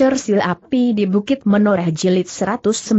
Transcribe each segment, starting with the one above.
Cersil Api di Bukit Menoreh Jilid 198.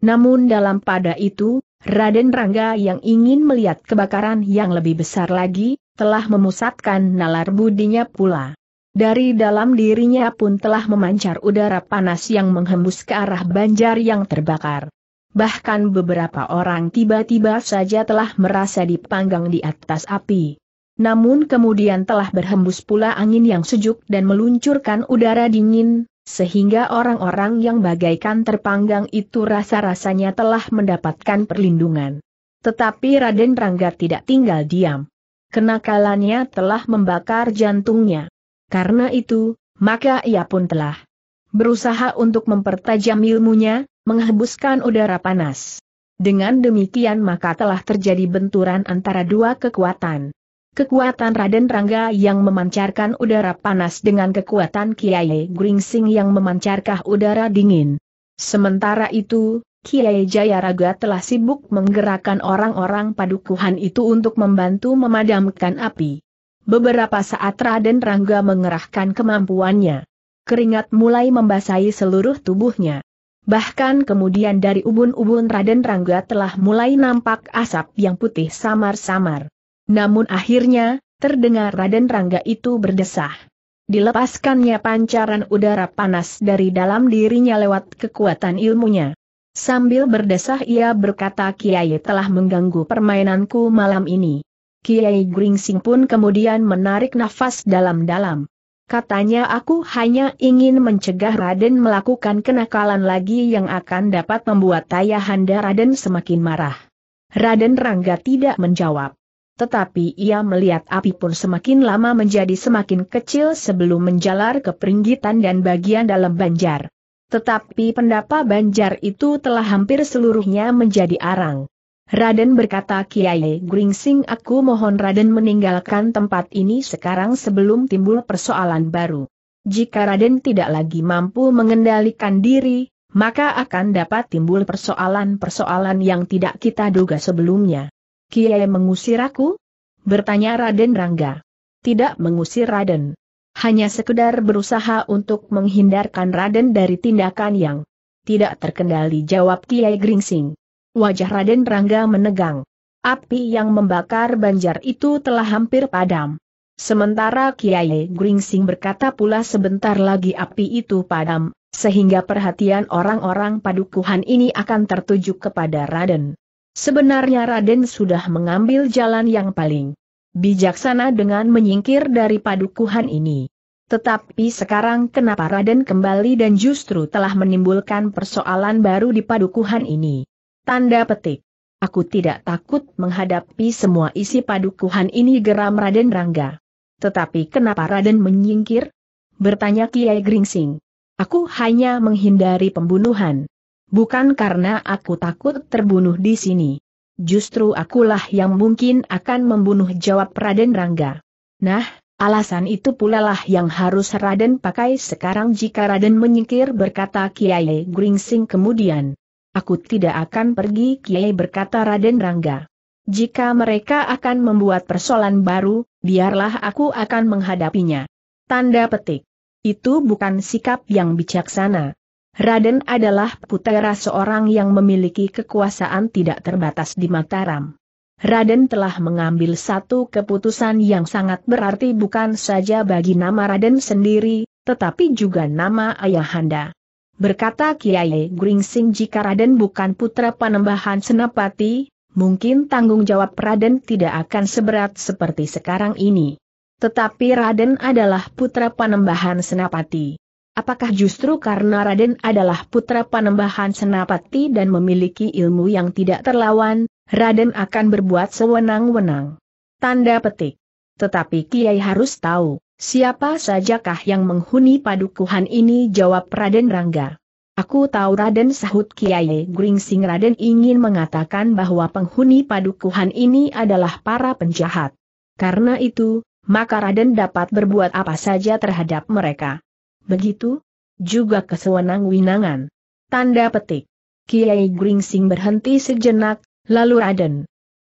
Namun dalam pada itu, Raden Rangga yang ingin melihat kebakaran yang lebih besar lagi, telah memusatkan nalar budinya pula. Dari dalam dirinya pun telah memancar udara panas yang menghembus ke arah banjar yang terbakar. Bahkan beberapa orang tiba-tiba saja telah merasa dipanggang di atas api namun kemudian telah berhembus pula angin yang sejuk dan meluncurkan udara dingin, sehingga orang-orang yang bagaikan terpanggang itu rasa-rasanya telah mendapatkan perlindungan. Tetapi Raden Rangga tidak tinggal diam. Kenakalannya telah membakar jantungnya. Karena itu, maka ia pun telah berusaha untuk mempertajam ilmunya, menghembuskan udara panas. Dengan demikian maka telah terjadi benturan antara dua kekuatan. Kekuatan Raden Rangga yang memancarkan udara panas dengan kekuatan Kiai Gringsing yang memancarkah udara dingin. Sementara itu, Kiai Jayaraga telah sibuk menggerakkan orang-orang padukuhan itu untuk membantu memadamkan api. Beberapa saat Raden Rangga mengerahkan kemampuannya. Keringat mulai membasahi seluruh tubuhnya. Bahkan kemudian dari ubun-ubun Raden Rangga telah mulai nampak asap yang putih samar-samar. Namun akhirnya, terdengar Raden Rangga itu berdesah. Dilepaskannya pancaran udara panas dari dalam dirinya lewat kekuatan ilmunya. Sambil berdesah ia berkata Kiai telah mengganggu permainanku malam ini. Kiai Gringsing pun kemudian menarik nafas dalam-dalam. Katanya aku hanya ingin mencegah Raden melakukan kenakalan lagi yang akan dapat membuat Tayahanda Raden semakin marah. Raden Rangga tidak menjawab. Tetapi ia melihat api pun semakin lama menjadi semakin kecil sebelum menjalar ke peringgitan dan bagian dalam banjar. Tetapi pendapa banjar itu telah hampir seluruhnya menjadi arang. Raden berkata Kiai Gringsing aku mohon Raden meninggalkan tempat ini sekarang sebelum timbul persoalan baru. Jika Raden tidak lagi mampu mengendalikan diri, maka akan dapat timbul persoalan-persoalan yang tidak kita duga sebelumnya. Kiai mengusir aku? Bertanya Raden Rangga. Tidak mengusir Raden. Hanya sekedar berusaha untuk menghindarkan Raden dari tindakan yang tidak terkendali jawab Kiai Gringsing. Wajah Raden Rangga menegang. Api yang membakar banjar itu telah hampir padam. Sementara Kiai Gringsing berkata pula sebentar lagi api itu padam, sehingga perhatian orang-orang padukuhan ini akan tertuju kepada Raden. Sebenarnya Raden sudah mengambil jalan yang paling bijaksana dengan menyingkir dari padukuhan ini. Tetapi sekarang kenapa Raden kembali dan justru telah menimbulkan persoalan baru di padukuhan ini? Tanda petik. Aku tidak takut menghadapi semua isi padukuhan ini geram Raden Rangga. Tetapi kenapa Raden menyingkir? Bertanya Kiai Gringsing. Aku hanya menghindari pembunuhan bukan karena aku takut terbunuh di sini. Justru akulah yang mungkin akan membunuh jawab Raden Rangga. Nah, alasan itu pula lah yang harus Raden pakai sekarang jika Raden menyingkir berkata Kiai Gringsing kemudian. Aku tidak akan pergi Kiai berkata Raden Rangga. Jika mereka akan membuat persoalan baru, biarlah aku akan menghadapinya. Tanda petik. Itu bukan sikap yang bijaksana. Raden adalah putera seorang yang memiliki kekuasaan tidak terbatas di Mataram. Raden telah mengambil satu keputusan yang sangat berarti bukan saja bagi nama Raden sendiri, tetapi juga nama Ayahanda. Berkata Kiai Gringsing jika Raden bukan putra panembahan Senapati, mungkin tanggung jawab Raden tidak akan seberat seperti sekarang ini. Tetapi Raden adalah putra panembahan Senapati. Apakah justru karena Raden adalah putra panembahan Senapati dan memiliki ilmu yang tidak terlawan, Raden akan berbuat sewenang-wenang? Tanda petik. Tetapi Kiai harus tahu, siapa sajakah yang menghuni padukuhan ini jawab Raden Rangga. Aku tahu Raden sahut Kiai Gringsing Raden ingin mengatakan bahwa penghuni padukuhan ini adalah para penjahat. Karena itu, maka Raden dapat berbuat apa saja terhadap mereka begitu? Juga kesewenang wenangan Tanda petik. Kiai Gringsing berhenti sejenak, lalu Raden.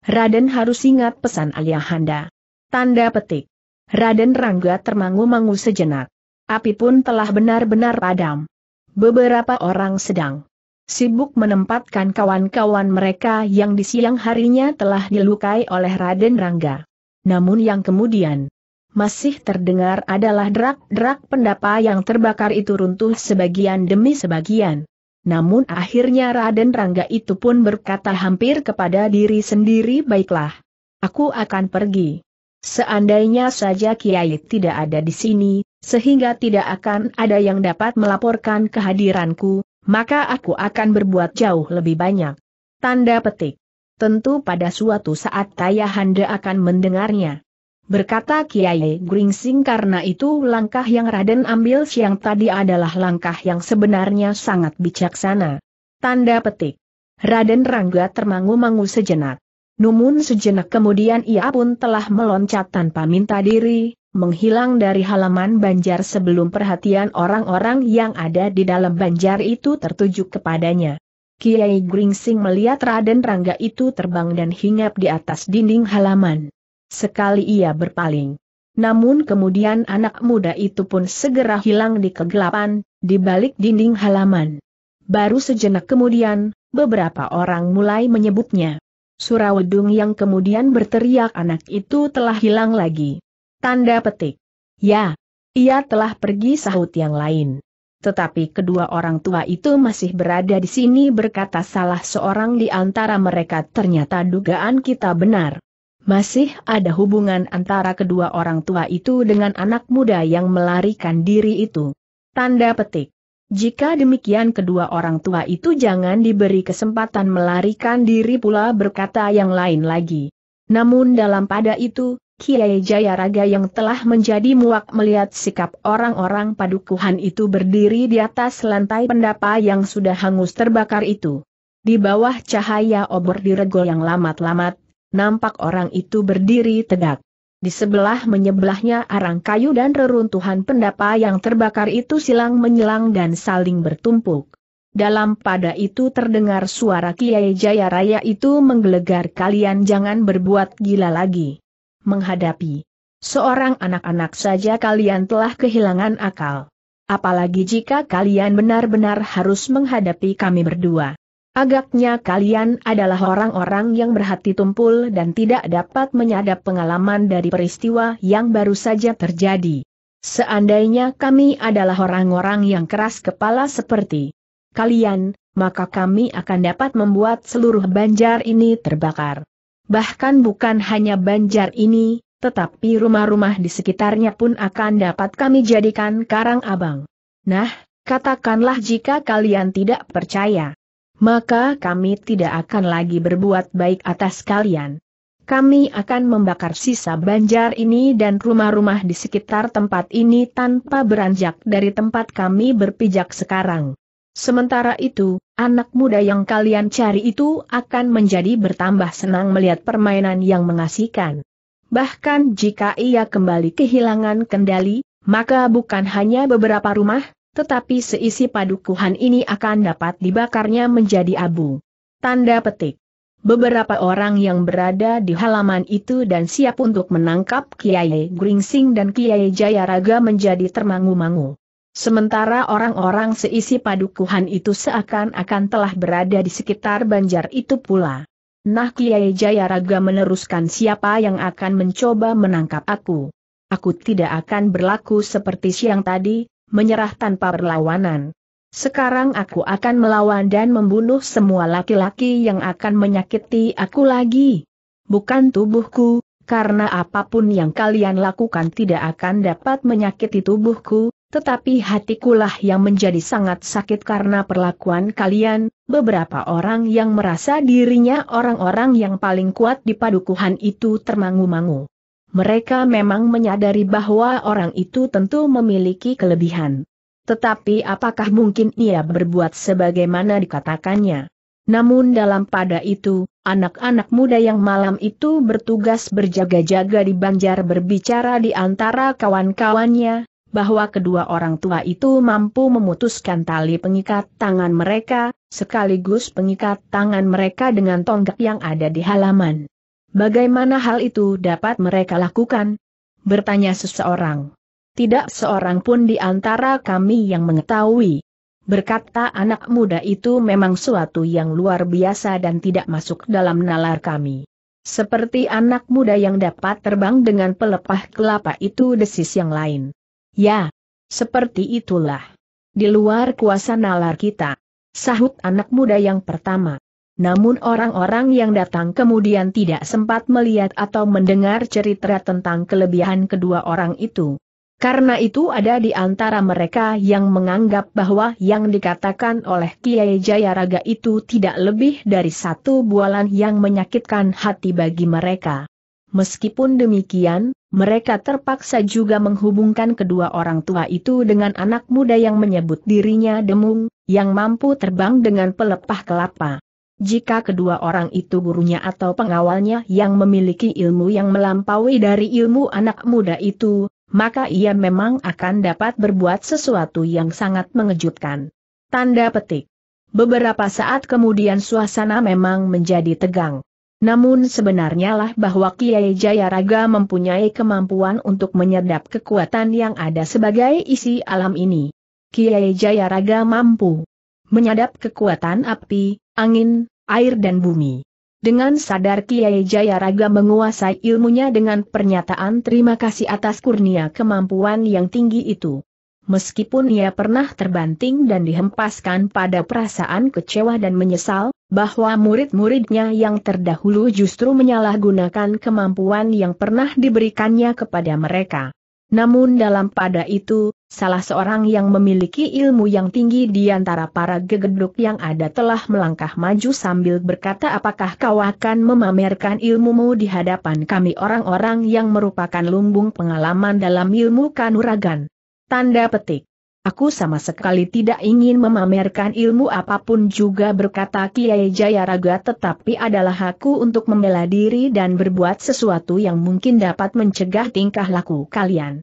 Raden harus ingat pesan Aliahanda. Tanda petik. Raden Rangga termangu-mangu sejenak. Api pun telah benar-benar padam. Beberapa orang sedang sibuk menempatkan kawan-kawan mereka yang di siang harinya telah dilukai oleh Raden Rangga. Namun yang kemudian masih terdengar adalah derak-derak pendapa yang terbakar itu runtuh sebagian demi sebagian. Namun akhirnya Raden Rangga itu pun berkata hampir kepada diri sendiri baiklah. Aku akan pergi. Seandainya saja Kiai tidak ada di sini, sehingga tidak akan ada yang dapat melaporkan kehadiranku, maka aku akan berbuat jauh lebih banyak. Tanda petik. Tentu pada suatu saat Tayahanda akan mendengarnya berkata Kiai Gringsing karena itu langkah yang Raden ambil siang tadi adalah langkah yang sebenarnya sangat bijaksana. Tanda petik. Raden Rangga termangu-mangu sejenak. Numun sejenak kemudian ia pun telah meloncat tanpa minta diri, menghilang dari halaman banjar sebelum perhatian orang-orang yang ada di dalam banjar itu tertuju kepadanya. Kiai Gringsing melihat Raden Rangga itu terbang dan hingap di atas dinding halaman sekali ia berpaling. Namun kemudian anak muda itu pun segera hilang di kegelapan, di balik dinding halaman. Baru sejenak kemudian, beberapa orang mulai menyebutnya. Surawedung yang kemudian berteriak anak itu telah hilang lagi. Tanda petik. Ya, ia telah pergi sahut yang lain. Tetapi kedua orang tua itu masih berada di sini berkata salah seorang di antara mereka ternyata dugaan kita benar. Masih ada hubungan antara kedua orang tua itu dengan anak muda yang melarikan diri itu. Tanda petik. Jika demikian kedua orang tua itu jangan diberi kesempatan melarikan diri pula berkata yang lain lagi. Namun dalam pada itu, Kiai Jayaraga yang telah menjadi muak melihat sikap orang-orang padukuhan itu berdiri di atas lantai pendapa yang sudah hangus terbakar itu. Di bawah cahaya obor diregol yang lamat-lamat, nampak orang itu berdiri tegak. Di sebelah menyebelahnya arang kayu dan reruntuhan pendapa yang terbakar itu silang menyelang dan saling bertumpuk. Dalam pada itu terdengar suara Kiai Jaya Raya itu menggelegar kalian jangan berbuat gila lagi. Menghadapi seorang anak-anak saja kalian telah kehilangan akal. Apalagi jika kalian benar-benar harus menghadapi kami berdua. Agaknya kalian adalah orang-orang yang berhati tumpul dan tidak dapat menyadap pengalaman dari peristiwa yang baru saja terjadi. Seandainya kami adalah orang-orang yang keras kepala seperti kalian, maka kami akan dapat membuat seluruh banjar ini terbakar. Bahkan bukan hanya banjar ini, tetapi rumah-rumah di sekitarnya pun akan dapat kami jadikan karang abang. Nah, katakanlah jika kalian tidak percaya maka kami tidak akan lagi berbuat baik atas kalian. Kami akan membakar sisa banjar ini dan rumah-rumah di sekitar tempat ini tanpa beranjak dari tempat kami berpijak sekarang. Sementara itu, anak muda yang kalian cari itu akan menjadi bertambah senang melihat permainan yang mengasihkan. Bahkan jika ia kembali kehilangan kendali, maka bukan hanya beberapa rumah, tetapi seisi padukuhan ini akan dapat dibakarnya menjadi abu. Tanda petik. Beberapa orang yang berada di halaman itu dan siap untuk menangkap Kiai Gringsing dan Kiai Jayaraga menjadi termangu-mangu. Sementara orang-orang seisi padukuhan itu seakan-akan telah berada di sekitar banjar itu pula. Nah Kiai Jayaraga meneruskan siapa yang akan mencoba menangkap aku. Aku tidak akan berlaku seperti siang tadi, menyerah tanpa perlawanan. Sekarang aku akan melawan dan membunuh semua laki-laki yang akan menyakiti aku lagi. Bukan tubuhku, karena apapun yang kalian lakukan tidak akan dapat menyakiti tubuhku, tetapi hatikulah yang menjadi sangat sakit karena perlakuan kalian, beberapa orang yang merasa dirinya orang-orang yang paling kuat di padukuhan itu termangu-mangu. Mereka memang menyadari bahwa orang itu tentu memiliki kelebihan. Tetapi apakah mungkin ia berbuat sebagaimana dikatakannya? Namun dalam pada itu, anak-anak muda yang malam itu bertugas berjaga-jaga di banjar berbicara di antara kawan-kawannya, bahwa kedua orang tua itu mampu memutuskan tali pengikat tangan mereka, sekaligus pengikat tangan mereka dengan tonggak yang ada di halaman. Bagaimana hal itu dapat mereka lakukan? Bertanya seseorang. Tidak seorang pun di antara kami yang mengetahui. Berkata anak muda itu memang suatu yang luar biasa dan tidak masuk dalam nalar kami. Seperti anak muda yang dapat terbang dengan pelepah kelapa itu desis yang lain. Ya, seperti itulah. Di luar kuasa nalar kita. Sahut anak muda yang pertama. Namun orang-orang yang datang kemudian tidak sempat melihat atau mendengar cerita tentang kelebihan kedua orang itu. Karena itu ada di antara mereka yang menganggap bahwa yang dikatakan oleh Kiai Jayaraga itu tidak lebih dari satu bualan yang menyakitkan hati bagi mereka. Meskipun demikian, mereka terpaksa juga menghubungkan kedua orang tua itu dengan anak muda yang menyebut dirinya Demung, yang mampu terbang dengan pelepah kelapa. Jika kedua orang itu gurunya atau pengawalnya yang memiliki ilmu yang melampaui dari ilmu anak muda itu, maka ia memang akan dapat berbuat sesuatu yang sangat mengejutkan. Tanda petik. Beberapa saat kemudian suasana memang menjadi tegang. Namun sebenarnya lah bahwa Kiai Jayaraga mempunyai kemampuan untuk menyedap kekuatan yang ada sebagai isi alam ini. Kiai Jayaraga mampu menyadap kekuatan api, angin, air dan bumi. Dengan sadar Kiai Jayaraga menguasai ilmunya dengan pernyataan terima kasih atas kurnia kemampuan yang tinggi itu. Meskipun ia pernah terbanting dan dihempaskan pada perasaan kecewa dan menyesal, bahwa murid-muridnya yang terdahulu justru menyalahgunakan kemampuan yang pernah diberikannya kepada mereka. Namun dalam pada itu, Salah seorang yang memiliki ilmu yang tinggi di antara para gegeduk yang ada telah melangkah maju sambil berkata apakah kau akan memamerkan ilmumu di hadapan kami orang-orang yang merupakan lumbung pengalaman dalam ilmu kanuragan. Tanda petik. Aku sama sekali tidak ingin memamerkan ilmu apapun juga berkata Kiai Jayaraga tetapi adalah aku untuk membela diri dan berbuat sesuatu yang mungkin dapat mencegah tingkah laku kalian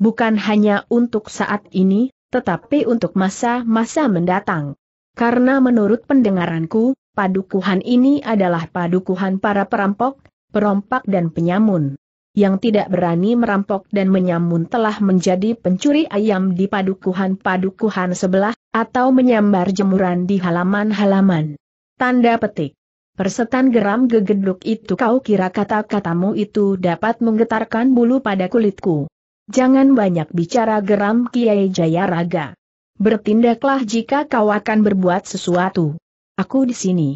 bukan hanya untuk saat ini, tetapi untuk masa-masa mendatang. Karena menurut pendengaranku, padukuhan ini adalah padukuhan para perampok, perompak dan penyamun. Yang tidak berani merampok dan menyamun telah menjadi pencuri ayam di padukuhan-padukuhan sebelah, atau menyambar jemuran di halaman-halaman. Tanda petik. Persetan geram gegeduk itu kau kira kata-katamu itu dapat menggetarkan bulu pada kulitku. Jangan banyak bicara geram Kiai Jayaraga. Bertindaklah jika kau akan berbuat sesuatu. Aku di sini.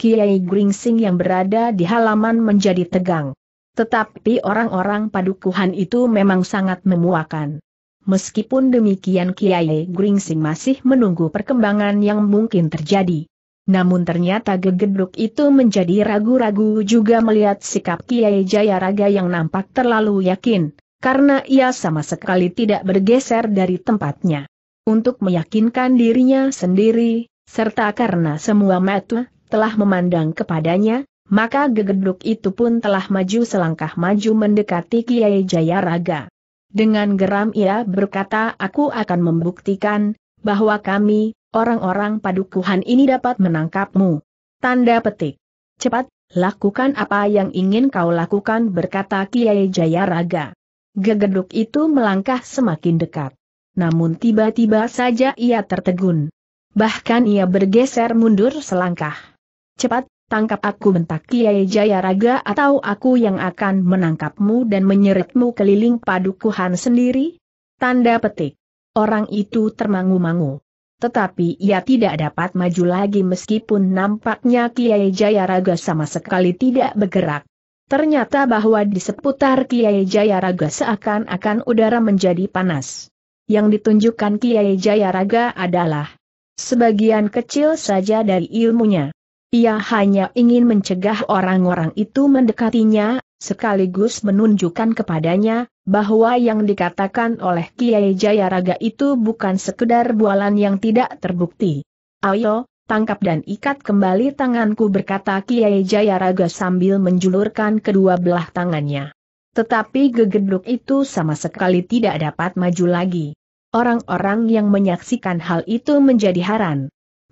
Kiai Gringsing yang berada di halaman menjadi tegang. Tetapi orang-orang padukuhan itu memang sangat memuakan. Meskipun demikian Kiai Gringsing masih menunggu perkembangan yang mungkin terjadi. Namun ternyata gegedruk itu menjadi ragu-ragu juga melihat sikap Kiai Jayaraga yang nampak terlalu yakin karena ia sama sekali tidak bergeser dari tempatnya. Untuk meyakinkan dirinya sendiri, serta karena semua mata telah memandang kepadanya, maka gegeduk itu pun telah maju selangkah maju mendekati Kiai Jayaraga. Dengan geram ia berkata aku akan membuktikan, bahwa kami, orang-orang padukuhan ini dapat menangkapmu. Tanda petik. Cepat, lakukan apa yang ingin kau lakukan berkata Kiai Jayaraga. Gegeduk itu melangkah semakin dekat. Namun tiba-tiba saja ia tertegun. Bahkan ia bergeser mundur selangkah. Cepat, tangkap aku bentak Kiai Jayaraga atau aku yang akan menangkapmu dan menyeretmu keliling padukuhan sendiri? Tanda petik. Orang itu termangu-mangu. Tetapi ia tidak dapat maju lagi meskipun nampaknya Kiai Jayaraga sama sekali tidak bergerak. Ternyata bahwa di seputar Kiai Jayaraga seakan-akan udara menjadi panas. Yang ditunjukkan Kiai Jayaraga adalah sebagian kecil saja dari ilmunya. Ia hanya ingin mencegah orang-orang itu mendekatinya, sekaligus menunjukkan kepadanya bahwa yang dikatakan oleh Kiai Jayaraga itu bukan sekedar bualan yang tidak terbukti. Ayo, tangkap dan ikat kembali tanganku berkata Kiai Jayaraga sambil menjulurkan kedua belah tangannya. Tetapi gegedruk itu sama sekali tidak dapat maju lagi. Orang-orang yang menyaksikan hal itu menjadi haran.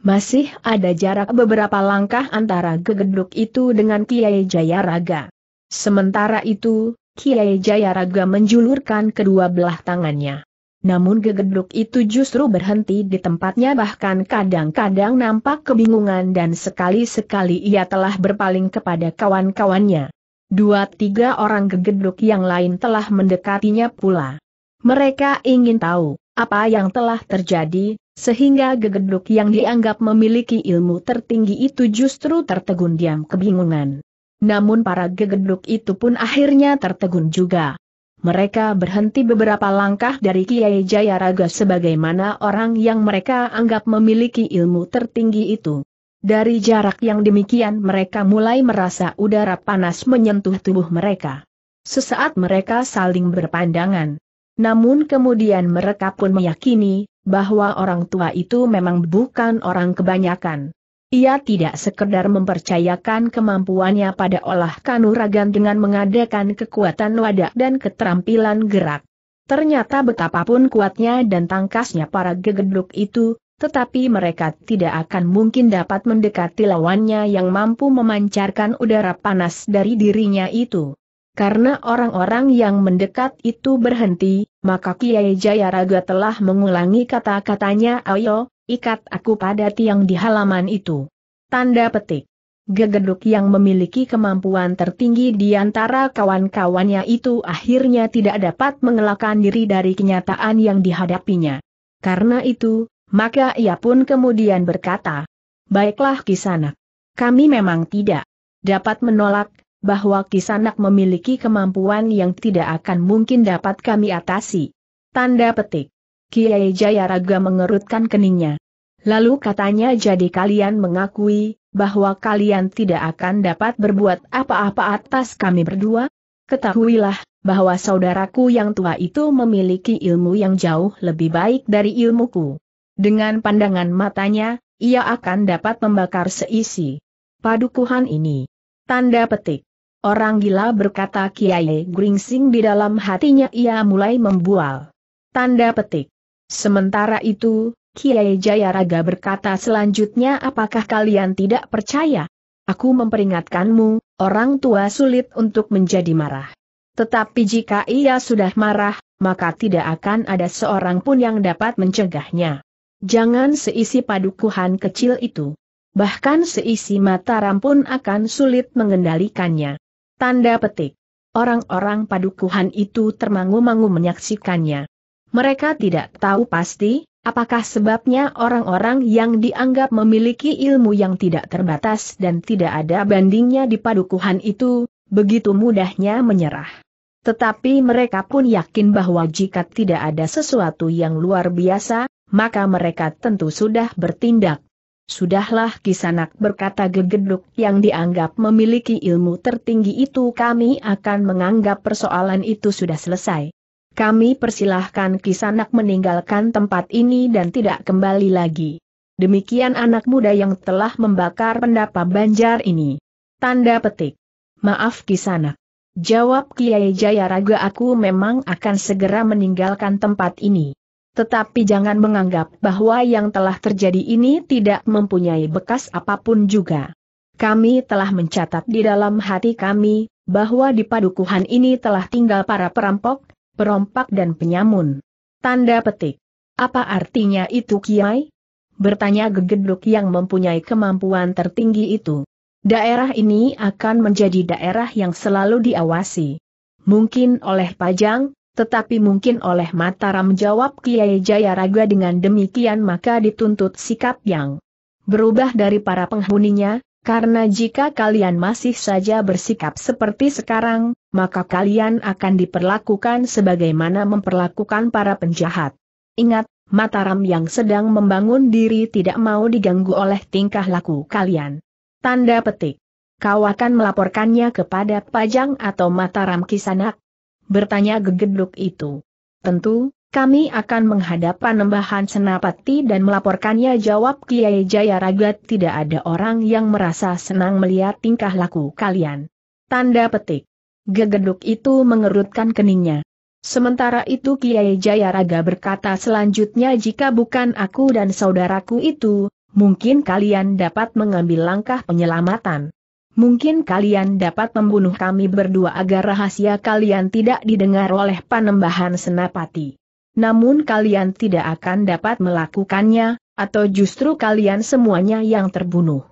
Masih ada jarak beberapa langkah antara gegedruk itu dengan Kiai Jayaraga. Sementara itu, Kiai Jayaraga menjulurkan kedua belah tangannya. Namun gegeduk itu justru berhenti di tempatnya bahkan kadang-kadang nampak kebingungan dan sekali-sekali ia telah berpaling kepada kawan-kawannya. Dua tiga orang gegeduk yang lain telah mendekatinya pula. Mereka ingin tahu apa yang telah terjadi, sehingga gegeduk yang dianggap memiliki ilmu tertinggi itu justru tertegun diam kebingungan. Namun para gegeduk itu pun akhirnya tertegun juga. Mereka berhenti beberapa langkah dari Kiai Jayaraga sebagaimana orang yang mereka anggap memiliki ilmu tertinggi itu. Dari jarak yang demikian mereka mulai merasa udara panas menyentuh tubuh mereka. Sesaat mereka saling berpandangan. Namun kemudian mereka pun meyakini, bahwa orang tua itu memang bukan orang kebanyakan. Ia tidak sekedar mempercayakan kemampuannya pada olah kanuragan dengan mengadakan kekuatan wadah dan keterampilan gerak. Ternyata betapapun kuatnya dan tangkasnya para gegeduk itu, tetapi mereka tidak akan mungkin dapat mendekati lawannya yang mampu memancarkan udara panas dari dirinya itu. Karena orang-orang yang mendekat itu berhenti, maka Kiai Jayaraga telah mengulangi kata-katanya Ayo, Ikat aku pada tiang di halaman itu. Tanda petik. Gegeduk yang memiliki kemampuan tertinggi di antara kawan-kawannya itu akhirnya tidak dapat mengelakkan diri dari kenyataan yang dihadapinya. Karena itu, maka ia pun kemudian berkata, Baiklah Kisanak. Kami memang tidak dapat menolak bahwa Kisanak memiliki kemampuan yang tidak akan mungkin dapat kami atasi. Tanda petik. Kiai Jayaraga mengerutkan keningnya. Lalu katanya jadi kalian mengakui, bahwa kalian tidak akan dapat berbuat apa-apa atas kami berdua? Ketahuilah, bahwa saudaraku yang tua itu memiliki ilmu yang jauh lebih baik dari ilmuku. Dengan pandangan matanya, ia akan dapat membakar seisi padukuhan ini. Tanda petik. Orang gila berkata Kiai Gringsing di dalam hatinya ia mulai membual. Tanda petik. Sementara itu, Kiai Jayaraga berkata selanjutnya apakah kalian tidak percaya? Aku memperingatkanmu, orang tua sulit untuk menjadi marah. Tetapi jika ia sudah marah, maka tidak akan ada seorang pun yang dapat mencegahnya. Jangan seisi padukuhan kecil itu. Bahkan seisi Mataram pun akan sulit mengendalikannya. Tanda petik. Orang-orang padukuhan itu termangu-mangu menyaksikannya. Mereka tidak tahu pasti, apakah sebabnya orang-orang yang dianggap memiliki ilmu yang tidak terbatas dan tidak ada bandingnya di padukuhan itu, begitu mudahnya menyerah. Tetapi mereka pun yakin bahwa jika tidak ada sesuatu yang luar biasa, maka mereka tentu sudah bertindak. Sudahlah Kisanak berkata gegeduk yang dianggap memiliki ilmu tertinggi itu kami akan menganggap persoalan itu sudah selesai kami persilahkan Kisanak meninggalkan tempat ini dan tidak kembali lagi. Demikian anak muda yang telah membakar pendapa Banjar ini. Tanda petik. Maaf Kisanak. Jawab Kiai Jayaraga aku memang akan segera meninggalkan tempat ini. Tetapi jangan menganggap bahwa yang telah terjadi ini tidak mempunyai bekas apapun juga. Kami telah mencatat di dalam hati kami, bahwa di padukuhan ini telah tinggal para perampok, perompak dan penyamun. Tanda petik. Apa artinya itu Kiai? Bertanya gegeduk yang mempunyai kemampuan tertinggi itu. Daerah ini akan menjadi daerah yang selalu diawasi. Mungkin oleh Pajang, tetapi mungkin oleh Mataram jawab Kiai Jayaraga dengan demikian maka dituntut sikap yang berubah dari para penghuninya, karena jika kalian masih saja bersikap seperti sekarang, maka kalian akan diperlakukan sebagaimana memperlakukan para penjahat. Ingat, Mataram yang sedang membangun diri tidak mau diganggu oleh tingkah laku kalian. Tanda petik. Kau akan melaporkannya kepada Pajang atau Mataram Kisanak? Bertanya gegeduk itu. Tentu, kami akan menghadap panembahan senapati dan melaporkannya jawab Kiai Jaya Raga tidak ada orang yang merasa senang melihat tingkah laku kalian. Tanda petik. Gegeduk itu mengerutkan keningnya. Sementara itu Kiai Jaya Raga berkata selanjutnya jika bukan aku dan saudaraku itu, mungkin kalian dapat mengambil langkah penyelamatan. Mungkin kalian dapat membunuh kami berdua agar rahasia kalian tidak didengar oleh panembahan senapati namun kalian tidak akan dapat melakukannya, atau justru kalian semuanya yang terbunuh.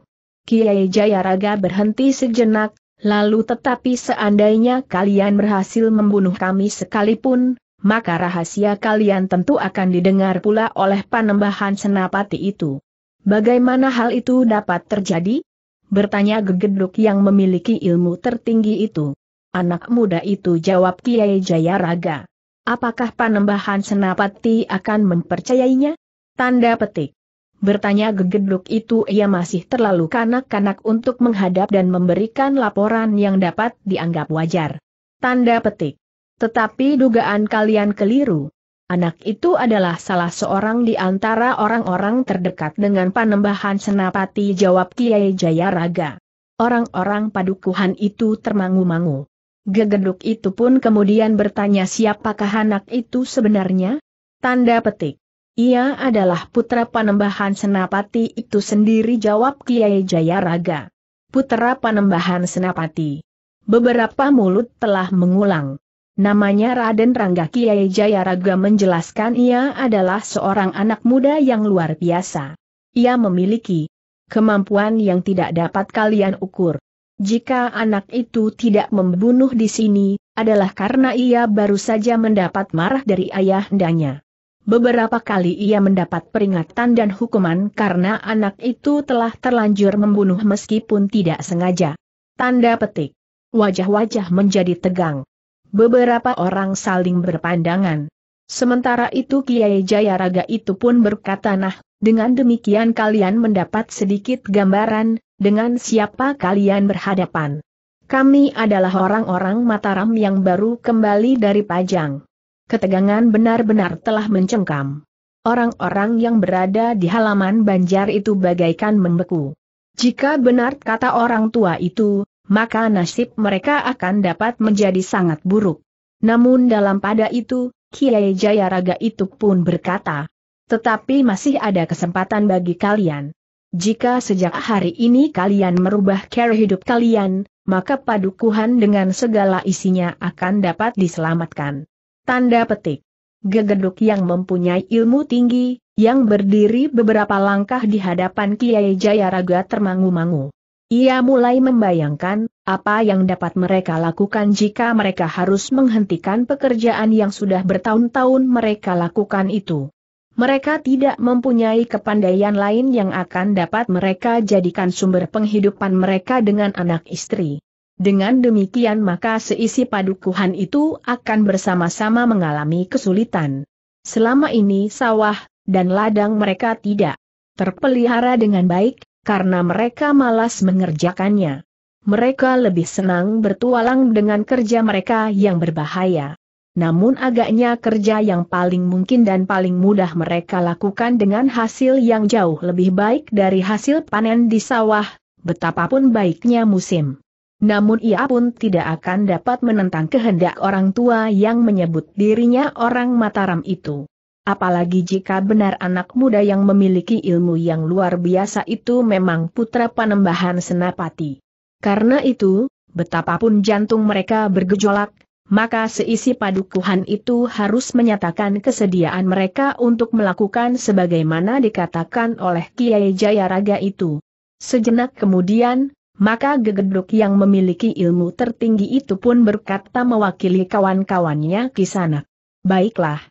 Kiai Jayaraga berhenti sejenak, lalu tetapi seandainya kalian berhasil membunuh kami sekalipun, maka rahasia kalian tentu akan didengar pula oleh panembahan senapati itu. Bagaimana hal itu dapat terjadi? Bertanya gegeduk yang memiliki ilmu tertinggi itu. Anak muda itu jawab Kiai Jayaraga. Apakah Panembahan Senapati akan mempercayainya? Tanda petik. Bertanya gegeduk itu ia masih terlalu kanak-kanak untuk menghadap dan memberikan laporan yang dapat dianggap wajar. Tanda petik. Tetapi dugaan kalian keliru. Anak itu adalah salah seorang di antara orang-orang terdekat dengan Panembahan Senapati jawab Kiai Jayaraga. Orang-orang padukuhan itu termangu-mangu. Gegeduk itu pun kemudian bertanya siapakah anak itu sebenarnya? Tanda petik. Ia adalah putra panembahan Senapati itu sendiri jawab Kiai Jayaraga. Putra panembahan Senapati. Beberapa mulut telah mengulang. Namanya Raden Rangga Kiai Jayaraga menjelaskan ia adalah seorang anak muda yang luar biasa. Ia memiliki kemampuan yang tidak dapat kalian ukur. Jika anak itu tidak membunuh di sini, adalah karena ia baru saja mendapat marah dari ayah ayahandanya. Beberapa kali ia mendapat peringatan dan hukuman karena anak itu telah terlanjur membunuh meskipun tidak sengaja. Tanda petik. Wajah-wajah menjadi tegang. Beberapa orang saling berpandangan. Sementara itu Kiai Jayaraga itu pun berkata nah, dengan demikian kalian mendapat sedikit gambaran, dengan siapa kalian berhadapan. Kami adalah orang-orang Mataram yang baru kembali dari Pajang. Ketegangan benar-benar telah mencengkam. Orang-orang yang berada di halaman Banjar itu bagaikan membeku. Jika benar kata orang tua itu, maka nasib mereka akan dapat menjadi sangat buruk. Namun dalam pada itu, Kiai Jayaraga itu pun berkata, tetapi masih ada kesempatan bagi kalian. Jika sejak hari ini kalian merubah cara hidup kalian, maka padukuhan dengan segala isinya akan dapat diselamatkan. Tanda petik. Gegeduk yang mempunyai ilmu tinggi, yang berdiri beberapa langkah di hadapan Kiai Jayaraga termangu-mangu. Ia mulai membayangkan, apa yang dapat mereka lakukan jika mereka harus menghentikan pekerjaan yang sudah bertahun-tahun mereka lakukan itu. Mereka tidak mempunyai kepandaian lain yang akan dapat mereka jadikan sumber penghidupan mereka dengan anak istri. Dengan demikian maka seisi padukuhan itu akan bersama-sama mengalami kesulitan. Selama ini sawah, dan ladang mereka tidak terpelihara dengan baik, karena mereka malas mengerjakannya. Mereka lebih senang bertualang dengan kerja mereka yang berbahaya. Namun agaknya kerja yang paling mungkin dan paling mudah mereka lakukan dengan hasil yang jauh lebih baik dari hasil panen di sawah, betapapun baiknya musim. Namun ia pun tidak akan dapat menentang kehendak orang tua yang menyebut dirinya orang Mataram itu. Apalagi jika benar anak muda yang memiliki ilmu yang luar biasa itu memang putra panembahan senapati. Karena itu, betapapun jantung mereka bergejolak, maka seisi padukuhan itu harus menyatakan kesediaan mereka untuk melakukan sebagaimana dikatakan oleh Kiai Jayaraga itu. Sejenak kemudian, maka gegeduk yang memiliki ilmu tertinggi itu pun berkata mewakili kawan-kawannya Kisana. Baiklah,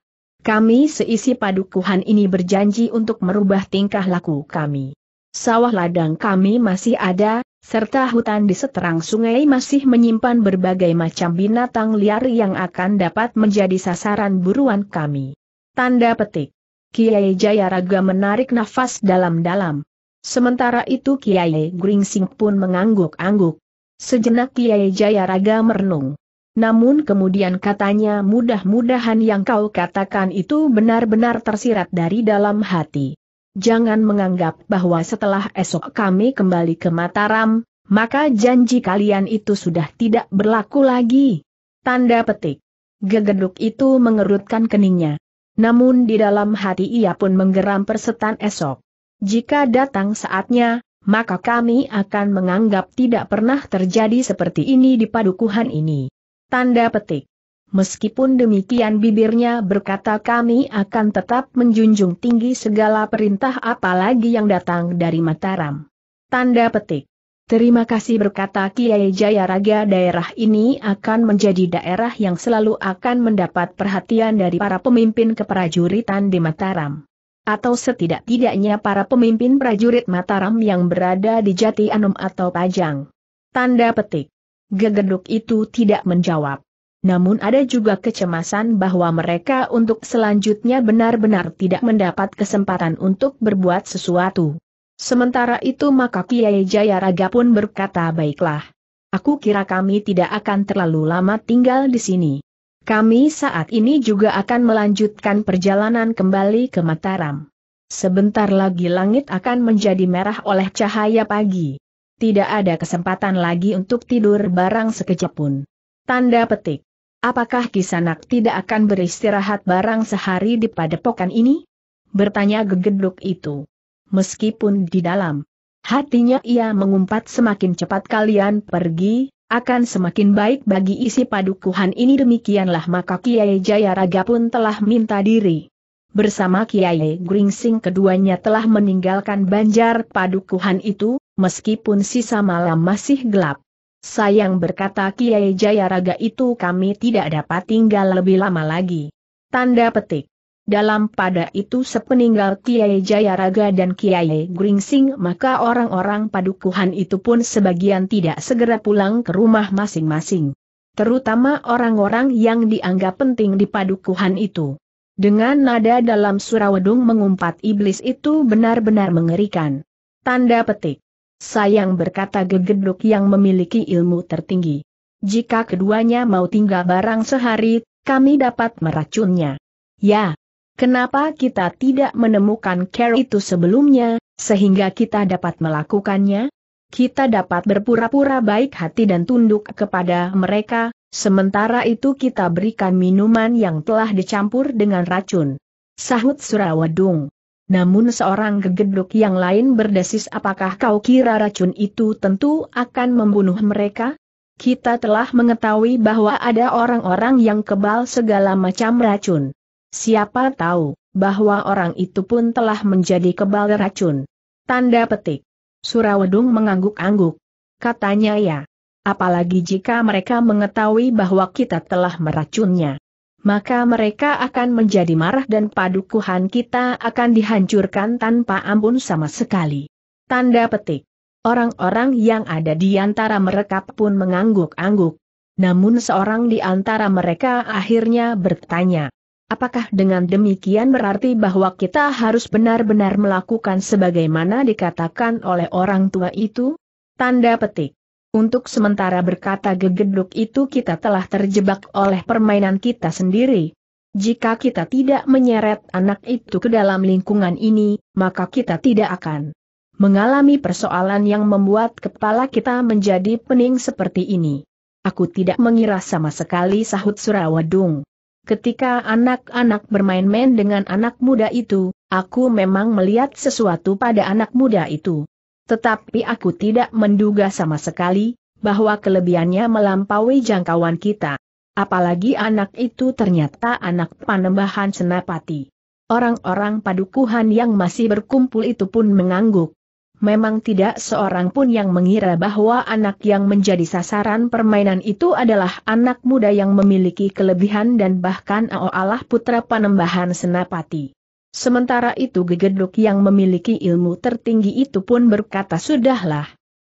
kami seisi padukuhan ini berjanji untuk merubah tingkah laku kami. Sawah ladang kami masih ada, serta hutan di seterang sungai masih menyimpan berbagai macam binatang liar yang akan dapat menjadi sasaran buruan kami. Tanda petik. Kiai Jayaraga menarik nafas dalam-dalam. Sementara itu Kiai Gringsing pun mengangguk-angguk. Sejenak Kiai Jayaraga merenung. Namun kemudian katanya mudah-mudahan yang kau katakan itu benar-benar tersirat dari dalam hati. Jangan menganggap bahwa setelah esok kami kembali ke Mataram, maka janji kalian itu sudah tidak berlaku lagi. Tanda petik. Gegeduk itu mengerutkan keningnya. Namun di dalam hati ia pun menggeram persetan esok. Jika datang saatnya, maka kami akan menganggap tidak pernah terjadi seperti ini di padukuhan ini. Tanda petik. Meskipun demikian bibirnya berkata kami akan tetap menjunjung tinggi segala perintah apalagi yang datang dari Mataram. Tanda petik. Terima kasih berkata Kiai Jayaraga daerah ini akan menjadi daerah yang selalu akan mendapat perhatian dari para pemimpin keprajuritan di Mataram. Atau setidak-tidaknya para pemimpin prajurit Mataram yang berada di Jati Anum atau Pajang. Tanda petik. Gegenduk itu tidak menjawab. Namun ada juga kecemasan bahwa mereka untuk selanjutnya benar-benar tidak mendapat kesempatan untuk berbuat sesuatu. Sementara itu maka Kiai Jayaraga pun berkata baiklah. Aku kira kami tidak akan terlalu lama tinggal di sini. Kami saat ini juga akan melanjutkan perjalanan kembali ke Mataram. Sebentar lagi langit akan menjadi merah oleh cahaya pagi tidak ada kesempatan lagi untuk tidur barang sekejap pun. Tanda petik. Apakah Kisanak tidak akan beristirahat barang sehari di padepokan ini? Bertanya gegeduk itu. Meskipun di dalam hatinya ia mengumpat semakin cepat kalian pergi, akan semakin baik bagi isi padukuhan ini demikianlah maka Kiai Jaya Jayaraga pun telah minta diri. Bersama Kiai Gringsing keduanya telah meninggalkan banjar padukuhan itu, meskipun sisa malam masih gelap. Sayang berkata Kiai Jayaraga itu kami tidak dapat tinggal lebih lama lagi. Tanda petik. Dalam pada itu sepeninggal Kiai Jayaraga dan Kiai Gringsing maka orang-orang padukuhan itu pun sebagian tidak segera pulang ke rumah masing-masing. Terutama orang-orang yang dianggap penting di padukuhan itu. Dengan nada dalam surawedung mengumpat iblis itu benar-benar mengerikan. Tanda petik. Sayang berkata gegeduk yang memiliki ilmu tertinggi. Jika keduanya mau tinggal barang sehari, kami dapat meracunnya. Ya, kenapa kita tidak menemukan care itu sebelumnya, sehingga kita dapat melakukannya? Kita dapat berpura-pura baik hati dan tunduk kepada mereka, sementara itu kita berikan minuman yang telah dicampur dengan racun. Sahut Surawadung. Namun seorang gegeduk yang lain berdesis apakah kau kira racun itu tentu akan membunuh mereka? Kita telah mengetahui bahwa ada orang-orang yang kebal segala macam racun. Siapa tahu, bahwa orang itu pun telah menjadi kebal racun. Tanda petik. Surawedung mengangguk-angguk. Katanya ya. Apalagi jika mereka mengetahui bahwa kita telah meracunnya maka mereka akan menjadi marah dan padukuhan kita akan dihancurkan tanpa ampun sama sekali. Tanda petik. Orang-orang yang ada di antara mereka pun mengangguk-angguk. Namun seorang di antara mereka akhirnya bertanya, apakah dengan demikian berarti bahwa kita harus benar-benar melakukan sebagaimana dikatakan oleh orang tua itu? Tanda petik. Untuk sementara berkata gegeduk itu kita telah terjebak oleh permainan kita sendiri. Jika kita tidak menyeret anak itu ke dalam lingkungan ini, maka kita tidak akan mengalami persoalan yang membuat kepala kita menjadi pening seperti ini. Aku tidak mengira sama sekali sahut Surawadung. Ketika anak-anak bermain-main dengan anak muda itu, aku memang melihat sesuatu pada anak muda itu. Tetapi aku tidak menduga sama sekali, bahwa kelebihannya melampaui jangkauan kita. Apalagi anak itu ternyata anak panembahan senapati. Orang-orang padukuhan yang masih berkumpul itu pun mengangguk. Memang tidak seorang pun yang mengira bahwa anak yang menjadi sasaran permainan itu adalah anak muda yang memiliki kelebihan dan bahkan Allah putra panembahan senapati. Sementara itu gegeduk yang memiliki ilmu tertinggi itu pun berkata sudahlah.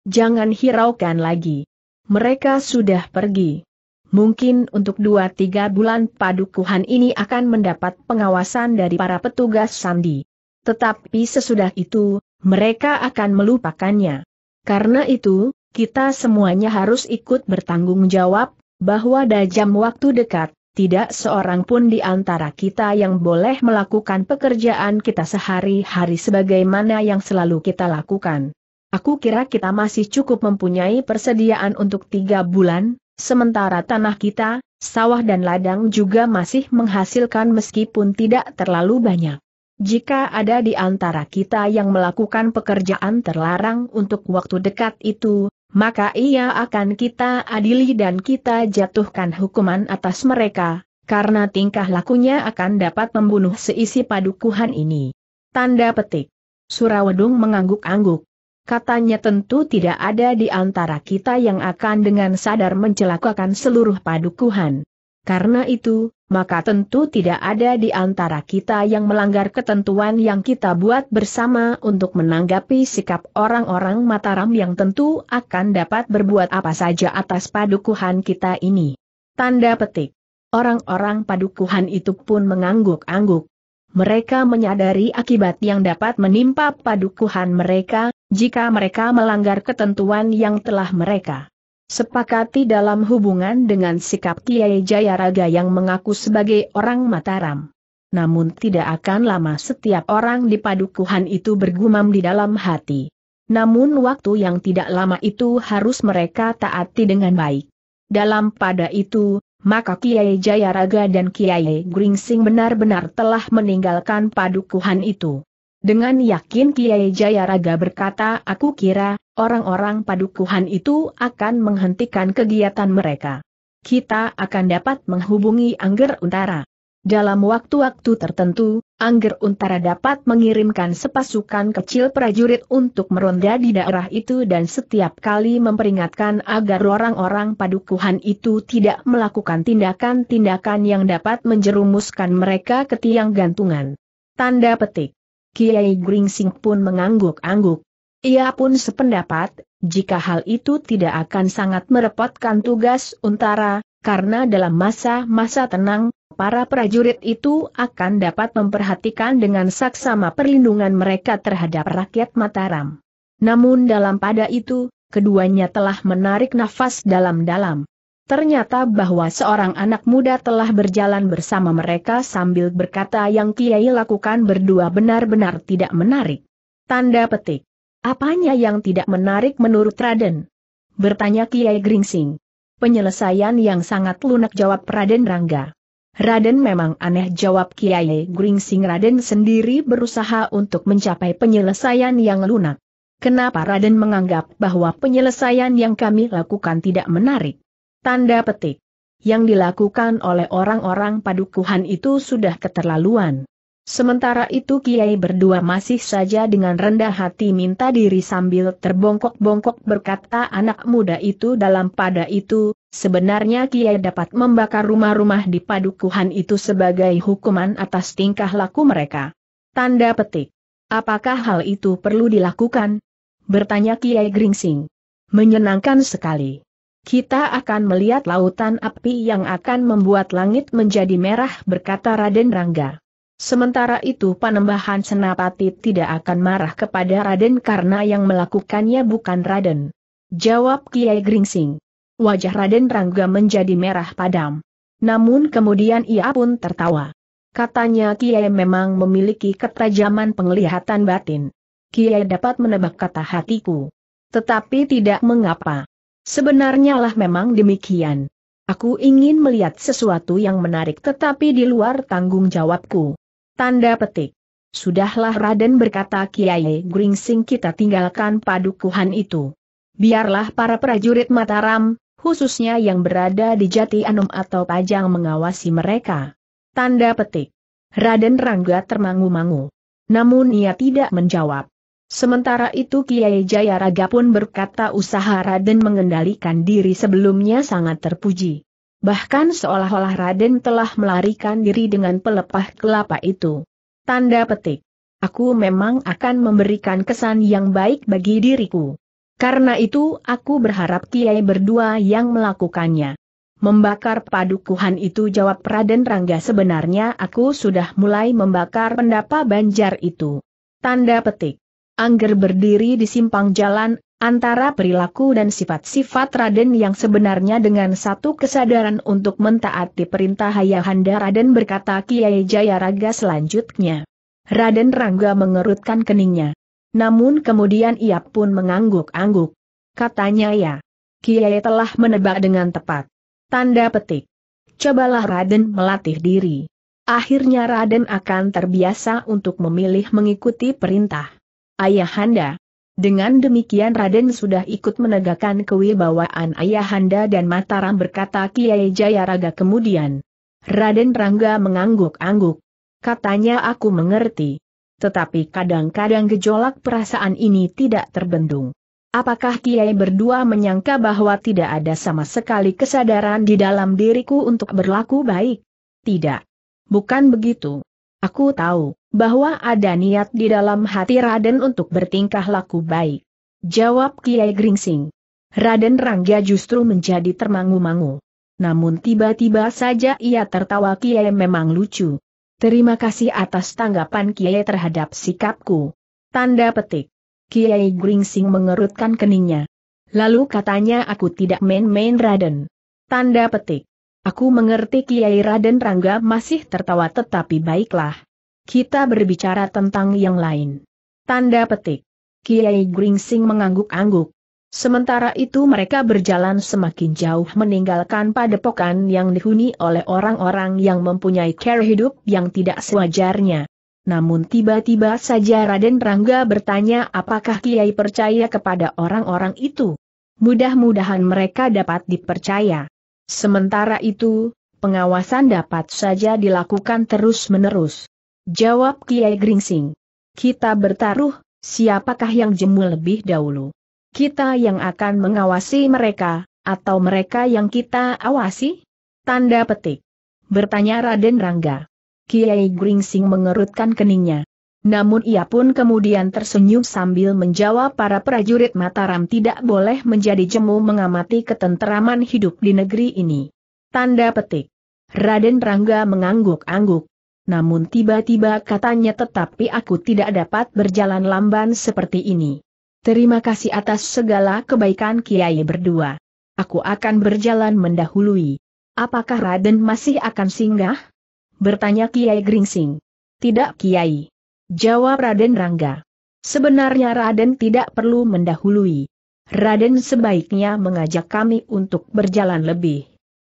Jangan hiraukan lagi. Mereka sudah pergi. Mungkin untuk dua tiga bulan padukuhan ini akan mendapat pengawasan dari para petugas sandi. Tetapi sesudah itu, mereka akan melupakannya. Karena itu, kita semuanya harus ikut bertanggung jawab, bahwa dajam waktu dekat, tidak seorang pun di antara kita yang boleh melakukan pekerjaan kita sehari-hari sebagaimana yang selalu kita lakukan. Aku kira kita masih cukup mempunyai persediaan untuk tiga bulan, sementara tanah kita, sawah dan ladang juga masih menghasilkan meskipun tidak terlalu banyak. Jika ada di antara kita yang melakukan pekerjaan terlarang untuk waktu dekat itu, maka ia akan kita adili dan kita jatuhkan hukuman atas mereka, karena tingkah lakunya akan dapat membunuh seisi padukuhan ini. Tanda petik. Surawedung mengangguk-angguk. Katanya tentu tidak ada di antara kita yang akan dengan sadar mencelakakan seluruh padukuhan. Karena itu, maka tentu tidak ada di antara kita yang melanggar ketentuan yang kita buat bersama untuk menanggapi sikap orang-orang Mataram yang tentu akan dapat berbuat apa saja atas padukuhan kita ini. Tanda petik. Orang-orang padukuhan itu pun mengangguk-angguk. Mereka menyadari akibat yang dapat menimpa padukuhan mereka, jika mereka melanggar ketentuan yang telah mereka Sepakati dalam hubungan dengan sikap Kiai Jayaraga yang mengaku sebagai orang Mataram. Namun tidak akan lama setiap orang di padukuhan itu bergumam di dalam hati. Namun waktu yang tidak lama itu harus mereka taati dengan baik. Dalam pada itu, maka Kiai Jayaraga dan Kiai Gringsing benar-benar telah meninggalkan padukuhan itu. Dengan yakin Kiai Jayaraga berkata, aku kira, orang-orang padukuhan itu akan menghentikan kegiatan mereka. Kita akan dapat menghubungi Angger Untara. Dalam waktu-waktu tertentu, Angger Untara dapat mengirimkan sepasukan kecil prajurit untuk meronda di daerah itu dan setiap kali memperingatkan agar orang-orang padukuhan itu tidak melakukan tindakan-tindakan yang dapat menjerumuskan mereka ke tiang gantungan. Tanda petik. Kiai Gringsing pun mengangguk-angguk. Ia pun sependapat, jika hal itu tidak akan sangat merepotkan tugas untara, karena dalam masa-masa tenang, para prajurit itu akan dapat memperhatikan dengan saksama perlindungan mereka terhadap rakyat Mataram. Namun dalam pada itu, keduanya telah menarik nafas dalam-dalam. Ternyata bahwa seorang anak muda telah berjalan bersama mereka sambil berkata yang Kiai lakukan berdua benar-benar tidak menarik. Tanda petik. Apanya yang tidak menarik menurut Raden? Bertanya Kiai Gringsing. Penyelesaian yang sangat lunak jawab Raden Rangga. Raden memang aneh jawab Kiai Gringsing Raden sendiri berusaha untuk mencapai penyelesaian yang lunak. Kenapa Raden menganggap bahwa penyelesaian yang kami lakukan tidak menarik? Tanda petik. Yang dilakukan oleh orang-orang padukuhan itu sudah keterlaluan. Sementara itu Kiai berdua masih saja dengan rendah hati minta diri sambil terbongkok-bongkok berkata anak muda itu dalam pada itu, sebenarnya Kiai dapat membakar rumah-rumah di padukuhan itu sebagai hukuman atas tingkah laku mereka. Tanda petik. Apakah hal itu perlu dilakukan? Bertanya Kiai Gringsing. Menyenangkan sekali. Kita akan melihat lautan api yang akan membuat langit menjadi merah berkata Raden Rangga. Sementara itu Panembahan Senapati tidak akan marah kepada Raden karena yang melakukannya bukan Raden. Jawab Kiai Gringsing. Wajah Raden Rangga menjadi merah padam. Namun kemudian ia pun tertawa. Katanya Kiai memang memiliki ketajaman penglihatan batin. Kiai dapat menebak kata hatiku. Tetapi tidak mengapa. Sebenarnya lah memang demikian. Aku ingin melihat sesuatu yang menarik tetapi di luar tanggung jawabku. Tanda petik. Sudahlah Raden berkata Kiai Gringsing kita tinggalkan padukuhan itu. Biarlah para prajurit Mataram, khususnya yang berada di Jati Anom atau Pajang mengawasi mereka. Tanda petik. Raden Rangga termangu-mangu. Namun ia tidak menjawab. Sementara itu Kiai Jayaraga pun berkata usaha Raden mengendalikan diri sebelumnya sangat terpuji. Bahkan seolah-olah Raden telah melarikan diri dengan pelepah kelapa itu. Tanda petik. Aku memang akan memberikan kesan yang baik bagi diriku. Karena itu aku berharap Kiai berdua yang melakukannya. Membakar padukuhan itu jawab Raden Rangga sebenarnya aku sudah mulai membakar pendapa banjar itu. Tanda petik. Angger berdiri di simpang jalan, antara perilaku dan sifat-sifat Raden yang sebenarnya dengan satu kesadaran untuk mentaati perintah Ayahanda Raden berkata Kiai Jayaraga selanjutnya. Raden Rangga mengerutkan keningnya. Namun kemudian ia pun mengangguk-angguk. Katanya ya, Kiai telah menebak dengan tepat. Tanda petik. Cobalah Raden melatih diri. Akhirnya Raden akan terbiasa untuk memilih mengikuti perintah. Ayahanda, dengan demikian Raden sudah ikut menegakkan kewibawaan Ayahanda dan Mataram berkata Kiai Jayaraga kemudian. Raden Rangga mengangguk-angguk. Katanya aku mengerti. Tetapi kadang-kadang gejolak perasaan ini tidak terbendung. Apakah Kiai berdua menyangka bahwa tidak ada sama sekali kesadaran di dalam diriku untuk berlaku baik? Tidak. Bukan begitu. Aku tahu bahwa ada niat di dalam hati Raden untuk bertingkah laku baik. Jawab Kiai Gringsing. Raden Rangga justru menjadi termangu-mangu. Namun tiba-tiba saja ia tertawa Kiai memang lucu. Terima kasih atas tanggapan Kiai terhadap sikapku. Tanda petik. Kiai Gringsing mengerutkan keningnya. Lalu katanya aku tidak main-main Raden. Tanda petik. Aku mengerti Kiai Raden Rangga masih tertawa tetapi baiklah. Kita berbicara tentang yang lain. Tanda petik. Kiai Gringsing mengangguk-angguk. Sementara itu mereka berjalan semakin jauh meninggalkan padepokan yang dihuni oleh orang-orang yang mempunyai cara hidup yang tidak sewajarnya. Namun tiba-tiba saja Raden Rangga bertanya apakah Kiai percaya kepada orang-orang itu. Mudah-mudahan mereka dapat dipercaya. Sementara itu, pengawasan dapat saja dilakukan terus-menerus. Jawab Kiai Gringsing. Kita bertaruh, siapakah yang jemu lebih dahulu? Kita yang akan mengawasi mereka, atau mereka yang kita awasi? Tanda petik. Bertanya Raden Rangga. Kiai Gringsing mengerutkan keningnya. Namun ia pun kemudian tersenyum sambil menjawab para prajurit Mataram tidak boleh menjadi jemu mengamati ketenteraman hidup di negeri ini. Tanda petik. Raden Rangga mengangguk-angguk, namun tiba-tiba katanya tetapi aku tidak dapat berjalan lamban seperti ini. Terima kasih atas segala kebaikan Kiai berdua. Aku akan berjalan mendahului. Apakah Raden masih akan singgah? Bertanya Kiai Gringsing. Tidak Kiai. Jawab Raden Rangga. Sebenarnya Raden tidak perlu mendahului. Raden sebaiknya mengajak kami untuk berjalan lebih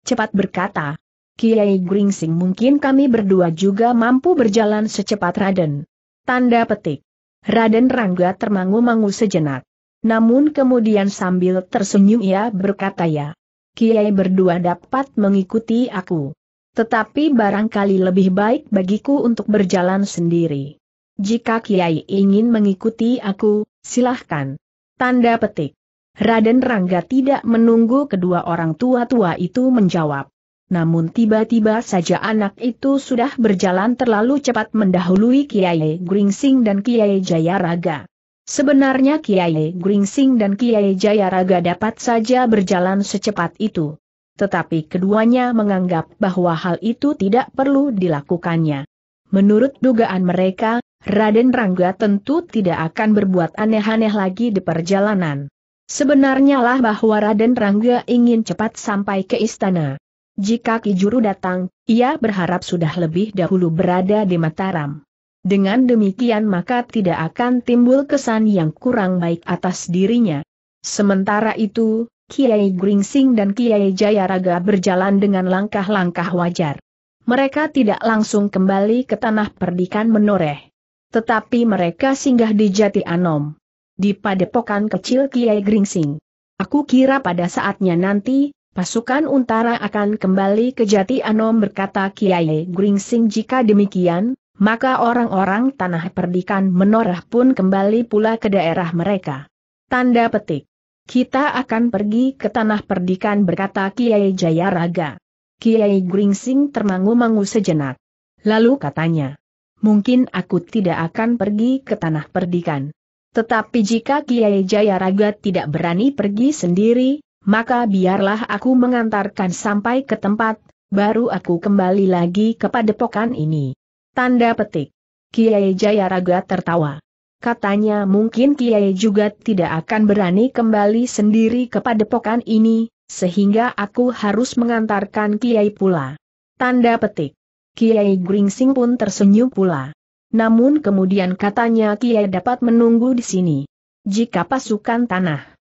cepat berkata Kiai Gringsing mungkin kami berdua juga mampu berjalan secepat Raden. Tanda petik. Raden Rangga termangu-mangu sejenak. Namun kemudian sambil tersenyum ia berkata ya. Kiai berdua dapat mengikuti aku. Tetapi barangkali lebih baik bagiku untuk berjalan sendiri. Jika Kiai ingin mengikuti aku, silahkan. Tanda petik. Raden Rangga tidak menunggu kedua orang tua-tua itu menjawab namun tiba-tiba saja anak itu sudah berjalan terlalu cepat mendahului Kiai Gringsing dan Kiai Jayaraga. Sebenarnya Kiai Gringsing dan Kiai Jayaraga dapat saja berjalan secepat itu. Tetapi keduanya menganggap bahwa hal itu tidak perlu dilakukannya. Menurut dugaan mereka, Raden Rangga tentu tidak akan berbuat aneh-aneh lagi di perjalanan. Sebenarnya lah bahwa Raden Rangga ingin cepat sampai ke istana. Jika Kijuru datang, ia berharap sudah lebih dahulu berada di Mataram. Dengan demikian maka tidak akan timbul kesan yang kurang baik atas dirinya. Sementara itu, Kiai Gringsing dan Kiai Jayaraga berjalan dengan langkah-langkah wajar. Mereka tidak langsung kembali ke tanah perdikan menoreh. Tetapi mereka singgah di Jati Anom. Di padepokan kecil Kiai Gringsing. Aku kira pada saatnya nanti, Pasukan Untara akan kembali ke Jati Anom berkata Kiai Gringsing jika demikian, maka orang-orang tanah perdikan menorah pun kembali pula ke daerah mereka. Tanda petik. Kita akan pergi ke tanah perdikan berkata Kiai Jayaraga. Kiai Gringsing termangu-mangu sejenak. Lalu katanya, mungkin aku tidak akan pergi ke tanah perdikan. Tetapi jika Kiai Jayaraga tidak berani pergi sendiri, maka biarlah aku mengantarkan sampai ke tempat, baru aku kembali lagi kepada padepokan ini. Tanda petik. Kiai Jayaraga tertawa. Katanya mungkin Kiai juga tidak akan berani kembali sendiri kepada padepokan ini, sehingga aku harus mengantarkan Kiai pula. Tanda petik. Kiai Gringsing pun tersenyum pula. Namun kemudian katanya Kiai dapat menunggu di sini. Jika pasukan tanah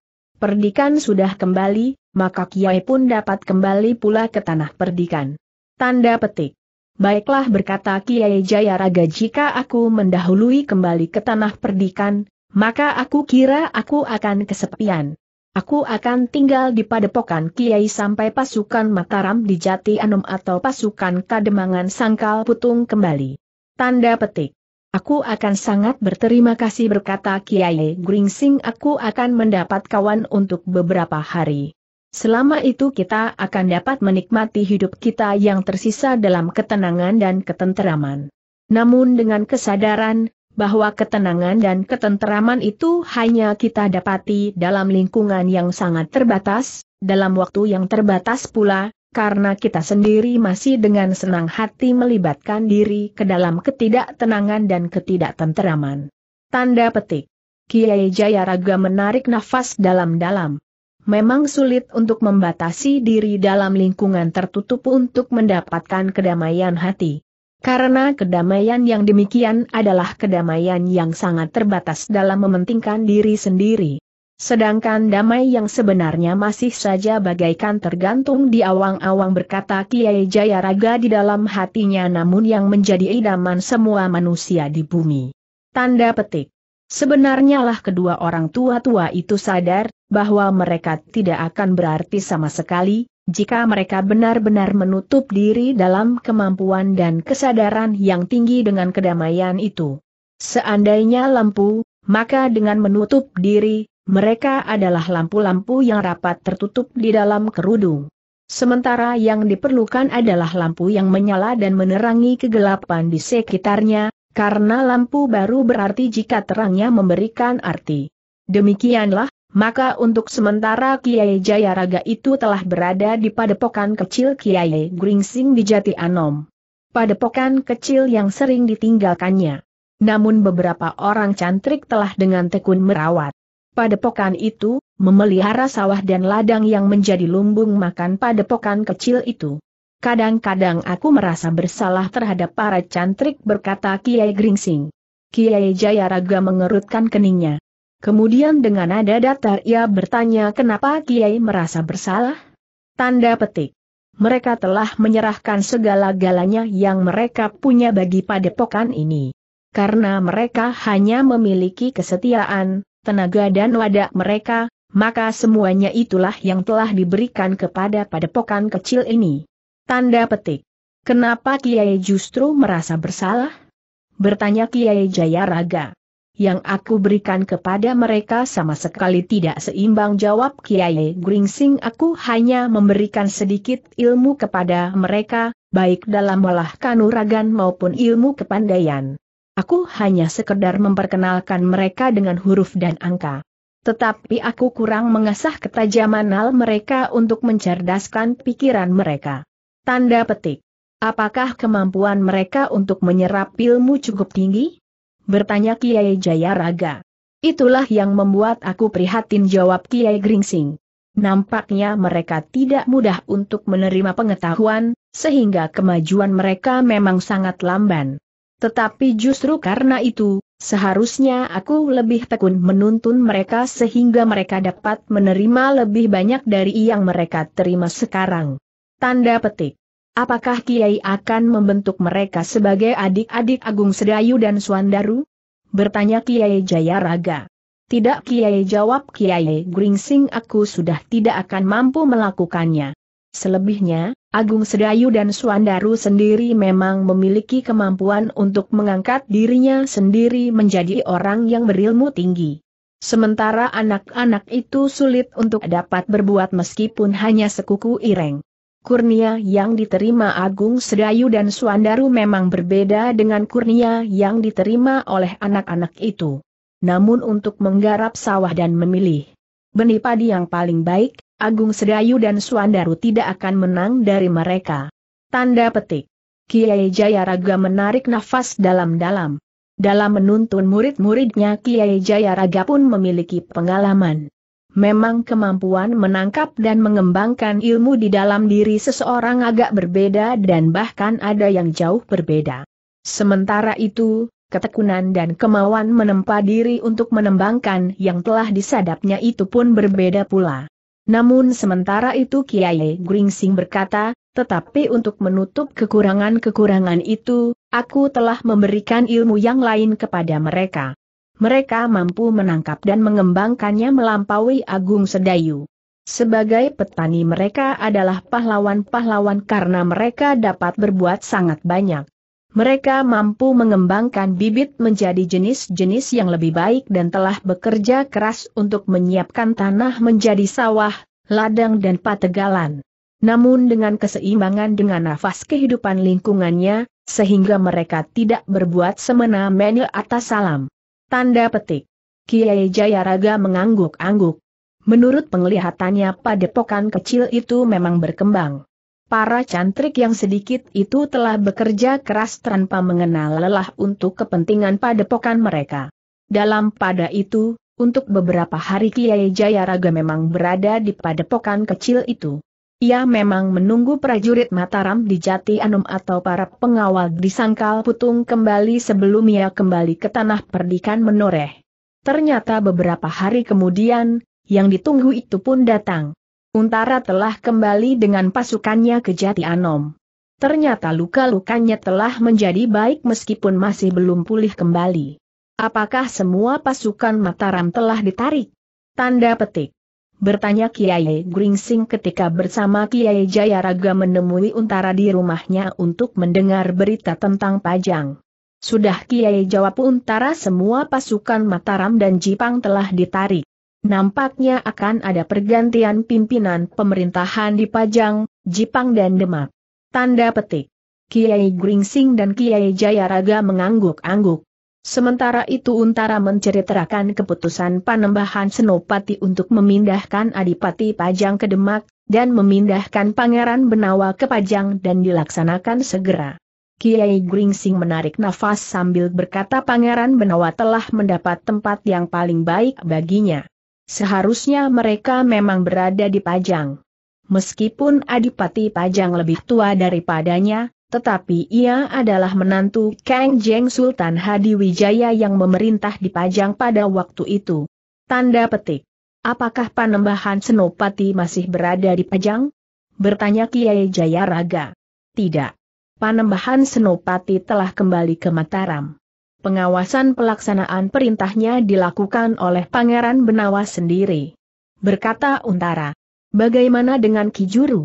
perdikan sudah kembali, maka Kiai pun dapat kembali pula ke tanah perdikan. Tanda petik. Baiklah berkata Kiai Jayaraga jika aku mendahului kembali ke tanah perdikan, maka aku kira aku akan kesepian. Aku akan tinggal di padepokan Kiai sampai pasukan Mataram di Jati Anom atau pasukan Kademangan Sangkal Putung kembali. Tanda petik. Aku akan sangat berterima kasih berkata Kiai Gringsing aku akan mendapat kawan untuk beberapa hari. Selama itu kita akan dapat menikmati hidup kita yang tersisa dalam ketenangan dan ketenteraman. Namun dengan kesadaran, bahwa ketenangan dan ketenteraman itu hanya kita dapati dalam lingkungan yang sangat terbatas, dalam waktu yang terbatas pula, karena kita sendiri masih dengan senang hati melibatkan diri ke dalam ketidaktenangan dan ketidaktenteraman. Tanda petik. Kiai Jayaraga menarik nafas dalam-dalam. Memang sulit untuk membatasi diri dalam lingkungan tertutup untuk mendapatkan kedamaian hati. Karena kedamaian yang demikian adalah kedamaian yang sangat terbatas dalam mementingkan diri sendiri. Sedangkan damai yang sebenarnya masih saja bagaikan tergantung di awang-awang berkata Kiai Jayaraga di dalam hatinya namun yang menjadi idaman semua manusia di bumi. Tanda petik. Sebenarnya lah kedua orang tua-tua itu sadar, bahwa mereka tidak akan berarti sama sekali, jika mereka benar-benar menutup diri dalam kemampuan dan kesadaran yang tinggi dengan kedamaian itu. Seandainya lampu, maka dengan menutup diri, mereka adalah lampu-lampu yang rapat tertutup di dalam kerudung. Sementara yang diperlukan adalah lampu yang menyala dan menerangi kegelapan di sekitarnya, karena lampu baru berarti jika terangnya memberikan arti. Demikianlah, maka untuk sementara Kiai Jayaraga itu telah berada di padepokan kecil Kiai Gringsing di Jati Anom. Padepokan kecil yang sering ditinggalkannya. Namun beberapa orang cantrik telah dengan tekun merawat. Padepokan itu, memelihara sawah dan ladang yang menjadi lumbung makan padepokan kecil itu. Kadang-kadang aku merasa bersalah terhadap para cantrik berkata Kiai Gringsing. Kiai Jayaraga mengerutkan keningnya. Kemudian dengan nada datar ia bertanya kenapa Kiai merasa bersalah? Tanda petik. Mereka telah menyerahkan segala-galanya yang mereka punya bagi padepokan ini. Karena mereka hanya memiliki kesetiaan, tenaga dan wadah mereka, maka semuanya itulah yang telah diberikan kepada padepokan kecil ini. Tanda petik. Kenapa Kiai justru merasa bersalah? Bertanya Kiai Jayaraga. Yang aku berikan kepada mereka sama sekali tidak seimbang jawab Kiai Gringsing aku hanya memberikan sedikit ilmu kepada mereka, baik dalam olah kanuragan maupun ilmu kepandaian. Aku hanya sekedar memperkenalkan mereka dengan huruf dan angka. Tetapi aku kurang mengasah ketajaman mereka untuk mencerdaskan pikiran mereka. Tanda petik. Apakah kemampuan mereka untuk menyerap ilmu cukup tinggi? Bertanya Kiai Jayaraga. Itulah yang membuat aku prihatin jawab Kiai Gringsing. Nampaknya mereka tidak mudah untuk menerima pengetahuan, sehingga kemajuan mereka memang sangat lamban. Tetapi justru karena itu, seharusnya aku lebih tekun menuntun mereka sehingga mereka dapat menerima lebih banyak dari yang mereka terima sekarang. Tanda petik. Apakah Kiai akan membentuk mereka sebagai adik-adik Agung Sedayu dan Suandaru? Bertanya Kiai Jayaraga. Tidak Kiai jawab Kiai Gringsing aku sudah tidak akan mampu melakukannya. Selebihnya, Agung Sedayu dan Suandaru sendiri memang memiliki kemampuan untuk mengangkat dirinya sendiri menjadi orang yang berilmu tinggi. Sementara anak-anak itu sulit untuk dapat berbuat meskipun hanya sekuku ireng. Kurnia yang diterima Agung Sedayu dan Suandaru memang berbeda dengan kurnia yang diterima oleh anak-anak itu. Namun untuk menggarap sawah dan memilih benih padi yang paling baik, Agung Sedayu dan Suandaru tidak akan menang dari mereka. Tanda petik. Kiai Jayaraga menarik nafas dalam-dalam. Dalam menuntun murid-muridnya Kiai Jayaraga pun memiliki pengalaman. Memang kemampuan menangkap dan mengembangkan ilmu di dalam diri seseorang agak berbeda dan bahkan ada yang jauh berbeda. Sementara itu, ketekunan dan kemauan menempa diri untuk menembangkan yang telah disadapnya itu pun berbeda pula. Namun sementara itu Kiai Gringsing berkata, tetapi untuk menutup kekurangan-kekurangan itu, aku telah memberikan ilmu yang lain kepada mereka. Mereka mampu menangkap dan mengembangkannya melampaui Agung Sedayu. Sebagai petani mereka adalah pahlawan-pahlawan karena mereka dapat berbuat sangat banyak. Mereka mampu mengembangkan bibit menjadi jenis-jenis yang lebih baik dan telah bekerja keras untuk menyiapkan tanah menjadi sawah, ladang dan pategalan. Namun dengan keseimbangan dengan nafas kehidupan lingkungannya, sehingga mereka tidak berbuat semena-mena atas salam. Tanda petik. Kiai Jayaraga mengangguk-angguk. Menurut penglihatannya padepokan kecil itu memang berkembang. Para cantrik yang sedikit itu telah bekerja keras tanpa mengenal lelah untuk kepentingan padepokan mereka. Dalam pada itu, untuk beberapa hari Kiai Jayaraga memang berada di padepokan kecil itu. Ia memang menunggu prajurit Mataram di Jati Anum atau para pengawal di Sangkal Putung kembali sebelum ia kembali ke tanah perdikan menoreh. Ternyata beberapa hari kemudian, yang ditunggu itu pun datang. Untara telah kembali dengan pasukannya ke Jati Anom. Ternyata luka-lukanya telah menjadi baik meskipun masih belum pulih kembali. Apakah semua pasukan Mataram telah ditarik? Tanda petik. Bertanya Kiai Gringsing ketika bersama Kiai Jayaraga menemui Untara di rumahnya untuk mendengar berita tentang Pajang. Sudah Kiai jawab Untara semua pasukan Mataram dan Jipang telah ditarik. Nampaknya akan ada pergantian pimpinan pemerintahan di Pajang, Jipang dan Demak. Tanda petik. Kiai Gringsing dan Kiai Jayaraga mengangguk-angguk. Sementara itu Untara menceritakan keputusan panembahan Senopati untuk memindahkan Adipati Pajang ke Demak, dan memindahkan Pangeran Benawa ke Pajang dan dilaksanakan segera. Kiai Gringsing menarik nafas sambil berkata Pangeran Benawa telah mendapat tempat yang paling baik baginya seharusnya mereka memang berada di Pajang. Meskipun Adipati Pajang lebih tua daripadanya, tetapi ia adalah menantu Kang Jeng Sultan Hadi Wijaya yang memerintah di Pajang pada waktu itu. Tanda petik. Apakah Panembahan Senopati masih berada di Pajang? Bertanya Kiai Jayaraga. Tidak. Panembahan Senopati telah kembali ke Mataram pengawasan pelaksanaan perintahnya dilakukan oleh Pangeran Benawa sendiri. Berkata Untara, bagaimana dengan Ki Juru?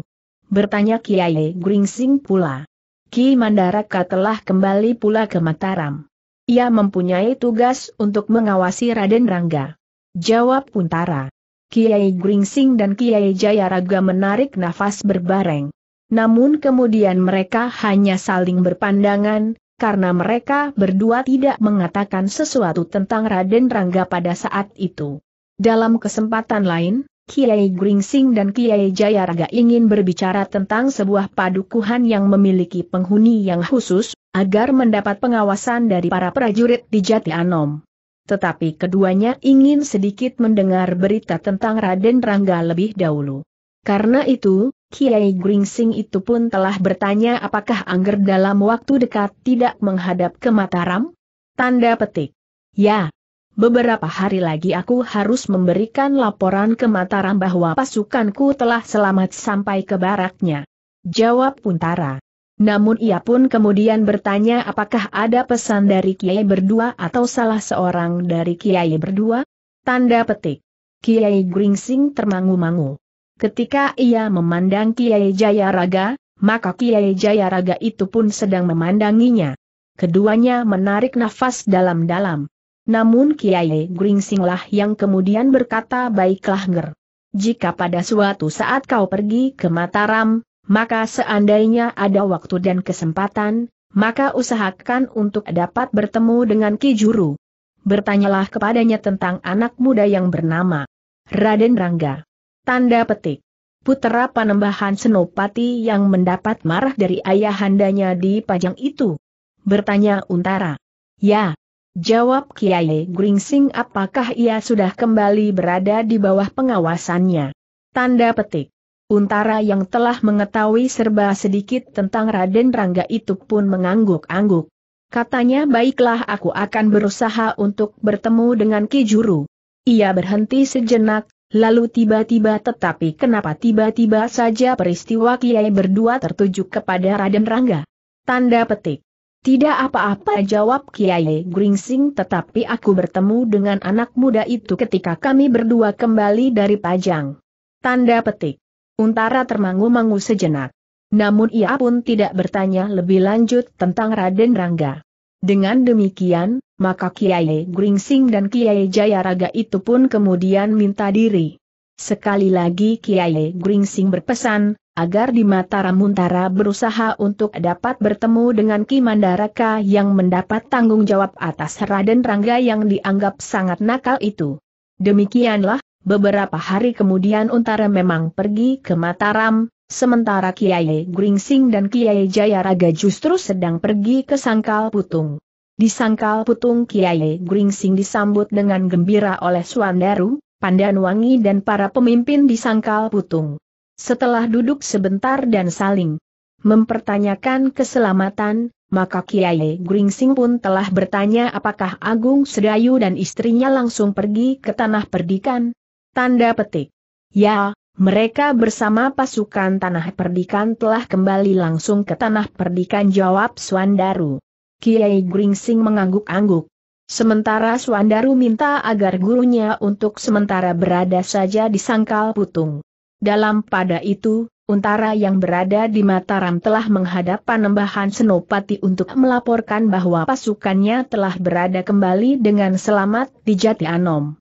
Bertanya Kiai Gringsing pula. Ki Mandaraka telah kembali pula ke Mataram. Ia mempunyai tugas untuk mengawasi Raden Rangga. Jawab Untara. Kiai Gringsing dan Kiai Jayaraga menarik nafas berbareng. Namun kemudian mereka hanya saling berpandangan, karena mereka berdua tidak mengatakan sesuatu tentang Raden Rangga pada saat itu. Dalam kesempatan lain, Kiai Gringsing dan Kiai Jayaraga ingin berbicara tentang sebuah padukuhan yang memiliki penghuni yang khusus, agar mendapat pengawasan dari para prajurit di Jati Anom. Tetapi keduanya ingin sedikit mendengar berita tentang Raden Rangga lebih dahulu. Karena itu, Kiai Gringsing itu pun telah bertanya apakah Angger dalam waktu dekat tidak menghadap ke Mataram? Tanda petik. Ya. Beberapa hari lagi aku harus memberikan laporan ke Mataram bahwa pasukanku telah selamat sampai ke baraknya. Jawab Puntara. Namun ia pun kemudian bertanya apakah ada pesan dari Kiai berdua atau salah seorang dari Kiai berdua? Tanda petik. Kiai Gringsing termangu-mangu. Ketika ia memandang Kiai Jayaraga, maka Kiai Jayaraga itu pun sedang memandanginya. Keduanya menarik nafas dalam-dalam. Namun Kiai Gringsinglah yang kemudian berkata baiklah nger. Jika pada suatu saat kau pergi ke Mataram, maka seandainya ada waktu dan kesempatan, maka usahakan untuk dapat bertemu dengan Ki Juru. Bertanyalah kepadanya tentang anak muda yang bernama Raden Rangga. Tanda petik. Putera Panembahan Senopati yang mendapat marah dari ayahandanya di pajang itu. Bertanya Untara. Ya. Jawab Kiai Gringsing apakah ia sudah kembali berada di bawah pengawasannya. Tanda petik. Untara yang telah mengetahui serba sedikit tentang Raden Rangga itu pun mengangguk-angguk. Katanya baiklah aku akan berusaha untuk bertemu dengan Kijuru. Ia berhenti sejenak, Lalu tiba-tiba tetapi kenapa tiba-tiba saja peristiwa Kiai berdua tertuju kepada Raden Rangga? Tanda petik. Tidak apa-apa jawab Kiai Gringsing tetapi aku bertemu dengan anak muda itu ketika kami berdua kembali dari Pajang. Tanda petik. Untara termangu-mangu sejenak. Namun ia pun tidak bertanya lebih lanjut tentang Raden Rangga. Dengan demikian, maka Kiai Gringsing dan Kiai Jayaraga itu pun kemudian minta diri. Sekali lagi Kiai Gringsing berpesan, agar di Mataram Muntara berusaha untuk dapat bertemu dengan Ki Mandaraka yang mendapat tanggung jawab atas Raden Rangga yang dianggap sangat nakal itu. Demikianlah, beberapa hari kemudian Untara memang pergi ke Mataram, Sementara Kiai Gringsing dan Kiai Jayaraga justru sedang pergi ke Sangkal Putung. Di Sangkal Putung Kiai Gringsing disambut dengan gembira oleh Suandaru, Pandanwangi dan para pemimpin di Sangkal Putung. Setelah duduk sebentar dan saling mempertanyakan keselamatan, maka Kiai Gringsing pun telah bertanya apakah Agung Sedayu dan istrinya langsung pergi ke tanah perdikan. Tanda petik. Ya, mereka bersama pasukan Tanah Perdikan telah kembali langsung ke Tanah Perdikan jawab Swandaru. Kiai Gringsing mengangguk-angguk. Sementara Swandaru minta agar gurunya untuk sementara berada saja di sangkal putung. Dalam pada itu, Untara yang berada di Mataram telah menghadap Panembahan Senopati untuk melaporkan bahwa pasukannya telah berada kembali dengan selamat di Jati Anom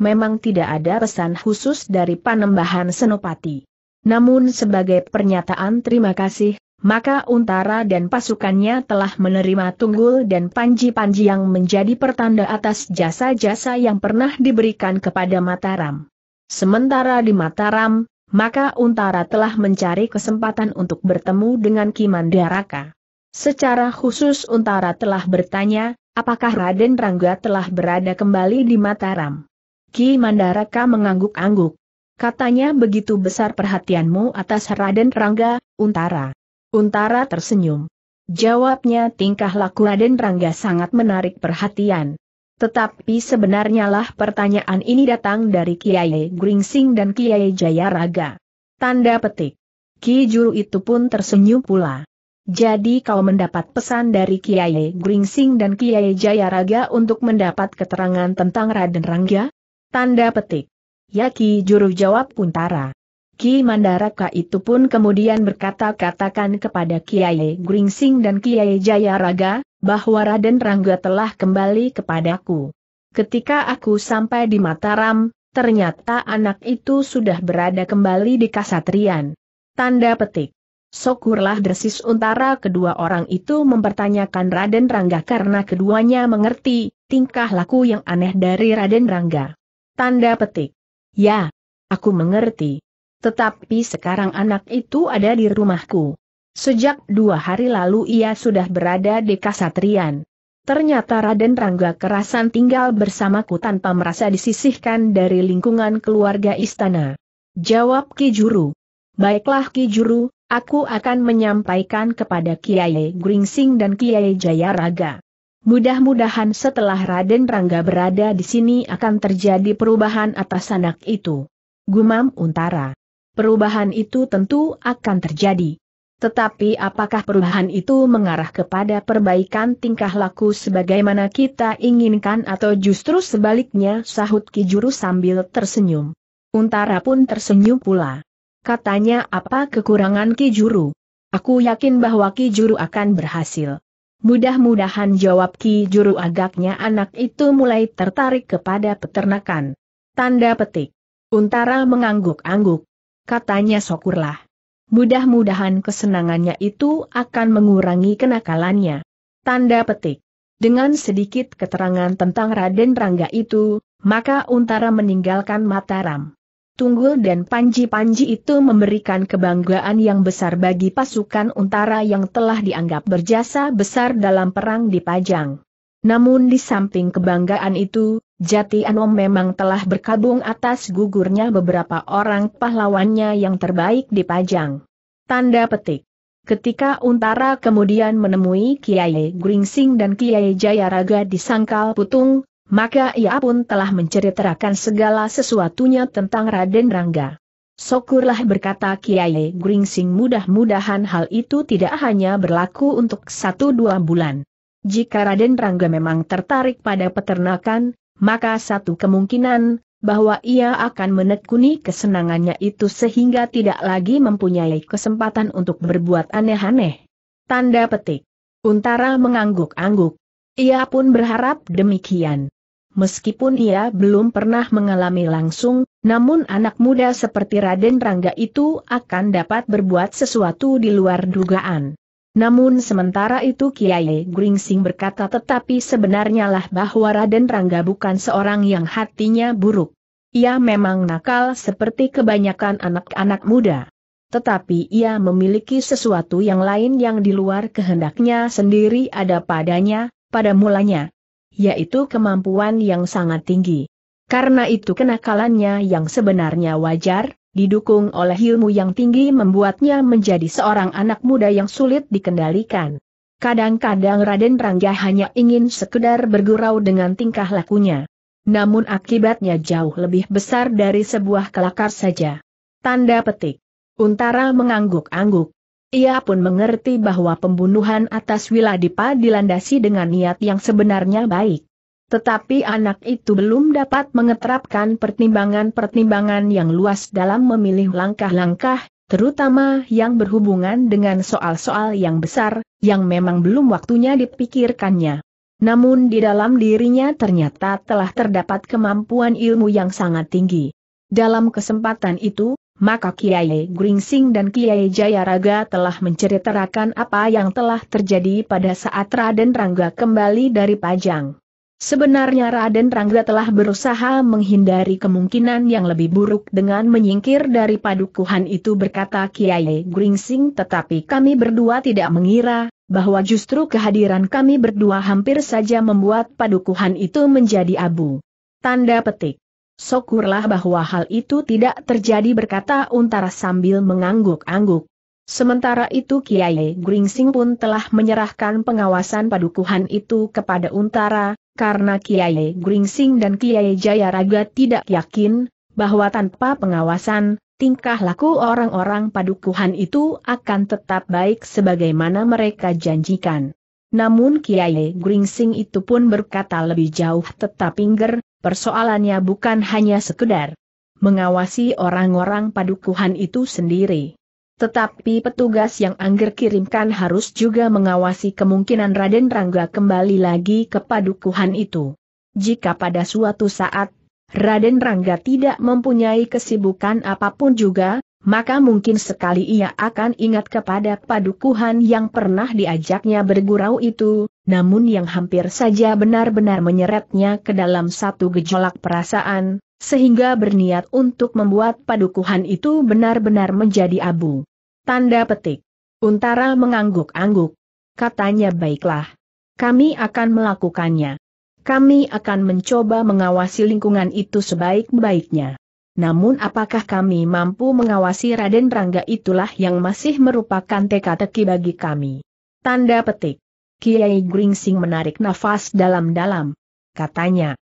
memang tidak ada pesan khusus dari Panembahan Senopati. Namun sebagai pernyataan terima kasih, maka Untara dan pasukannya telah menerima tunggul dan panji-panji yang menjadi pertanda atas jasa-jasa yang pernah diberikan kepada Mataram. Sementara di Mataram, maka Untara telah mencari kesempatan untuk bertemu dengan Kimandaraka. Secara khusus Untara telah bertanya, apakah Raden Rangga telah berada kembali di Mataram. Ki Mandaraka mengangguk-angguk. Katanya begitu besar perhatianmu atas Raden Rangga, Untara. Untara tersenyum. Jawabnya tingkah laku Raden Rangga sangat menarik perhatian. Tetapi sebenarnya lah pertanyaan ini datang dari Kiai Gringsing dan Kiai Jayaraga. Tanda petik. Ki Juru itu pun tersenyum pula. Jadi kau mendapat pesan dari Kiai Gringsing dan Kiai Jayaraga untuk mendapat keterangan tentang Raden Rangga? Tanda petik. Yaki juru jawab Puntara, Ki Mandaraka itu pun kemudian berkata-katakan kepada Kiai Gringsing dan Kiai Jayaraga, bahwa Raden Rangga telah kembali kepadaku. Ketika aku sampai di Mataram, ternyata anak itu sudah berada kembali di Kasatrian. Tanda petik. Syukurlah desis untara kedua orang itu mempertanyakan Raden Rangga karena keduanya mengerti, tingkah laku yang aneh dari Raden Rangga. Tanda petik. Ya, aku mengerti. Tetapi sekarang anak itu ada di rumahku. Sejak dua hari lalu ia sudah berada di Kasatrian. Ternyata Raden Rangga kerasan tinggal bersamaku tanpa merasa disisihkan dari lingkungan keluarga istana. Jawab Ki Juru. Baiklah Ki Juru, aku akan menyampaikan kepada Kiai Gringsing dan Kiai Jayaraga. Mudah-mudahan setelah Raden Rangga berada di sini akan terjadi perubahan atas anak itu. Gumam Untara. Perubahan itu tentu akan terjadi. Tetapi apakah perubahan itu mengarah kepada perbaikan tingkah laku sebagaimana kita inginkan atau justru sebaliknya sahut Kijuru sambil tersenyum. Untara pun tersenyum pula. Katanya apa kekurangan Kijuru? Aku yakin bahwa Kijuru akan berhasil. Mudah-mudahan jawab Ki Juru agaknya anak itu mulai tertarik kepada peternakan. Tanda petik. Untara mengangguk-angguk. Katanya syukurlah. Mudah-mudahan kesenangannya itu akan mengurangi kenakalannya. Tanda petik. Dengan sedikit keterangan tentang Raden Rangga itu, maka Untara meninggalkan Mataram. Tunggul dan panji-panji itu memberikan kebanggaan yang besar bagi pasukan untara yang telah dianggap berjasa besar dalam perang di Pajang. Namun di samping kebanggaan itu, Jati Anom memang telah berkabung atas gugurnya beberapa orang pahlawannya yang terbaik di Pajang. Tanda petik. Ketika Untara kemudian menemui Kiai Gringsing dan Kiai Jayaraga di Sangkal Putung, maka ia pun telah menceritakan segala sesuatunya tentang Raden Rangga. Syukurlah berkata Kiai Gringsing mudah-mudahan hal itu tidak hanya berlaku untuk satu dua bulan. Jika Raden Rangga memang tertarik pada peternakan, maka satu kemungkinan, bahwa ia akan menekuni kesenangannya itu sehingga tidak lagi mempunyai kesempatan untuk berbuat aneh-aneh. Tanda petik. Untara mengangguk-angguk. Ia pun berharap demikian. Meskipun ia belum pernah mengalami langsung, namun anak muda seperti Raden Rangga itu akan dapat berbuat sesuatu di luar dugaan. Namun sementara itu Kiai Gringsing berkata tetapi sebenarnya lah bahwa Raden Rangga bukan seorang yang hatinya buruk. Ia memang nakal seperti kebanyakan anak-anak muda. Tetapi ia memiliki sesuatu yang lain yang di luar kehendaknya sendiri ada padanya, pada mulanya, yaitu kemampuan yang sangat tinggi. Karena itu kenakalannya yang sebenarnya wajar, didukung oleh ilmu yang tinggi membuatnya menjadi seorang anak muda yang sulit dikendalikan. Kadang-kadang Raden Rangga hanya ingin sekedar bergurau dengan tingkah lakunya. Namun akibatnya jauh lebih besar dari sebuah kelakar saja. Tanda petik. Untara mengangguk-angguk. Ia pun mengerti bahwa pembunuhan atas Wiladipa dilandasi dengan niat yang sebenarnya baik. Tetapi anak itu belum dapat mengeterapkan pertimbangan-pertimbangan yang luas dalam memilih langkah-langkah, terutama yang berhubungan dengan soal-soal yang besar, yang memang belum waktunya dipikirkannya. Namun di dalam dirinya ternyata telah terdapat kemampuan ilmu yang sangat tinggi. Dalam kesempatan itu, maka Kiai Gringsing dan Kiai Jayaraga telah menceritakan apa yang telah terjadi pada saat Raden Rangga kembali dari Pajang. Sebenarnya Raden Rangga telah berusaha menghindari kemungkinan yang lebih buruk dengan menyingkir dari padukuhan itu berkata Kiai Gringsing tetapi kami berdua tidak mengira, bahwa justru kehadiran kami berdua hampir saja membuat padukuhan itu menjadi abu. Tanda petik. Syukurlah bahwa hal itu tidak terjadi berkata Untara sambil mengangguk-angguk. Sementara itu Kiai Gringsing pun telah menyerahkan pengawasan padukuhan itu kepada Untara, karena Kiai Gringsing dan Kiai Jayaraga tidak yakin, bahwa tanpa pengawasan, tingkah laku orang-orang padukuhan itu akan tetap baik sebagaimana mereka janjikan. Namun Kiai Gringsing itu pun berkata lebih jauh tetap pingger, Persoalannya bukan hanya sekedar mengawasi orang-orang padukuhan itu sendiri. Tetapi petugas yang Angger kirimkan harus juga mengawasi kemungkinan Raden Rangga kembali lagi ke padukuhan itu. Jika pada suatu saat, Raden Rangga tidak mempunyai kesibukan apapun juga, maka mungkin sekali ia akan ingat kepada padukuhan yang pernah diajaknya bergurau itu, namun yang hampir saja benar-benar menyeretnya ke dalam satu gejolak perasaan, sehingga berniat untuk membuat padukuhan itu benar-benar menjadi abu. Tanda petik. Untara mengangguk-angguk. Katanya baiklah. Kami akan melakukannya. Kami akan mencoba mengawasi lingkungan itu sebaik-baiknya. Namun apakah kami mampu mengawasi Raden Rangga itulah yang masih merupakan teka-teki bagi kami. Tanda petik. Kiai Gringsing menarik nafas dalam-dalam. Katanya,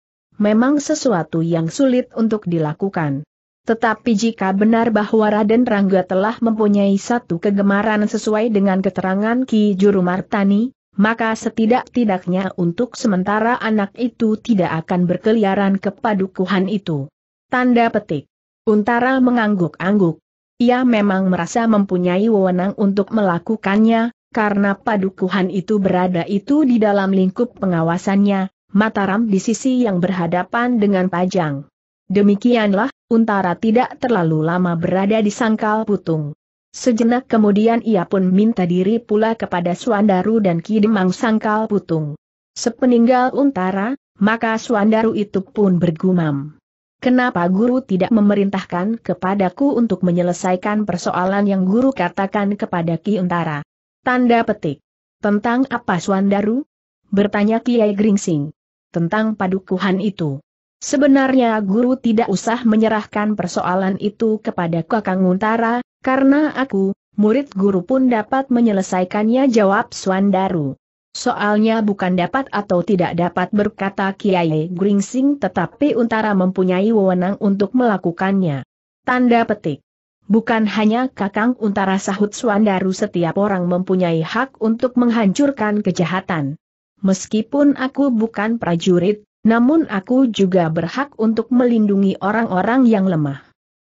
memang sesuatu yang sulit untuk dilakukan. Tetapi jika benar bahwa Raden Rangga telah mempunyai satu kegemaran sesuai dengan keterangan Ki Juru Martani, maka setidak-tidaknya untuk sementara anak itu tidak akan berkeliaran ke padukuhan itu. Tanda petik. Untara mengangguk-angguk. Ia memang merasa mempunyai wewenang untuk melakukannya, karena padukuhan itu berada itu di dalam lingkup pengawasannya, Mataram di sisi yang berhadapan dengan Pajang. Demikianlah, Untara tidak terlalu lama berada di sangkal putung. Sejenak kemudian ia pun minta diri pula kepada Suandaru dan Kidemang sangkal putung. Sepeninggal Untara, maka Suandaru itu pun bergumam. Kenapa guru tidak memerintahkan kepadaku untuk menyelesaikan persoalan yang guru katakan kepada Ki Untara? Tanda petik. Tentang apa Suandaru? Bertanya Kiai Gringsing. Tentang padukuhan itu. Sebenarnya guru tidak usah menyerahkan persoalan itu kepada Kakang Untara, karena aku, murid guru pun dapat menyelesaikannya jawab Suandaru. Soalnya bukan dapat atau tidak dapat berkata Kiai Gringsing tetapi Untara mempunyai wewenang untuk melakukannya. Tanda petik. Bukan hanya Kakang Untara sahut Suandaru setiap orang mempunyai hak untuk menghancurkan kejahatan. Meskipun aku bukan prajurit, namun aku juga berhak untuk melindungi orang-orang yang lemah.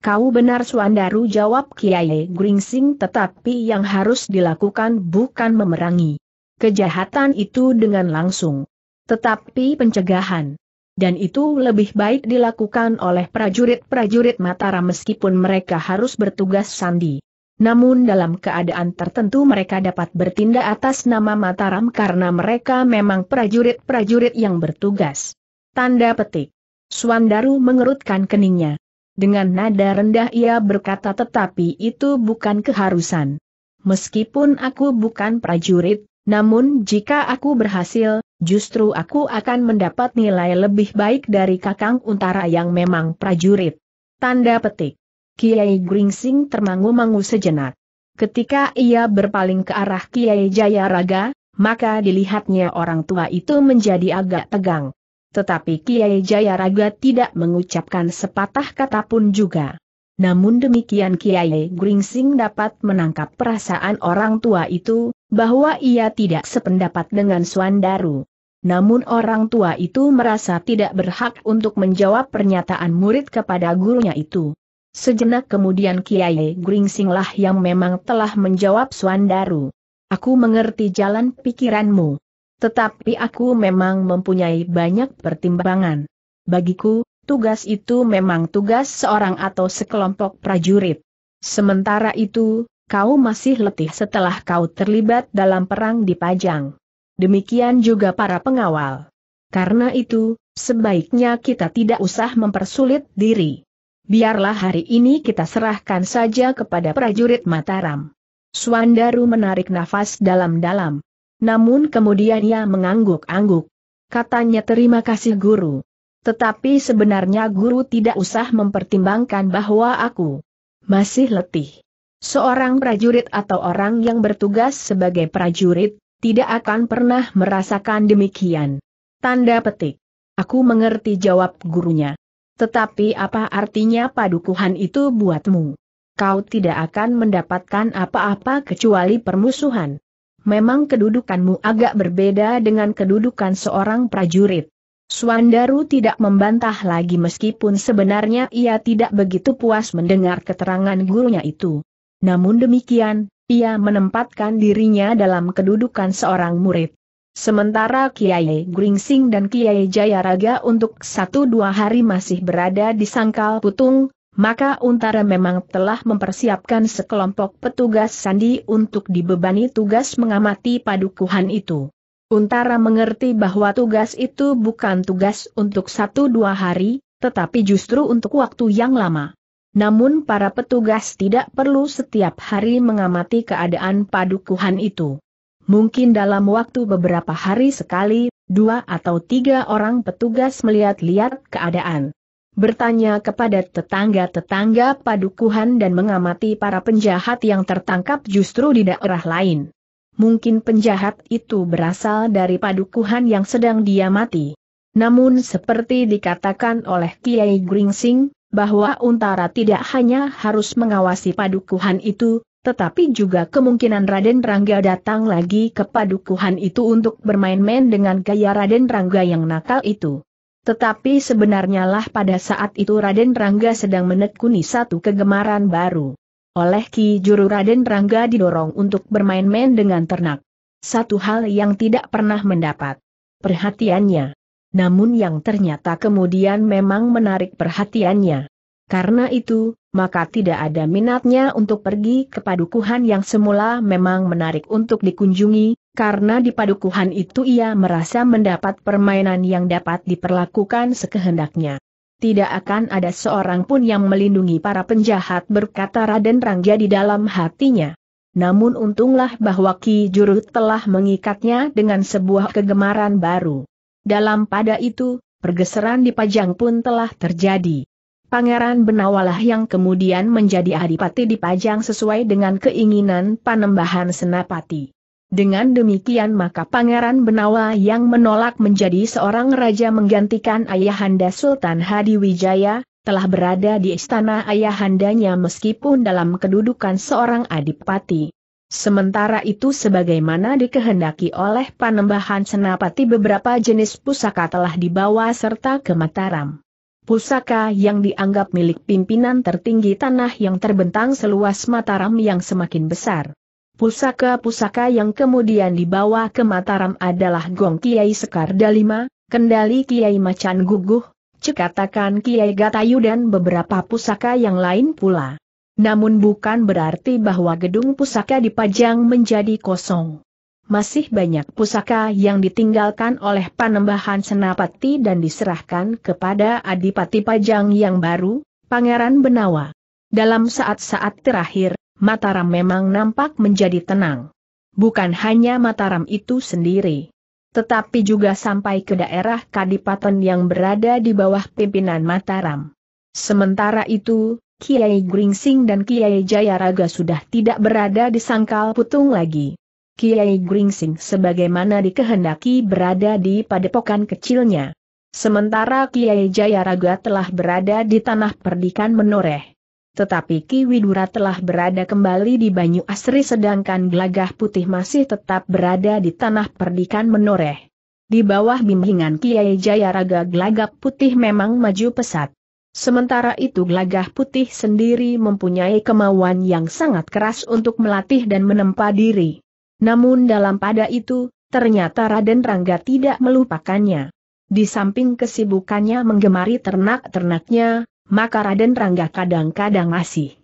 Kau benar Suandaru jawab Kiai Gringsing tetapi yang harus dilakukan bukan memerangi kejahatan itu dengan langsung. Tetapi pencegahan. Dan itu lebih baik dilakukan oleh prajurit-prajurit Mataram meskipun mereka harus bertugas sandi. Namun dalam keadaan tertentu mereka dapat bertindak atas nama Mataram karena mereka memang prajurit-prajurit yang bertugas. Tanda petik. Suandaru mengerutkan keningnya. Dengan nada rendah ia berkata tetapi itu bukan keharusan. Meskipun aku bukan prajurit, namun jika aku berhasil, justru aku akan mendapat nilai lebih baik dari kakang untara yang memang prajurit. Tanda petik. Kiai Gringsing termangu-mangu sejenak. Ketika ia berpaling ke arah Kiai Jayaraga, maka dilihatnya orang tua itu menjadi agak tegang. Tetapi Kiai Jayaraga tidak mengucapkan sepatah kata pun juga. Namun demikian Kiai Gringsing dapat menangkap perasaan orang tua itu, bahwa ia tidak sependapat dengan Suandaru. Namun orang tua itu merasa tidak berhak untuk menjawab pernyataan murid kepada gurunya itu. Sejenak kemudian Kiai Gringsinglah yang memang telah menjawab Suandaru. Aku mengerti jalan pikiranmu. Tetapi aku memang mempunyai banyak pertimbangan. Bagiku, tugas itu memang tugas seorang atau sekelompok prajurit. Sementara itu, kau masih letih setelah kau terlibat dalam perang di Pajang. Demikian juga para pengawal. Karena itu, sebaiknya kita tidak usah mempersulit diri. Biarlah hari ini kita serahkan saja kepada prajurit Mataram. Suandaru menarik nafas dalam-dalam. Namun kemudian ia mengangguk-angguk. Katanya terima kasih guru. Tetapi sebenarnya guru tidak usah mempertimbangkan bahwa aku masih letih. Seorang prajurit atau orang yang bertugas sebagai prajurit, tidak akan pernah merasakan demikian. Tanda petik. Aku mengerti jawab gurunya. Tetapi apa artinya padukuhan itu buatmu? Kau tidak akan mendapatkan apa-apa kecuali permusuhan. Memang kedudukanmu agak berbeda dengan kedudukan seorang prajurit. Suandaru tidak membantah lagi meskipun sebenarnya ia tidak begitu puas mendengar keterangan gurunya itu. Namun demikian, ia menempatkan dirinya dalam kedudukan seorang murid. Sementara Kiai Gringsing dan Kiai Jayaraga untuk satu dua hari masih berada di sangkal putung, maka Untara memang telah mempersiapkan sekelompok petugas sandi untuk dibebani tugas mengamati padukuhan itu. Untara mengerti bahwa tugas itu bukan tugas untuk satu dua hari, tetapi justru untuk waktu yang lama. Namun para petugas tidak perlu setiap hari mengamati keadaan padukuhan itu. Mungkin dalam waktu beberapa hari sekali, dua atau tiga orang petugas melihat-lihat keadaan. Bertanya kepada tetangga-tetangga padukuhan dan mengamati para penjahat yang tertangkap justru di daerah lain. Mungkin penjahat itu berasal dari padukuhan yang sedang diamati. Namun seperti dikatakan oleh Kiai Gringsing, bahwa Untara tidak hanya harus mengawasi padukuhan itu, tetapi juga kemungkinan Raden Rangga datang lagi ke padukuhan itu untuk bermain-main dengan gaya Raden Rangga yang nakal itu. Tetapi sebenarnya lah pada saat itu Raden Rangga sedang menekuni satu kegemaran baru. Oleh Ki Juru Raden Rangga didorong untuk bermain-main dengan ternak. Satu hal yang tidak pernah mendapat perhatiannya namun yang ternyata kemudian memang menarik perhatiannya. Karena itu, maka tidak ada minatnya untuk pergi ke padukuhan yang semula memang menarik untuk dikunjungi, karena di padukuhan itu ia merasa mendapat permainan yang dapat diperlakukan sekehendaknya. Tidak akan ada seorang pun yang melindungi para penjahat berkata Raden Rangga di dalam hatinya. Namun untunglah bahwa Ki Jurut telah mengikatnya dengan sebuah kegemaran baru. Dalam pada itu, pergeseran di Pajang pun telah terjadi. Pangeran Benawalah yang kemudian menjadi adipati di Pajang sesuai dengan keinginan panembahan Senapati. Dengan demikian maka Pangeran Benawa yang menolak menjadi seorang raja menggantikan ayahanda Sultan Hadiwijaya, telah berada di istana ayahandanya meskipun dalam kedudukan seorang adipati. Sementara itu sebagaimana dikehendaki oleh panembahan senapati beberapa jenis pusaka telah dibawa serta ke Mataram. Pusaka yang dianggap milik pimpinan tertinggi tanah yang terbentang seluas Mataram yang semakin besar. Pusaka-pusaka yang kemudian dibawa ke Mataram adalah Gong Kiai Sekar Dalima, Kendali Kiai Macan Guguh, Cekatakan Kiai Gatayu dan beberapa pusaka yang lain pula. Namun bukan berarti bahwa gedung pusaka dipajang menjadi kosong. Masih banyak pusaka yang ditinggalkan oleh panembahan Senapati dan diserahkan kepada Adipati Pajang yang baru, Pangeran Benawa. Dalam saat-saat terakhir, Mataram memang nampak menjadi tenang. Bukan hanya Mataram itu sendiri. Tetapi juga sampai ke daerah Kadipaten yang berada di bawah pimpinan Mataram. Sementara itu, Kiai Gringsing dan Kiai Jayaraga sudah tidak berada di sangkal putung lagi. Kiai Gringsing sebagaimana dikehendaki berada di padepokan kecilnya. Sementara Kiai Jayaraga telah berada di tanah perdikan menoreh. Tetapi Ki Widura telah berada kembali di Banyu Asri sedangkan Gelagah Putih masih tetap berada di tanah perdikan menoreh. Di bawah bimbingan Kiai Jayaraga Gelagah Putih memang maju pesat. Sementara itu Gelagah Putih sendiri mempunyai kemauan yang sangat keras untuk melatih dan menempa diri. Namun dalam pada itu, ternyata Raden Rangga tidak melupakannya. Di samping kesibukannya menggemari ternak-ternaknya, maka Raden Rangga kadang-kadang masih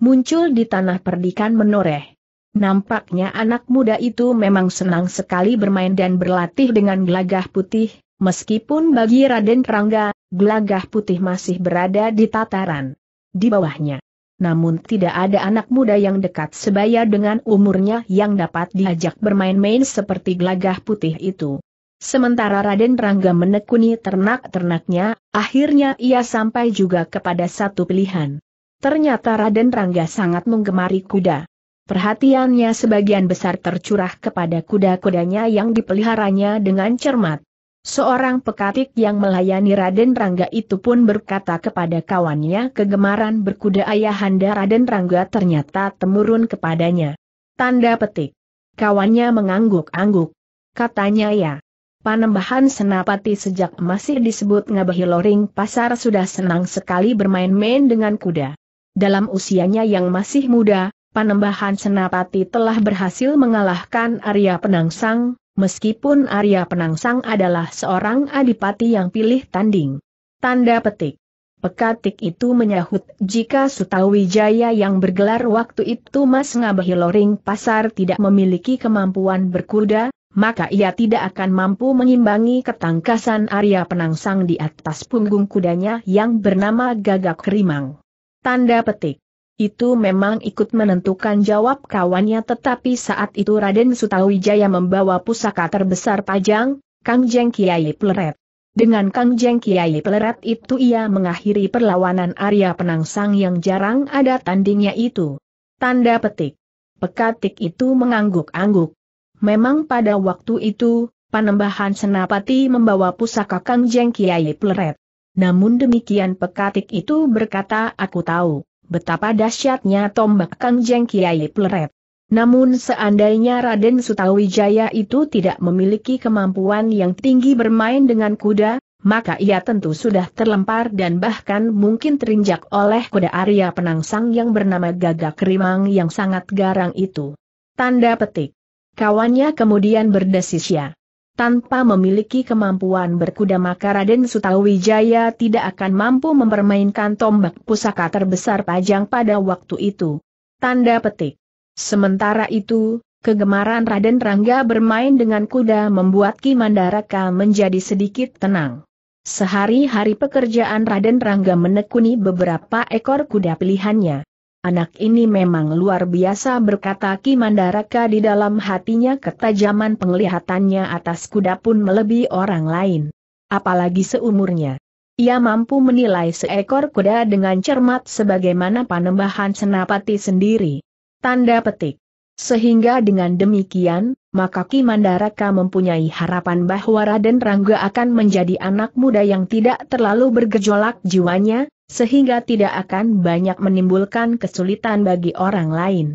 muncul di tanah perdikan menoreh. Nampaknya anak muda itu memang senang sekali bermain dan berlatih dengan gelagah putih, meskipun bagi Raden Rangga, gelagah putih masih berada di tataran di bawahnya. Namun tidak ada anak muda yang dekat sebaya dengan umurnya yang dapat diajak bermain-main seperti gelagah putih itu. Sementara Raden Rangga menekuni ternak-ternaknya, akhirnya ia sampai juga kepada satu pilihan. Ternyata Raden Rangga sangat menggemari kuda. Perhatiannya sebagian besar tercurah kepada kuda-kudanya yang dipeliharanya dengan cermat. Seorang pekatik yang melayani Raden Rangga itu pun berkata kepada kawannya kegemaran berkuda ayahanda Raden Rangga ternyata temurun kepadanya. Tanda petik. Kawannya mengangguk-angguk. Katanya ya. Panembahan Senapati sejak masih disebut Ngabahi Loring Pasar sudah senang sekali bermain-main dengan kuda. Dalam usianya yang masih muda, Panembahan Senapati telah berhasil mengalahkan Arya Penangsang, meskipun Arya Penangsang adalah seorang adipati yang pilih tanding. Tanda petik. Pekatik itu menyahut jika Sutawijaya yang bergelar waktu itu Mas Ngabahi Loring Pasar tidak memiliki kemampuan berkuda, maka ia tidak akan mampu mengimbangi ketangkasan Arya Penangsang di atas punggung kudanya yang bernama Gagak Kerimang. Tanda petik. Itu memang ikut menentukan jawab kawannya tetapi saat itu Raden Sutawijaya membawa pusaka terbesar Pajang, Kang Jeng Kiai Pleret. Dengan Kang Jeng Kiai Pleret itu ia mengakhiri perlawanan Arya Penangsang yang jarang ada tandingnya itu. Tanda petik. Pekatik itu mengangguk-angguk. Memang pada waktu itu, Panembahan Senapati membawa pusaka Kang Jeng Kiai Pleret. Namun demikian Pekatik itu berkata aku tahu betapa dahsyatnya tombak Jeng Kiai Pleret. Namun seandainya Raden Sutawijaya itu tidak memiliki kemampuan yang tinggi bermain dengan kuda, maka ia tentu sudah terlempar dan bahkan mungkin terinjak oleh kuda Arya penangsang yang bernama Gagak Rimang yang sangat garang itu. Tanda petik. Kawannya kemudian ya tanpa memiliki kemampuan berkuda maka Raden Sutawijaya tidak akan mampu mempermainkan tombak pusaka terbesar Pajang pada waktu itu. Tanda petik. Sementara itu, kegemaran Raden Rangga bermain dengan kuda membuat Ki Mandaraka menjadi sedikit tenang. Sehari-hari pekerjaan Raden Rangga menekuni beberapa ekor kuda pilihannya. Anak ini memang luar biasa berkata Kimandaraka di dalam hatinya ketajaman penglihatannya atas kuda pun melebihi orang lain. Apalagi seumurnya. Ia mampu menilai seekor kuda dengan cermat sebagaimana panembahan senapati sendiri. Tanda petik. Sehingga dengan demikian, maka Kimandaraka mempunyai harapan bahwa Raden Rangga akan menjadi anak muda yang tidak terlalu bergejolak jiwanya, sehingga tidak akan banyak menimbulkan kesulitan bagi orang lain.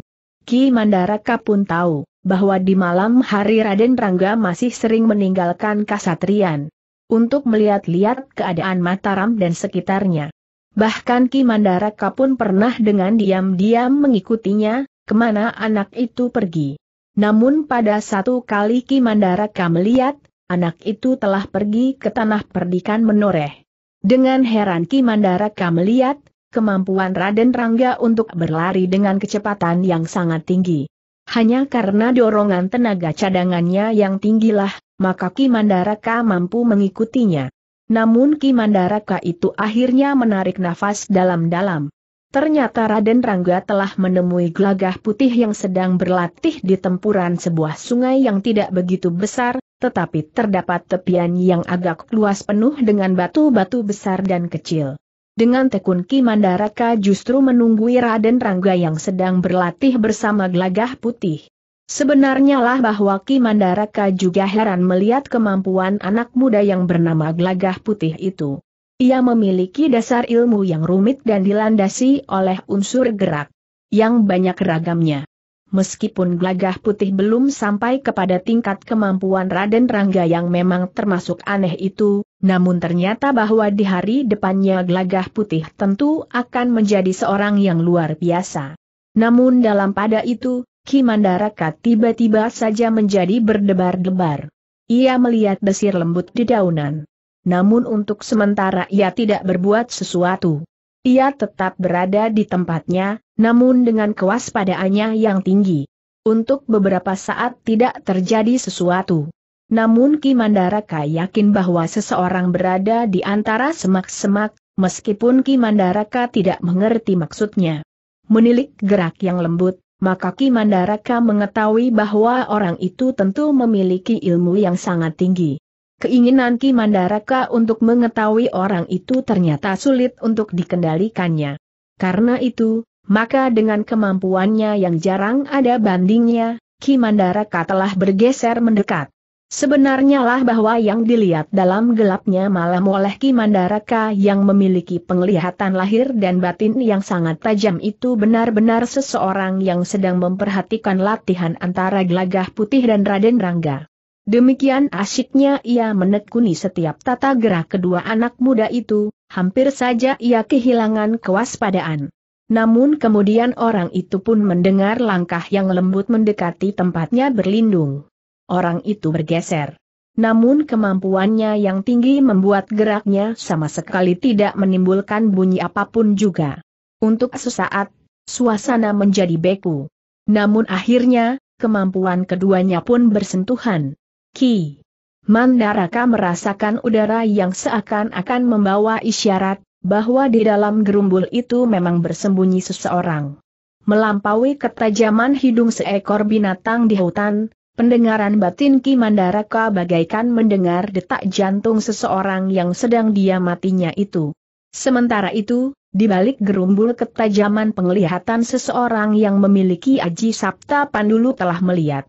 Ki Mandaraka pun tahu bahwa di malam hari Raden Rangga masih sering meninggalkan kasatrian untuk melihat-lihat keadaan Mataram dan sekitarnya. Bahkan Ki Mandaraka pun pernah dengan diam-diam mengikutinya, kemana anak itu pergi. Namun pada satu kali Ki Mandaraka melihat, anak itu telah pergi ke tanah perdikan menoreh. Dengan heran Ki Mandaraka melihat, kemampuan Raden Rangga untuk berlari dengan kecepatan yang sangat tinggi. Hanya karena dorongan tenaga cadangannya yang tinggilah, maka Ki Mandaraka mampu mengikutinya. Namun Ki Mandaraka itu akhirnya menarik nafas dalam-dalam. Ternyata Raden Rangga telah menemui gelagah putih yang sedang berlatih di tempuran sebuah sungai yang tidak begitu besar, tetapi terdapat tepian yang agak luas penuh dengan batu-batu besar dan kecil. Dengan tekun Ki Mandaraka justru menunggui Raden Rangga yang sedang berlatih bersama Glagah putih. Sebenarnya lah bahwa Ki Mandaraka juga heran melihat kemampuan anak muda yang bernama Glagah putih itu. Ia memiliki dasar ilmu yang rumit dan dilandasi oleh unsur gerak yang banyak ragamnya. Meskipun gelagah putih belum sampai kepada tingkat kemampuan Raden Rangga yang memang termasuk aneh itu, namun ternyata bahwa di hari depannya gelagah putih tentu akan menjadi seorang yang luar biasa. Namun dalam pada itu, Ki Mandaraka tiba-tiba saja menjadi berdebar-debar. Ia melihat desir lembut di daunan. Namun untuk sementara ia tidak berbuat sesuatu. Ia tetap berada di tempatnya, namun dengan kewaspadaannya yang tinggi. Untuk beberapa saat tidak terjadi sesuatu. Namun Ki Mandaraka yakin bahwa seseorang berada di antara semak-semak, meskipun Ki Mandaraka tidak mengerti maksudnya. Menilik gerak yang lembut, maka Ki Mandaraka mengetahui bahwa orang itu tentu memiliki ilmu yang sangat tinggi. Keinginan Ki Mandaraka untuk mengetahui orang itu ternyata sulit untuk dikendalikannya. Karena itu, maka dengan kemampuannya yang jarang ada bandingnya, Ki Mandaraka telah bergeser mendekat. Sebenarnya lah bahwa yang dilihat dalam gelapnya malam oleh Mandaraka yang memiliki penglihatan lahir dan batin yang sangat tajam itu benar-benar seseorang yang sedang memperhatikan latihan antara gelagah putih dan Raden Rangga. Demikian asyiknya ia menekuni setiap tata gerak kedua anak muda itu, hampir saja ia kehilangan kewaspadaan. Namun kemudian orang itu pun mendengar langkah yang lembut mendekati tempatnya berlindung. Orang itu bergeser. Namun kemampuannya yang tinggi membuat geraknya sama sekali tidak menimbulkan bunyi apapun juga. Untuk sesaat, suasana menjadi beku. Namun akhirnya, kemampuan keduanya pun bersentuhan. Ki Mandaraka merasakan udara yang seakan-akan membawa isyarat, bahwa di dalam gerumbul itu memang bersembunyi seseorang. Melampaui ketajaman hidung seekor binatang di hutan, pendengaran batin Ki Mandaraka bagaikan mendengar detak jantung seseorang yang sedang dia matinya itu. Sementara itu, di balik gerumbul ketajaman penglihatan seseorang yang memiliki aji sabta pandulu telah melihat.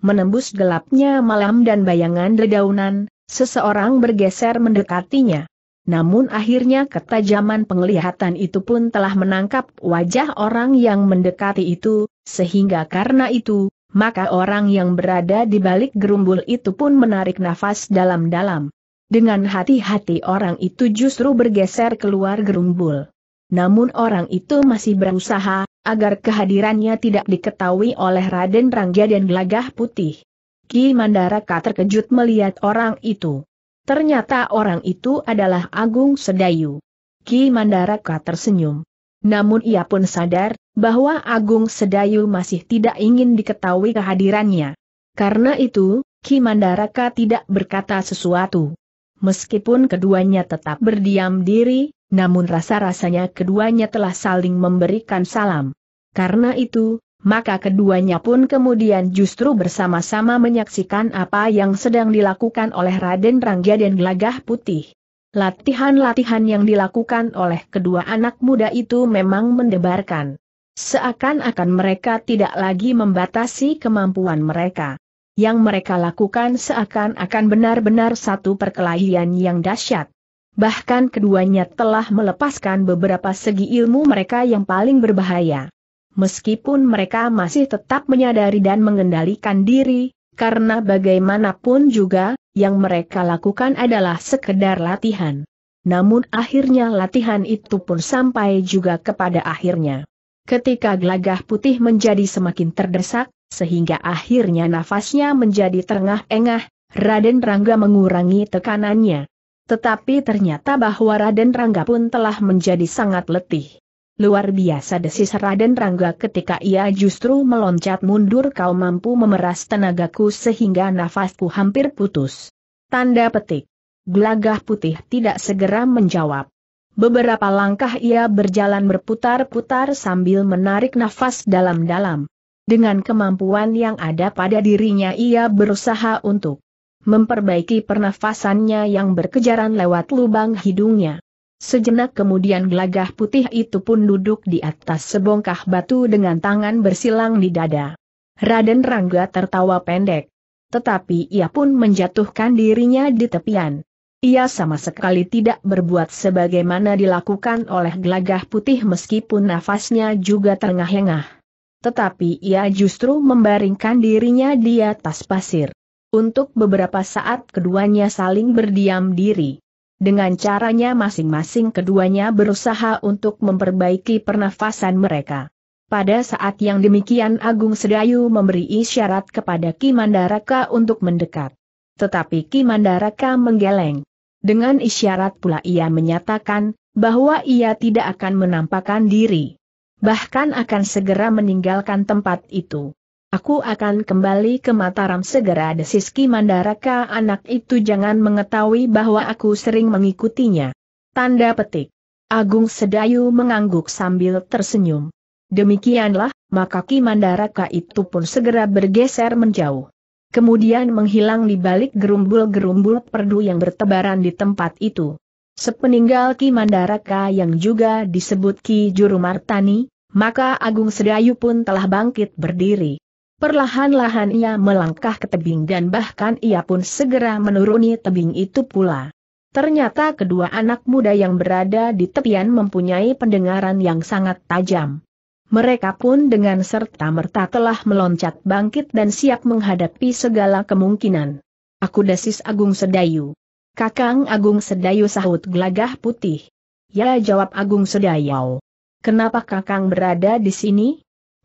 Menembus gelapnya malam dan bayangan dedaunan, seseorang bergeser mendekatinya. Namun akhirnya ketajaman penglihatan itu pun telah menangkap wajah orang yang mendekati itu, sehingga karena itu, maka orang yang berada di balik gerumbul itu pun menarik nafas dalam-dalam. Dengan hati-hati orang itu justru bergeser keluar gerumbul. Namun orang itu masih berusaha, agar kehadirannya tidak diketahui oleh Raden Rangga dan Gelagah Putih. Ki Mandaraka terkejut melihat orang itu. Ternyata orang itu adalah Agung Sedayu. Ki Mandaraka tersenyum. Namun ia pun sadar, bahwa Agung Sedayu masih tidak ingin diketahui kehadirannya. Karena itu, Ki Mandaraka tidak berkata sesuatu. Meskipun keduanya tetap berdiam diri, namun rasa-rasanya keduanya telah saling memberikan salam. Karena itu, maka keduanya pun kemudian justru bersama-sama menyaksikan apa yang sedang dilakukan oleh Raden Rangga dan Gelagah Putih. Latihan-latihan yang dilakukan oleh kedua anak muda itu memang mendebarkan. Seakan-akan mereka tidak lagi membatasi kemampuan mereka. Yang mereka lakukan seakan-akan benar-benar satu perkelahian yang dahsyat. Bahkan keduanya telah melepaskan beberapa segi ilmu mereka yang paling berbahaya meskipun mereka masih tetap menyadari dan mengendalikan diri, karena bagaimanapun juga, yang mereka lakukan adalah sekedar latihan. Namun akhirnya latihan itu pun sampai juga kepada akhirnya. Ketika gelagah putih menjadi semakin terdesak, sehingga akhirnya nafasnya menjadi terengah-engah, Raden Rangga mengurangi tekanannya. Tetapi ternyata bahwa Raden Rangga pun telah menjadi sangat letih. Luar biasa desis Raden Rangga ketika ia justru meloncat mundur kau mampu memeras tenagaku sehingga nafasku hampir putus. Tanda petik. Gelagah putih tidak segera menjawab. Beberapa langkah ia berjalan berputar-putar sambil menarik nafas dalam-dalam. Dengan kemampuan yang ada pada dirinya ia berusaha untuk memperbaiki pernafasannya yang berkejaran lewat lubang hidungnya. Sejenak kemudian gelagah putih itu pun duduk di atas sebongkah batu dengan tangan bersilang di dada. Raden Rangga tertawa pendek. Tetapi ia pun menjatuhkan dirinya di tepian. Ia sama sekali tidak berbuat sebagaimana dilakukan oleh gelagah putih meskipun nafasnya juga terengah-engah. Tetapi ia justru membaringkan dirinya di atas pasir. Untuk beberapa saat keduanya saling berdiam diri. Dengan caranya masing-masing keduanya berusaha untuk memperbaiki pernafasan mereka. Pada saat yang demikian Agung Sedayu memberi isyarat kepada Kimandaraka untuk mendekat. Tetapi Kimandaraka menggeleng. Dengan isyarat pula ia menyatakan, bahwa ia tidak akan menampakkan diri. Bahkan akan segera meninggalkan tempat itu. Aku akan kembali ke Mataram segera desis Ki Mandaraka anak itu jangan mengetahui bahwa aku sering mengikutinya. Tanda petik. Agung Sedayu mengangguk sambil tersenyum. Demikianlah, maka Ki Mandaraka itu pun segera bergeser menjauh. Kemudian menghilang di balik gerumbul-gerumbul perdu yang bertebaran di tempat itu. Sepeninggal Ki Mandaraka yang juga disebut Ki Juru Martani, maka Agung Sedayu pun telah bangkit berdiri. Perlahan-lahan ia melangkah ke tebing dan bahkan ia pun segera menuruni tebing itu pula. Ternyata kedua anak muda yang berada di tepian mempunyai pendengaran yang sangat tajam. Mereka pun dengan serta-merta telah meloncat bangkit dan siap menghadapi segala kemungkinan. Aku dasis Agung Sedayu. Kakang Agung Sedayu sahut gelagah putih. Ya jawab Agung Sedayu. Kenapa kakang berada di sini?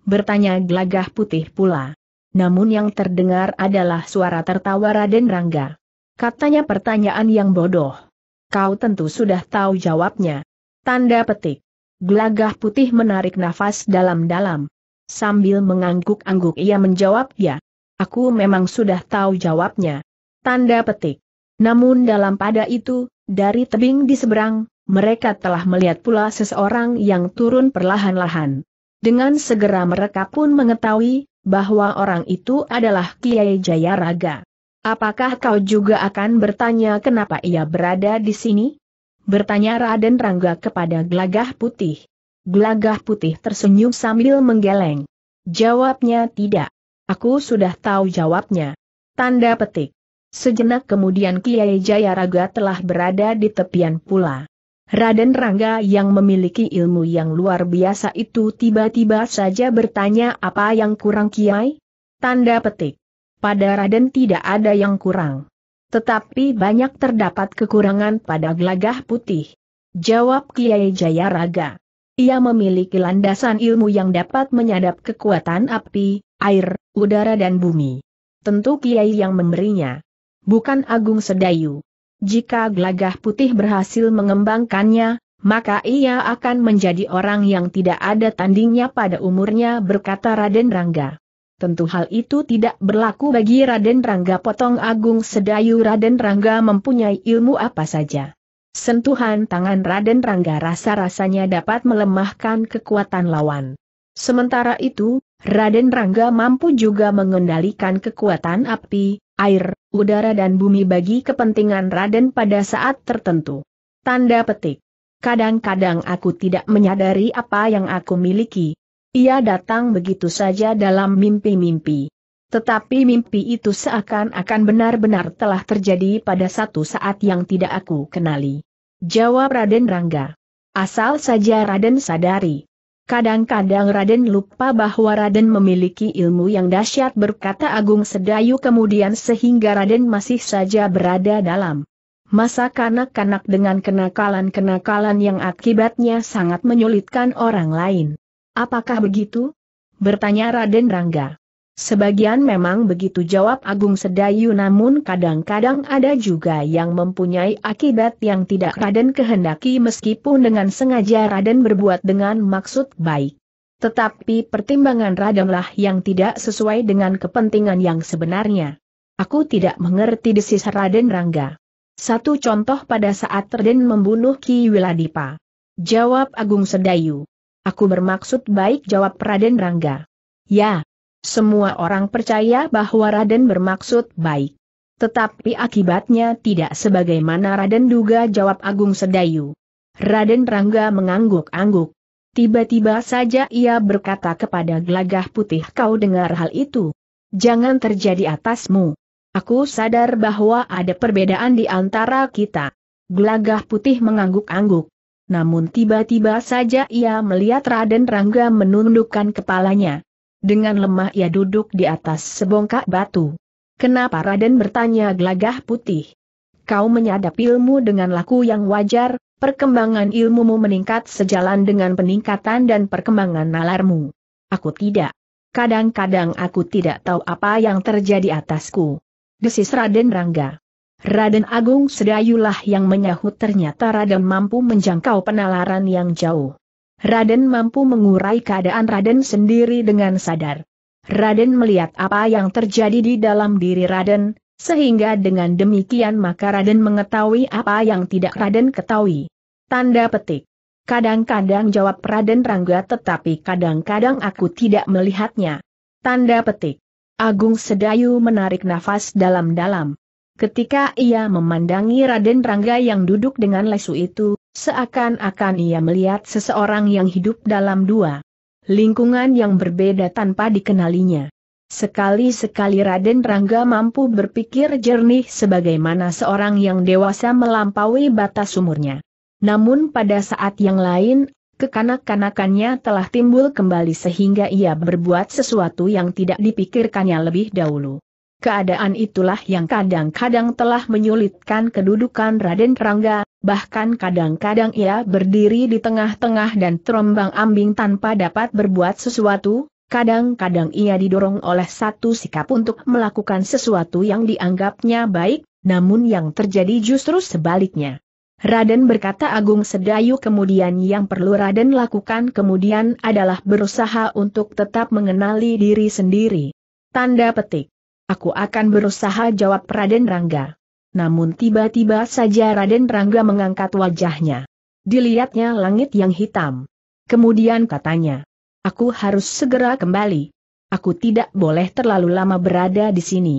bertanya gelagah putih pula. Namun yang terdengar adalah suara tertawa Raden Rangga. Katanya pertanyaan yang bodoh. Kau tentu sudah tahu jawabnya. Tanda petik. Gelagah putih menarik nafas dalam-dalam. Sambil mengangguk-angguk ia menjawab ya. Aku memang sudah tahu jawabnya. Tanda petik. Namun dalam pada itu, dari tebing di seberang, mereka telah melihat pula seseorang yang turun perlahan-lahan. Dengan segera mereka pun mengetahui bahwa orang itu adalah Kiai Jayaraga. Apakah kau juga akan bertanya kenapa ia berada di sini? Bertanya Raden Rangga kepada Glagah Putih. Glagah Putih tersenyum sambil menggeleng. Jawabnya tidak. Aku sudah tahu jawabnya. Tanda petik. Sejenak kemudian Kiai Jayaraga telah berada di tepian pula. Raden Rangga yang memiliki ilmu yang luar biasa itu tiba-tiba saja bertanya apa yang kurang Kiai? Tanda petik. Pada Raden tidak ada yang kurang. Tetapi banyak terdapat kekurangan pada gelagah putih. Jawab Kiai Jaya Raga. Ia memiliki landasan ilmu yang dapat menyadap kekuatan api, air, udara dan bumi. Tentu Kiai yang memberinya. Bukan Agung Sedayu. Jika gelagah putih berhasil mengembangkannya, maka ia akan menjadi orang yang tidak ada tandingnya pada umurnya berkata Raden Rangga. Tentu hal itu tidak berlaku bagi Raden Rangga Potong Agung Sedayu Raden Rangga mempunyai ilmu apa saja. Sentuhan tangan Raden Rangga rasa-rasanya dapat melemahkan kekuatan lawan. Sementara itu, Raden Rangga mampu juga mengendalikan kekuatan api, air, udara dan bumi bagi kepentingan Raden pada saat tertentu. Tanda petik. Kadang-kadang aku tidak menyadari apa yang aku miliki. Ia datang begitu saja dalam mimpi-mimpi. Tetapi mimpi itu seakan-akan benar-benar telah terjadi pada satu saat yang tidak aku kenali. Jawab Raden Rangga. Asal saja Raden sadari, Kadang-kadang Raden lupa bahwa Raden memiliki ilmu yang dahsyat berkata Agung Sedayu kemudian sehingga Raden masih saja berada dalam masa kanak-kanak dengan kenakalan-kenakalan yang akibatnya sangat menyulitkan orang lain. Apakah begitu? Bertanya Raden Rangga. Sebagian memang begitu jawab Agung Sedayu namun kadang-kadang ada juga yang mempunyai akibat yang tidak Raden kehendaki meskipun dengan sengaja Raden berbuat dengan maksud baik. Tetapi pertimbangan Radenlah yang tidak sesuai dengan kepentingan yang sebenarnya. Aku tidak mengerti desis Raden Rangga. Satu contoh pada saat Raden membunuh Ki Wiladipa. Jawab Agung Sedayu. Aku bermaksud baik jawab Raden Rangga. Ya, semua orang percaya bahwa Raden bermaksud baik. Tetapi akibatnya tidak sebagaimana Raden duga jawab Agung Sedayu. Raden Rangga mengangguk-angguk. Tiba-tiba saja ia berkata kepada Glagah putih kau dengar hal itu. Jangan terjadi atasmu. Aku sadar bahwa ada perbedaan di antara kita. Glagah putih mengangguk-angguk. Namun tiba-tiba saja ia melihat Raden Rangga menundukkan kepalanya. Dengan lemah ia duduk di atas sebongkak batu. Kenapa Raden bertanya gelagah putih? Kau menyadap ilmu dengan laku yang wajar, perkembangan ilmumu meningkat sejalan dengan peningkatan dan perkembangan nalarmu. Aku tidak. Kadang-kadang aku tidak tahu apa yang terjadi atasku. Desis Raden Rangga. Raden Agung Sedayulah yang menyahut ternyata Raden mampu menjangkau penalaran yang jauh. Raden mampu mengurai keadaan Raden sendiri dengan sadar. Raden melihat apa yang terjadi di dalam diri Raden, sehingga dengan demikian maka Raden mengetahui apa yang tidak Raden ketahui. Tanda petik. Kadang-kadang jawab Raden Rangga tetapi kadang-kadang aku tidak melihatnya. Tanda petik. Agung Sedayu menarik nafas dalam-dalam. Ketika ia memandangi Raden Rangga yang duduk dengan lesu itu, Seakan-akan ia melihat seseorang yang hidup dalam dua lingkungan yang berbeda tanpa dikenalinya. Sekali-sekali Raden Rangga mampu berpikir jernih sebagaimana seorang yang dewasa melampaui batas umurnya. Namun pada saat yang lain, kekanak-kanakannya telah timbul kembali sehingga ia berbuat sesuatu yang tidak dipikirkannya lebih dahulu. Keadaan itulah yang kadang-kadang telah menyulitkan kedudukan Raden Rangga, bahkan kadang-kadang ia berdiri di tengah-tengah dan terombang ambing tanpa dapat berbuat sesuatu, kadang-kadang ia didorong oleh satu sikap untuk melakukan sesuatu yang dianggapnya baik, namun yang terjadi justru sebaliknya. Raden berkata Agung Sedayu kemudian yang perlu Raden lakukan kemudian adalah berusaha untuk tetap mengenali diri sendiri. Tanda petik. Aku akan berusaha jawab Raden Rangga. Namun tiba-tiba saja Raden Rangga mengangkat wajahnya. Dilihatnya langit yang hitam. Kemudian katanya, aku harus segera kembali. Aku tidak boleh terlalu lama berada di sini.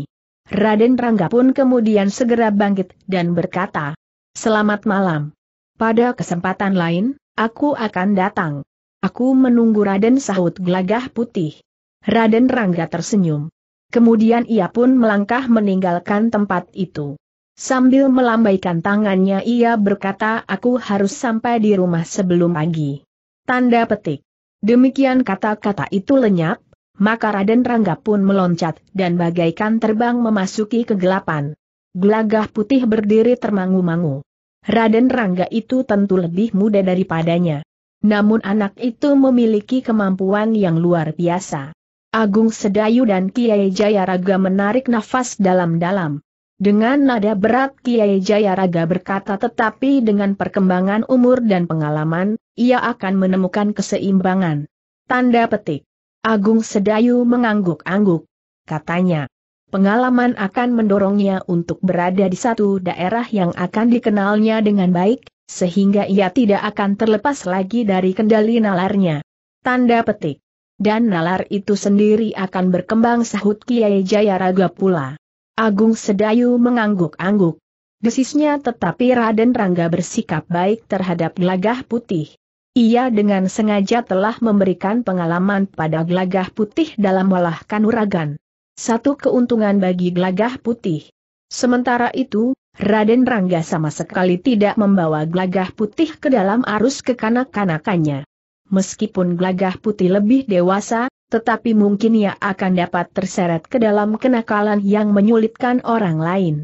Raden Rangga pun kemudian segera bangkit dan berkata, Selamat malam. Pada kesempatan lain, aku akan datang. Aku menunggu Raden sahut gelagah putih. Raden Rangga tersenyum. Kemudian ia pun melangkah meninggalkan tempat itu. Sambil melambaikan tangannya ia berkata aku harus sampai di rumah sebelum pagi. Tanda petik. Demikian kata-kata itu lenyap, maka Raden Rangga pun meloncat dan bagaikan terbang memasuki kegelapan. Gelagah putih berdiri termangu-mangu. Raden Rangga itu tentu lebih muda daripadanya. Namun anak itu memiliki kemampuan yang luar biasa. Agung Sedayu dan Kiai Jayaraga menarik nafas dalam-dalam. Dengan nada berat Kiai Jayaraga berkata tetapi dengan perkembangan umur dan pengalaman, ia akan menemukan keseimbangan. Tanda petik. Agung Sedayu mengangguk-angguk. Katanya, pengalaman akan mendorongnya untuk berada di satu daerah yang akan dikenalnya dengan baik, sehingga ia tidak akan terlepas lagi dari kendali nalarnya. Tanda petik dan nalar itu sendiri akan berkembang sahut Kiai Jayaraga pula. Agung Sedayu mengangguk-angguk. Desisnya tetapi Raden Rangga bersikap baik terhadap gelagah putih. Ia dengan sengaja telah memberikan pengalaman pada gelagah putih dalam olah kanuragan. Satu keuntungan bagi gelagah putih. Sementara itu, Raden Rangga sama sekali tidak membawa gelagah putih ke dalam arus kekanak-kanakannya meskipun gelagah putih lebih dewasa, tetapi mungkin ia akan dapat terseret ke dalam kenakalan yang menyulitkan orang lain.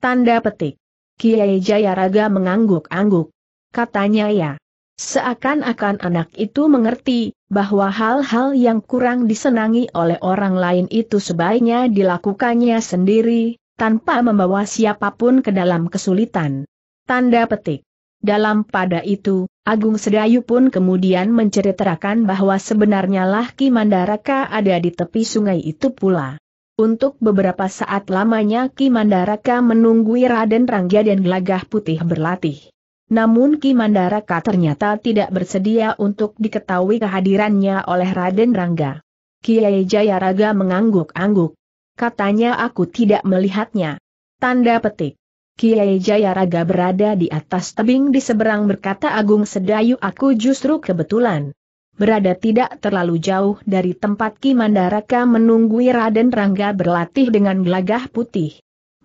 Tanda petik. Kiai Jayaraga mengangguk-angguk. Katanya ya. Seakan-akan anak itu mengerti, bahwa hal-hal yang kurang disenangi oleh orang lain itu sebaiknya dilakukannya sendiri, tanpa membawa siapapun ke dalam kesulitan. Tanda petik. Dalam pada itu, Agung Sedayu pun kemudian menceritakan bahwa sebenarnya lah Mandaraka ada di tepi sungai itu pula. Untuk beberapa saat lamanya Ki Mandaraka menunggui Raden Rangga dan Gelagah Putih berlatih. Namun Ki Mandaraka ternyata tidak bersedia untuk diketahui kehadirannya oleh Raden Rangga. Kiai Jayaraga mengangguk-angguk. Katanya aku tidak melihatnya. Tanda petik. Kiai Jayaraga berada di atas tebing di seberang berkata Agung Sedayu aku justru kebetulan. Berada tidak terlalu jauh dari tempat Ki Mandaraka menunggui Raden Rangga berlatih dengan gelagah putih.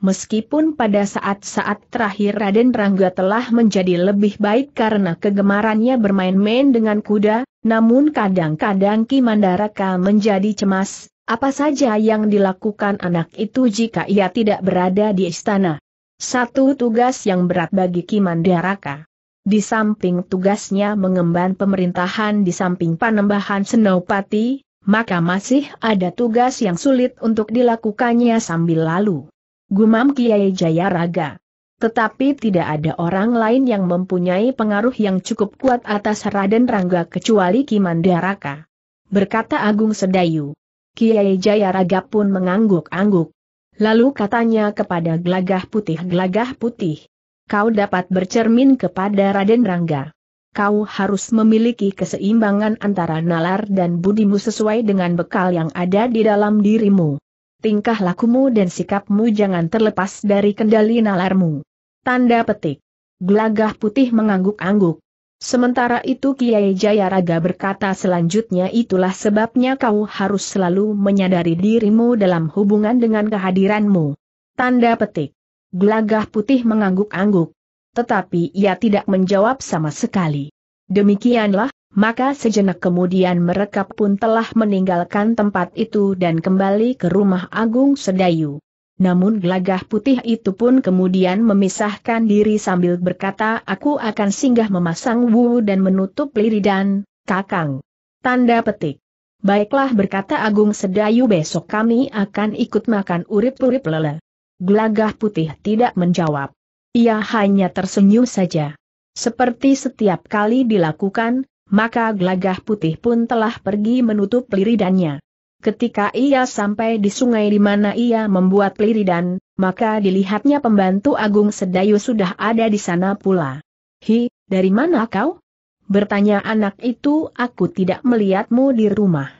Meskipun pada saat-saat terakhir Raden Rangga telah menjadi lebih baik karena kegemarannya bermain-main dengan kuda, namun kadang-kadang Ki Mandaraka menjadi cemas, apa saja yang dilakukan anak itu jika ia tidak berada di istana. Satu tugas yang berat bagi Kimandaraka. Di samping tugasnya mengemban pemerintahan di samping panembahan Senopati, maka masih ada tugas yang sulit untuk dilakukannya sambil lalu. Gumam Kiai Jayaraga. Tetapi tidak ada orang lain yang mempunyai pengaruh yang cukup kuat atas Raden Rangga kecuali Kimandaraka. Berkata Agung Sedayu. Kiai Jayaraga pun mengangguk-angguk. Lalu katanya kepada glagah putih glagah putih. Kau dapat bercermin kepada Raden Rangga. Kau harus memiliki keseimbangan antara nalar dan budimu sesuai dengan bekal yang ada di dalam dirimu. Tingkah lakumu dan sikapmu jangan terlepas dari kendali nalarmu. Tanda petik. Glagah putih mengangguk-angguk. Sementara itu Kiai Jayaraga berkata selanjutnya itulah sebabnya kau harus selalu menyadari dirimu dalam hubungan dengan kehadiranmu. Tanda petik. Gelagah putih mengangguk-angguk. Tetapi ia tidak menjawab sama sekali. Demikianlah, maka sejenak kemudian mereka pun telah meninggalkan tempat itu dan kembali ke rumah Agung Sedayu namun gelagah putih itu pun kemudian memisahkan diri sambil berkata aku akan singgah memasang wu dan menutup liri dan kakang. Tanda petik. Baiklah berkata Agung Sedayu besok kami akan ikut makan urip-urip lele. Gelagah putih tidak menjawab. Ia hanya tersenyum saja. Seperti setiap kali dilakukan, maka gelagah putih pun telah pergi menutup liridannya. Ketika ia sampai di sungai di mana ia membuat peliridan, maka dilihatnya pembantu Agung Sedayu sudah ada di sana pula. Hi, dari mana kau? Bertanya anak itu, aku tidak melihatmu di rumah.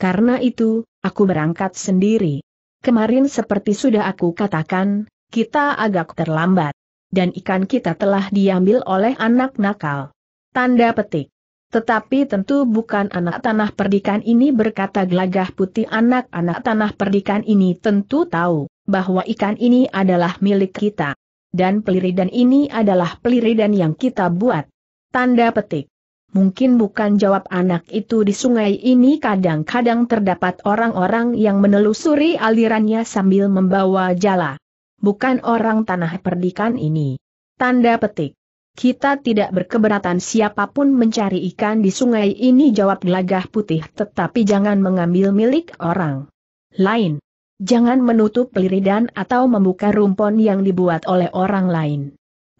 Karena itu, aku berangkat sendiri. Kemarin seperti sudah aku katakan, kita agak terlambat. Dan ikan kita telah diambil oleh anak nakal. Tanda petik. Tetapi tentu bukan anak tanah perdikan ini berkata gelagah putih anak-anak tanah perdikan ini tentu tahu bahwa ikan ini adalah milik kita. Dan peliridan ini adalah peliridan yang kita buat. Tanda petik. Mungkin bukan jawab anak itu di sungai ini kadang-kadang terdapat orang-orang yang menelusuri alirannya sambil membawa jala. Bukan orang tanah perdikan ini. Tanda petik. Kita tidak berkeberatan siapapun mencari ikan di sungai ini jawab gelagah putih tetapi jangan mengambil milik orang lain. Jangan menutup peliridan atau membuka rumpon yang dibuat oleh orang lain.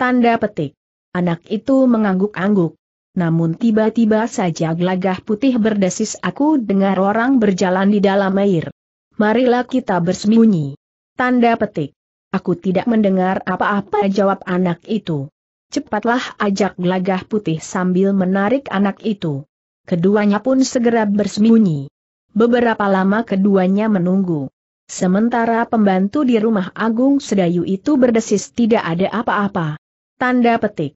Tanda petik. Anak itu mengangguk-angguk. Namun tiba-tiba saja gelagah putih berdesis aku dengar orang berjalan di dalam air. Marilah kita bersembunyi. Tanda petik. Aku tidak mendengar apa-apa jawab anak itu cepatlah ajak gelagah putih sambil menarik anak itu. Keduanya pun segera bersembunyi. Beberapa lama keduanya menunggu. Sementara pembantu di rumah Agung Sedayu itu berdesis tidak ada apa-apa. Tanda petik.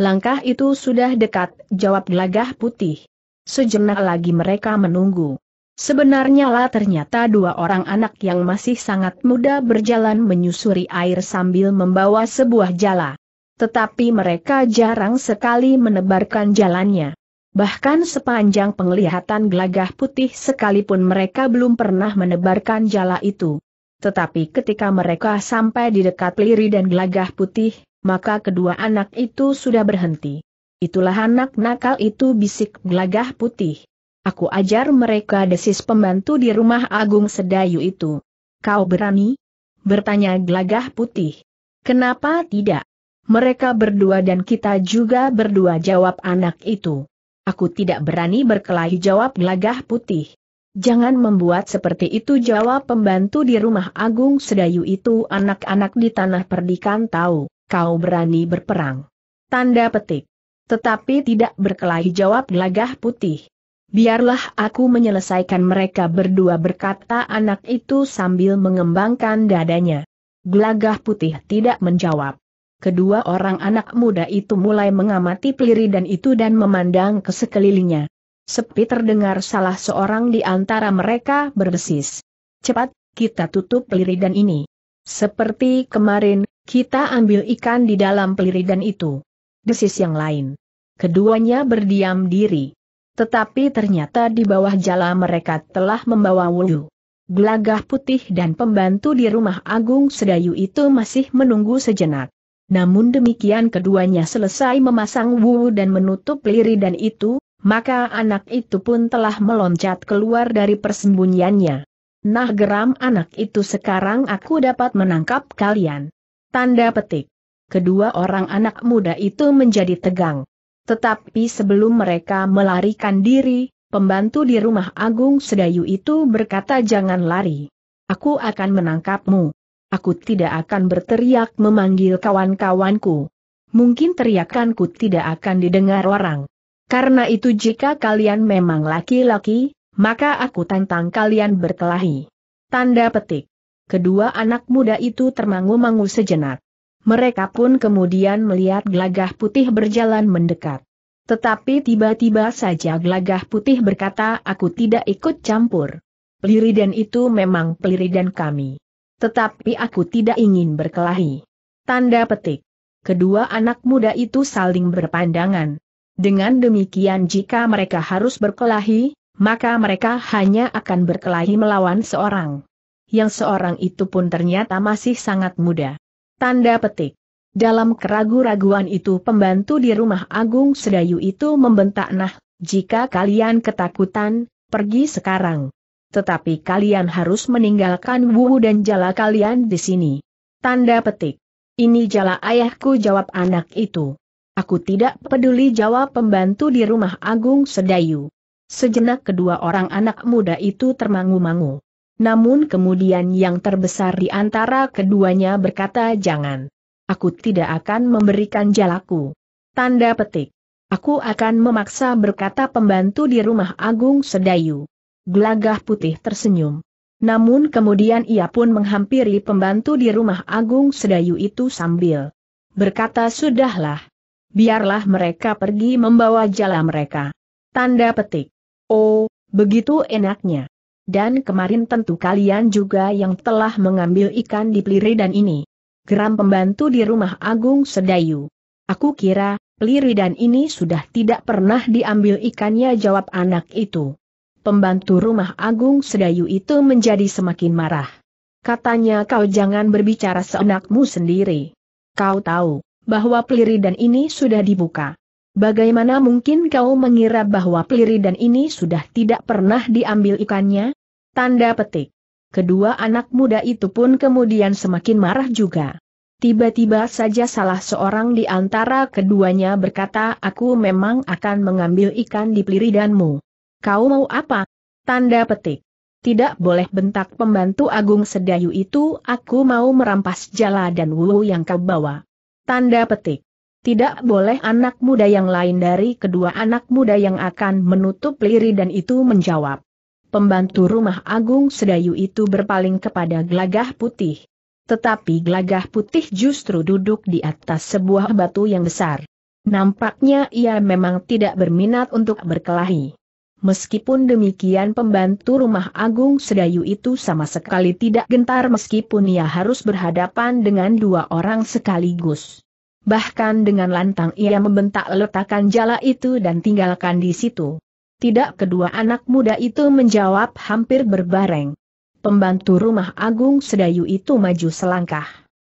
Langkah itu sudah dekat, jawab gelagah putih. Sejenak lagi mereka menunggu. Sebenarnya lah ternyata dua orang anak yang masih sangat muda berjalan menyusuri air sambil membawa sebuah jala. Tetapi mereka jarang sekali menebarkan jalannya. Bahkan sepanjang penglihatan gelagah putih sekalipun mereka belum pernah menebarkan jala itu. Tetapi ketika mereka sampai di dekat liri dan gelagah putih, maka kedua anak itu sudah berhenti. Itulah anak nakal itu bisik gelagah putih. Aku ajar mereka desis pembantu di rumah Agung Sedayu itu. Kau berani? Bertanya gelagah putih. Kenapa tidak? mereka berdua dan kita juga berdua jawab anak itu. Aku tidak berani berkelahi jawab gelagah putih. Jangan membuat seperti itu jawab pembantu di rumah Agung Sedayu itu anak-anak di tanah perdikan tahu, kau berani berperang. Tanda petik. Tetapi tidak berkelahi jawab gelagah putih. Biarlah aku menyelesaikan mereka berdua berkata anak itu sambil mengembangkan dadanya. Gelagah putih tidak menjawab kedua orang anak muda itu mulai mengamati peliridan itu dan memandang ke sekelilingnya. Sepi terdengar salah seorang di antara mereka berdesis. Cepat, kita tutup peliridan ini. Seperti kemarin, kita ambil ikan di dalam peliridan itu. Desis yang lain. Keduanya berdiam diri. Tetapi ternyata di bawah jala mereka telah membawa wulu. Gelagah putih dan pembantu di rumah Agung Sedayu itu masih menunggu sejenak namun demikian keduanya selesai memasang wulu dan menutup liri dan itu, maka anak itu pun telah meloncat keluar dari persembunyiannya. Nah geram anak itu sekarang aku dapat menangkap kalian. Tanda petik. Kedua orang anak muda itu menjadi tegang. Tetapi sebelum mereka melarikan diri, pembantu di rumah Agung Sedayu itu berkata jangan lari. Aku akan menangkapmu aku tidak akan berteriak memanggil kawan-kawanku. Mungkin teriakanku tidak akan didengar orang. Karena itu jika kalian memang laki-laki, maka aku tantang kalian berkelahi. Tanda petik. Kedua anak muda itu termangu-mangu sejenak. Mereka pun kemudian melihat gelagah putih berjalan mendekat. Tetapi tiba-tiba saja gelagah putih berkata aku tidak ikut campur. Peliridan itu memang peliridan kami. Tetapi aku tidak ingin berkelahi. Tanda petik. Kedua anak muda itu saling berpandangan. Dengan demikian jika mereka harus berkelahi, maka mereka hanya akan berkelahi melawan seorang. Yang seorang itu pun ternyata masih sangat muda. Tanda petik. Dalam keragu-raguan itu pembantu di rumah Agung Sedayu itu membentak nah, jika kalian ketakutan, pergi sekarang tetapi kalian harus meninggalkan wuhu dan jala kalian di sini. Tanda petik. Ini jala ayahku jawab anak itu. Aku tidak peduli jawab pembantu di rumah Agung Sedayu. Sejenak kedua orang anak muda itu termangu-mangu. Namun kemudian yang terbesar di antara keduanya berkata jangan. Aku tidak akan memberikan jalaku. Tanda petik. Aku akan memaksa berkata pembantu di rumah Agung Sedayu. Gelagah putih tersenyum. Namun kemudian ia pun menghampiri pembantu di rumah Agung Sedayu itu sambil berkata sudahlah. Biarlah mereka pergi membawa jala mereka. Tanda petik. Oh, begitu enaknya. Dan kemarin tentu kalian juga yang telah mengambil ikan di peliridan ini. Geram pembantu di rumah Agung Sedayu. Aku kira, peliridan ini sudah tidak pernah diambil ikannya jawab anak itu. Pembantu rumah Agung Sedayu itu menjadi semakin marah. Katanya kau jangan berbicara seenakmu sendiri. Kau tahu, bahwa peliridan ini sudah dibuka. Bagaimana mungkin kau mengira bahwa peliridan ini sudah tidak pernah diambil ikannya? Tanda petik. Kedua anak muda itu pun kemudian semakin marah juga. Tiba-tiba saja salah seorang di antara keduanya berkata aku memang akan mengambil ikan di peliridanmu. Kau mau apa? Tanda petik. Tidak boleh bentak pembantu Agung Sedayu itu aku mau merampas jala dan wulu yang kau bawa. Tanda petik. Tidak boleh anak muda yang lain dari kedua anak muda yang akan menutup liri dan itu menjawab. Pembantu rumah Agung Sedayu itu berpaling kepada gelagah putih. Tetapi gelagah putih justru duduk di atas sebuah batu yang besar. Nampaknya ia memang tidak berminat untuk berkelahi. Meskipun demikian pembantu rumah Agung Sedayu itu sama sekali tidak gentar meskipun ia harus berhadapan dengan dua orang sekaligus. Bahkan dengan lantang ia membentak letakkan jala itu dan tinggalkan di situ. Tidak kedua anak muda itu menjawab hampir berbareng. Pembantu rumah Agung Sedayu itu maju selangkah.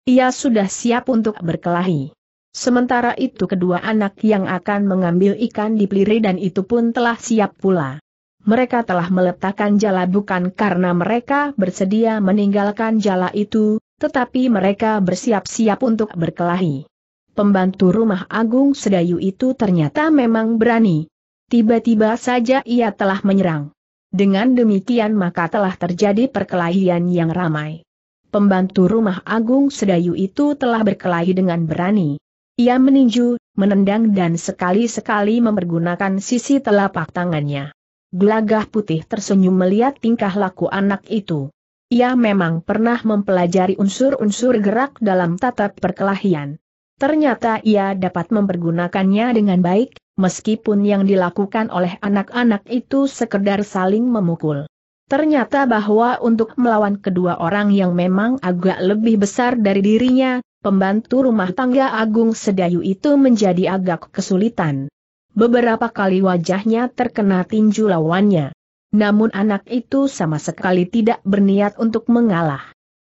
Ia sudah siap untuk berkelahi. Sementara itu kedua anak yang akan mengambil ikan di peliri dan itu pun telah siap pula. Mereka telah meletakkan jala bukan karena mereka bersedia meninggalkan jala itu, tetapi mereka bersiap-siap untuk berkelahi. Pembantu rumah agung sedayu itu ternyata memang berani. Tiba-tiba saja ia telah menyerang. Dengan demikian maka telah terjadi perkelahian yang ramai. Pembantu rumah agung sedayu itu telah berkelahi dengan berani. Ia meninju, menendang dan sekali-sekali mempergunakan sisi telapak tangannya. Gelagah putih tersenyum melihat tingkah laku anak itu. Ia memang pernah mempelajari unsur-unsur gerak dalam tatap perkelahian. Ternyata ia dapat mempergunakannya dengan baik, meskipun yang dilakukan oleh anak-anak itu sekedar saling memukul. Ternyata bahwa untuk melawan kedua orang yang memang agak lebih besar dari dirinya, pembantu rumah tangga Agung Sedayu itu menjadi agak kesulitan. Beberapa kali wajahnya terkena tinju lawannya. Namun anak itu sama sekali tidak berniat untuk mengalah.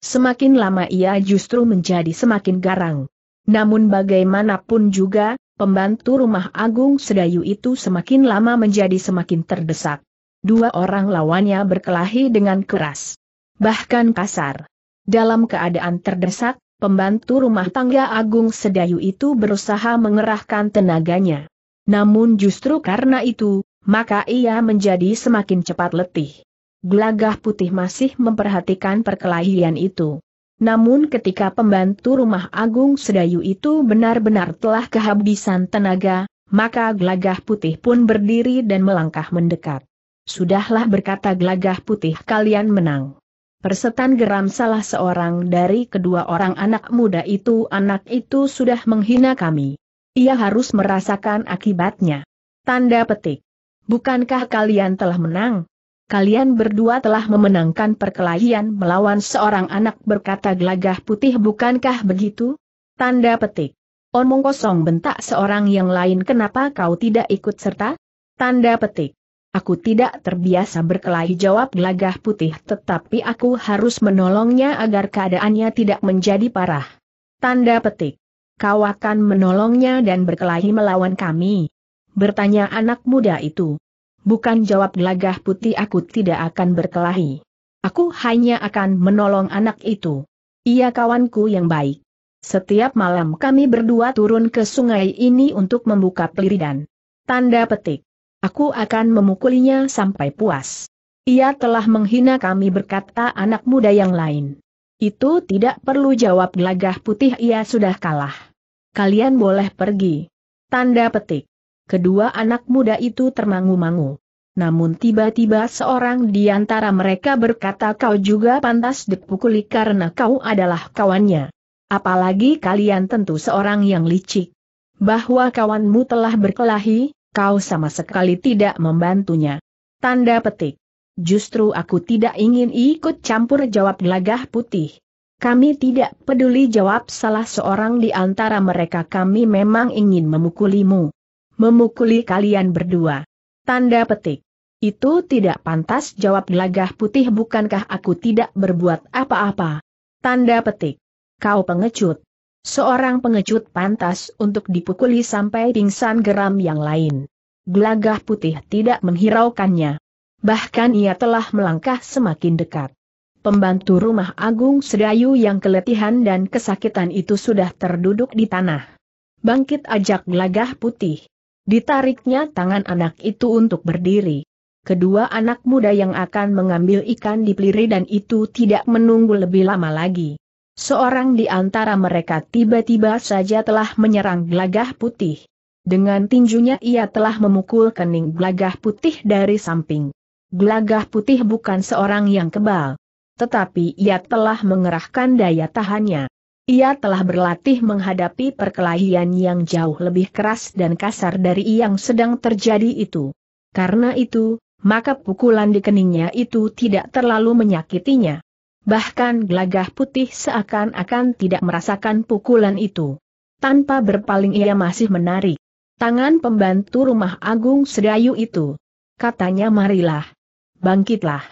Semakin lama ia justru menjadi semakin garang. Namun bagaimanapun juga, pembantu rumah Agung Sedayu itu semakin lama menjadi semakin terdesak. Dua orang lawannya berkelahi dengan keras. Bahkan kasar. Dalam keadaan terdesak, pembantu rumah tangga Agung Sedayu itu berusaha mengerahkan tenaganya. Namun justru karena itu, maka ia menjadi semakin cepat letih. Gelagah putih masih memperhatikan perkelahian itu. Namun ketika pembantu rumah Agung Sedayu itu benar-benar telah kehabisan tenaga, maka gelagah putih pun berdiri dan melangkah mendekat. Sudahlah berkata gelagah putih kalian menang. Persetan geram salah seorang dari kedua orang anak muda itu anak itu sudah menghina kami. Ia harus merasakan akibatnya. Tanda petik. Bukankah kalian telah menang? Kalian berdua telah memenangkan perkelahian melawan seorang anak berkata gelagah putih bukankah begitu? Tanda petik. Omong kosong bentak seorang yang lain kenapa kau tidak ikut serta? Tanda petik. Aku tidak terbiasa berkelahi jawab gelagah putih tetapi aku harus menolongnya agar keadaannya tidak menjadi parah. Tanda petik. Kau akan menolongnya dan berkelahi melawan kami. Bertanya anak muda itu. Bukan jawab gelagah putih aku tidak akan berkelahi. Aku hanya akan menolong anak itu. Ia kawanku yang baik. Setiap malam kami berdua turun ke sungai ini untuk membuka peliridan. Tanda petik. Aku akan memukulinya sampai puas. Ia telah menghina kami berkata anak muda yang lain. Itu tidak perlu jawab gelagah putih ia sudah kalah. Kalian boleh pergi. Tanda petik. Kedua anak muda itu termangu-mangu. Namun tiba-tiba seorang di antara mereka berkata kau juga pantas dipukuli karena kau adalah kawannya. Apalagi kalian tentu seorang yang licik. Bahwa kawanmu telah berkelahi, kau sama sekali tidak membantunya. Tanda petik. Justru aku tidak ingin ikut campur jawab gelagah putih. Kami tidak peduli jawab salah seorang di antara mereka kami memang ingin memukulimu. Memukuli kalian berdua. Tanda petik. Itu tidak pantas jawab gelagah putih bukankah aku tidak berbuat apa-apa. Tanda petik. Kau pengecut. Seorang pengecut pantas untuk dipukuli sampai pingsan geram yang lain. Gelagah putih tidak menghiraukannya. Bahkan ia telah melangkah semakin dekat. Pembantu rumah agung Sedayu yang keletihan dan kesakitan itu sudah terduduk di tanah. Bangkit ajak gelagah putih. Ditariknya tangan anak itu untuk berdiri. Kedua anak muda yang akan mengambil ikan di peliri dan itu tidak menunggu lebih lama lagi. Seorang di antara mereka tiba-tiba saja telah menyerang gelagah putih. Dengan tinjunya ia telah memukul kening gelagah putih dari samping. Gelagah putih bukan seorang yang kebal. Tetapi ia telah mengerahkan daya tahannya. Ia telah berlatih menghadapi perkelahian yang jauh lebih keras dan kasar dari yang sedang terjadi itu. Karena itu, maka pukulan di keningnya itu tidak terlalu menyakitinya bahkan gelagah putih seakan-akan tidak merasakan pukulan itu. Tanpa berpaling ia masih menarik. Tangan pembantu rumah agung sedayu itu. Katanya marilah. Bangkitlah.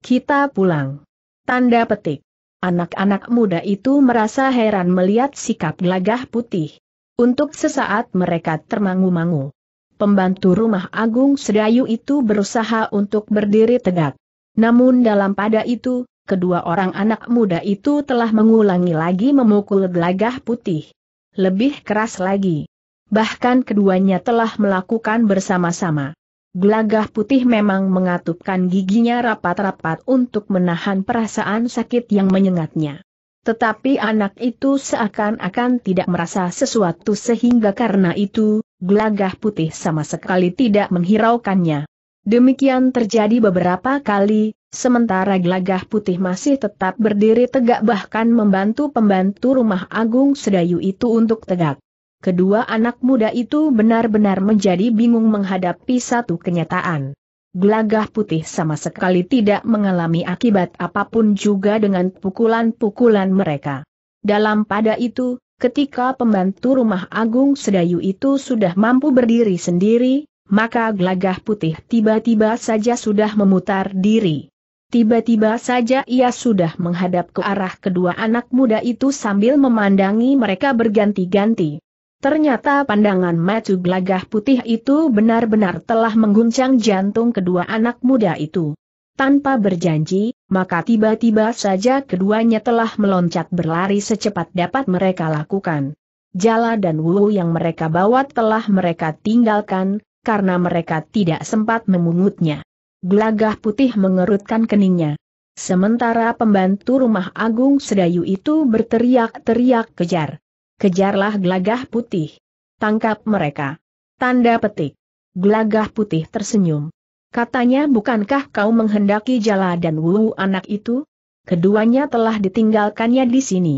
Kita pulang. Tanda petik. Anak-anak muda itu merasa heran melihat sikap gelagah putih. Untuk sesaat mereka termangu-mangu. Pembantu rumah agung sedayu itu berusaha untuk berdiri tegak. Namun dalam pada itu, kedua orang anak muda itu telah mengulangi lagi memukul gelagah putih. Lebih keras lagi. Bahkan keduanya telah melakukan bersama-sama. Gelagah putih memang mengatupkan giginya rapat-rapat untuk menahan perasaan sakit yang menyengatnya. Tetapi anak itu seakan-akan tidak merasa sesuatu sehingga karena itu, gelagah putih sama sekali tidak menghiraukannya. Demikian terjadi beberapa kali, sementara Glagah putih masih tetap berdiri tegak bahkan membantu pembantu rumah Agung Sedayu itu untuk tegak. Kedua anak muda itu benar-benar menjadi bingung menghadapi satu kenyataan. Glagah putih sama sekali tidak mengalami akibat apapun juga dengan pukulan-pukulan mereka. Dalam pada itu, ketika pembantu rumah Agung Sedayu itu sudah mampu berdiri sendiri, maka gelagah putih tiba-tiba saja sudah memutar diri. Tiba-tiba saja ia sudah menghadap ke arah kedua anak muda itu sambil memandangi mereka berganti-ganti. Ternyata pandangan matu gelagah putih itu benar-benar telah mengguncang jantung kedua anak muda itu. Tanpa berjanji, maka tiba-tiba saja keduanya telah meloncat berlari secepat dapat mereka lakukan. Jala dan Wu yang mereka bawa telah mereka tinggalkan, karena mereka tidak sempat memungutnya. Gelagah putih mengerutkan keningnya. Sementara pembantu rumah Agung Sedayu itu berteriak-teriak kejar. Kejarlah gelagah putih. Tangkap mereka. Tanda petik. Gelagah putih tersenyum. Katanya bukankah kau menghendaki Jala dan Wu anak itu? Keduanya telah ditinggalkannya di sini.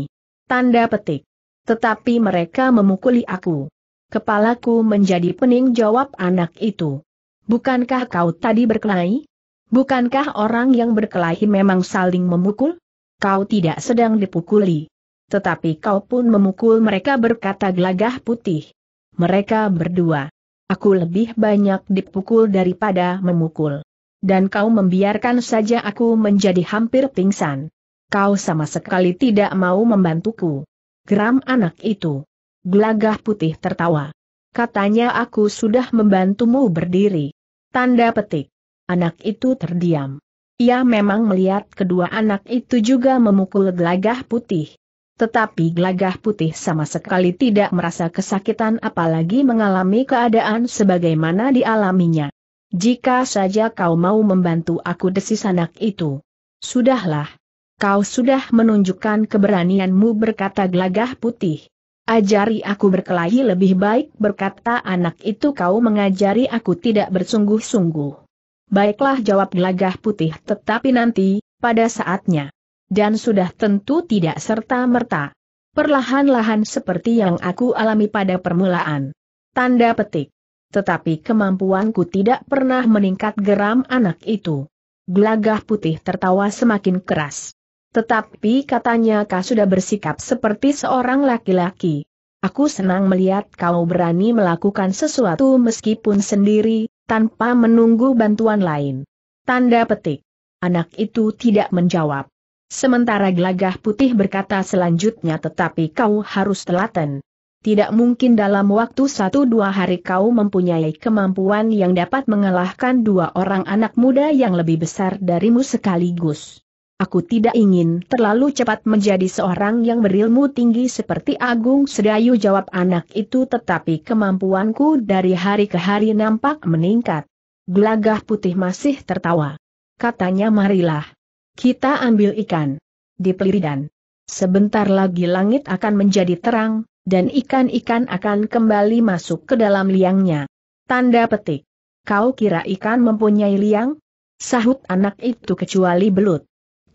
Tanda petik. Tetapi mereka memukuli aku. Kepalaku menjadi pening jawab anak itu. Bukankah kau tadi berkelahi? Bukankah orang yang berkelahi memang saling memukul? Kau tidak sedang dipukuli. Tetapi kau pun memukul mereka berkata gelagah putih. Mereka berdua. Aku lebih banyak dipukul daripada memukul. Dan kau membiarkan saja aku menjadi hampir pingsan. Kau sama sekali tidak mau membantuku. Geram anak itu. Gelagah putih tertawa. Katanya aku sudah membantumu berdiri. Tanda petik. Anak itu terdiam. Ia memang melihat kedua anak itu juga memukul gelagah putih. Tetapi gelagah putih sama sekali tidak merasa kesakitan apalagi mengalami keadaan sebagaimana dialaminya. Jika saja kau mau membantu aku desis anak itu. Sudahlah. Kau sudah menunjukkan keberanianmu berkata gelagah putih. Ajari aku berkelahi lebih baik berkata anak itu kau mengajari aku tidak bersungguh-sungguh. Baiklah jawab gelagah putih tetapi nanti, pada saatnya. Dan sudah tentu tidak serta-merta. Perlahan-lahan seperti yang aku alami pada permulaan. Tanda petik. Tetapi kemampuanku tidak pernah meningkat geram anak itu. Gelagah putih tertawa semakin keras. Tetapi katanya kau sudah bersikap seperti seorang laki-laki. Aku senang melihat kau berani melakukan sesuatu meskipun sendiri, tanpa menunggu bantuan lain. Tanda petik. Anak itu tidak menjawab. Sementara gelagah putih berkata selanjutnya tetapi kau harus telaten. Tidak mungkin dalam waktu satu dua hari kau mempunyai kemampuan yang dapat mengalahkan dua orang anak muda yang lebih besar darimu sekaligus. Aku tidak ingin terlalu cepat menjadi seorang yang berilmu tinggi seperti Agung Sedayu jawab anak itu tetapi kemampuanku dari hari ke hari nampak meningkat. Gelagah putih masih tertawa. Katanya marilah. Kita ambil ikan. Di peliridan. Sebentar lagi langit akan menjadi terang, dan ikan-ikan akan kembali masuk ke dalam liangnya. Tanda petik. Kau kira ikan mempunyai liang? Sahut anak itu kecuali belut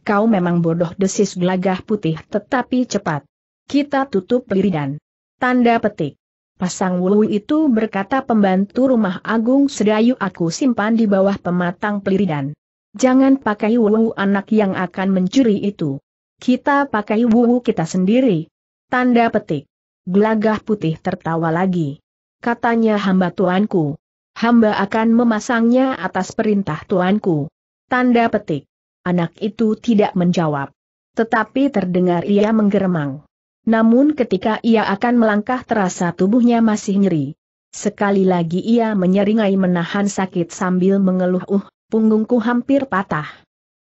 kau memang bodoh desis gelagah putih tetapi cepat. Kita tutup liridan. tanda petik. Pasang wulu itu berkata pembantu rumah agung sedayu aku simpan di bawah pematang peliridan. Jangan pakai wulu anak yang akan mencuri itu. Kita pakai wulu kita sendiri. Tanda petik. Gelagah putih tertawa lagi. Katanya hamba tuanku. Hamba akan memasangnya atas perintah tuanku. Tanda petik anak itu tidak menjawab. Tetapi terdengar ia menggeremang. Namun ketika ia akan melangkah terasa tubuhnya masih nyeri. Sekali lagi ia menyeringai menahan sakit sambil mengeluh uh, punggungku hampir patah.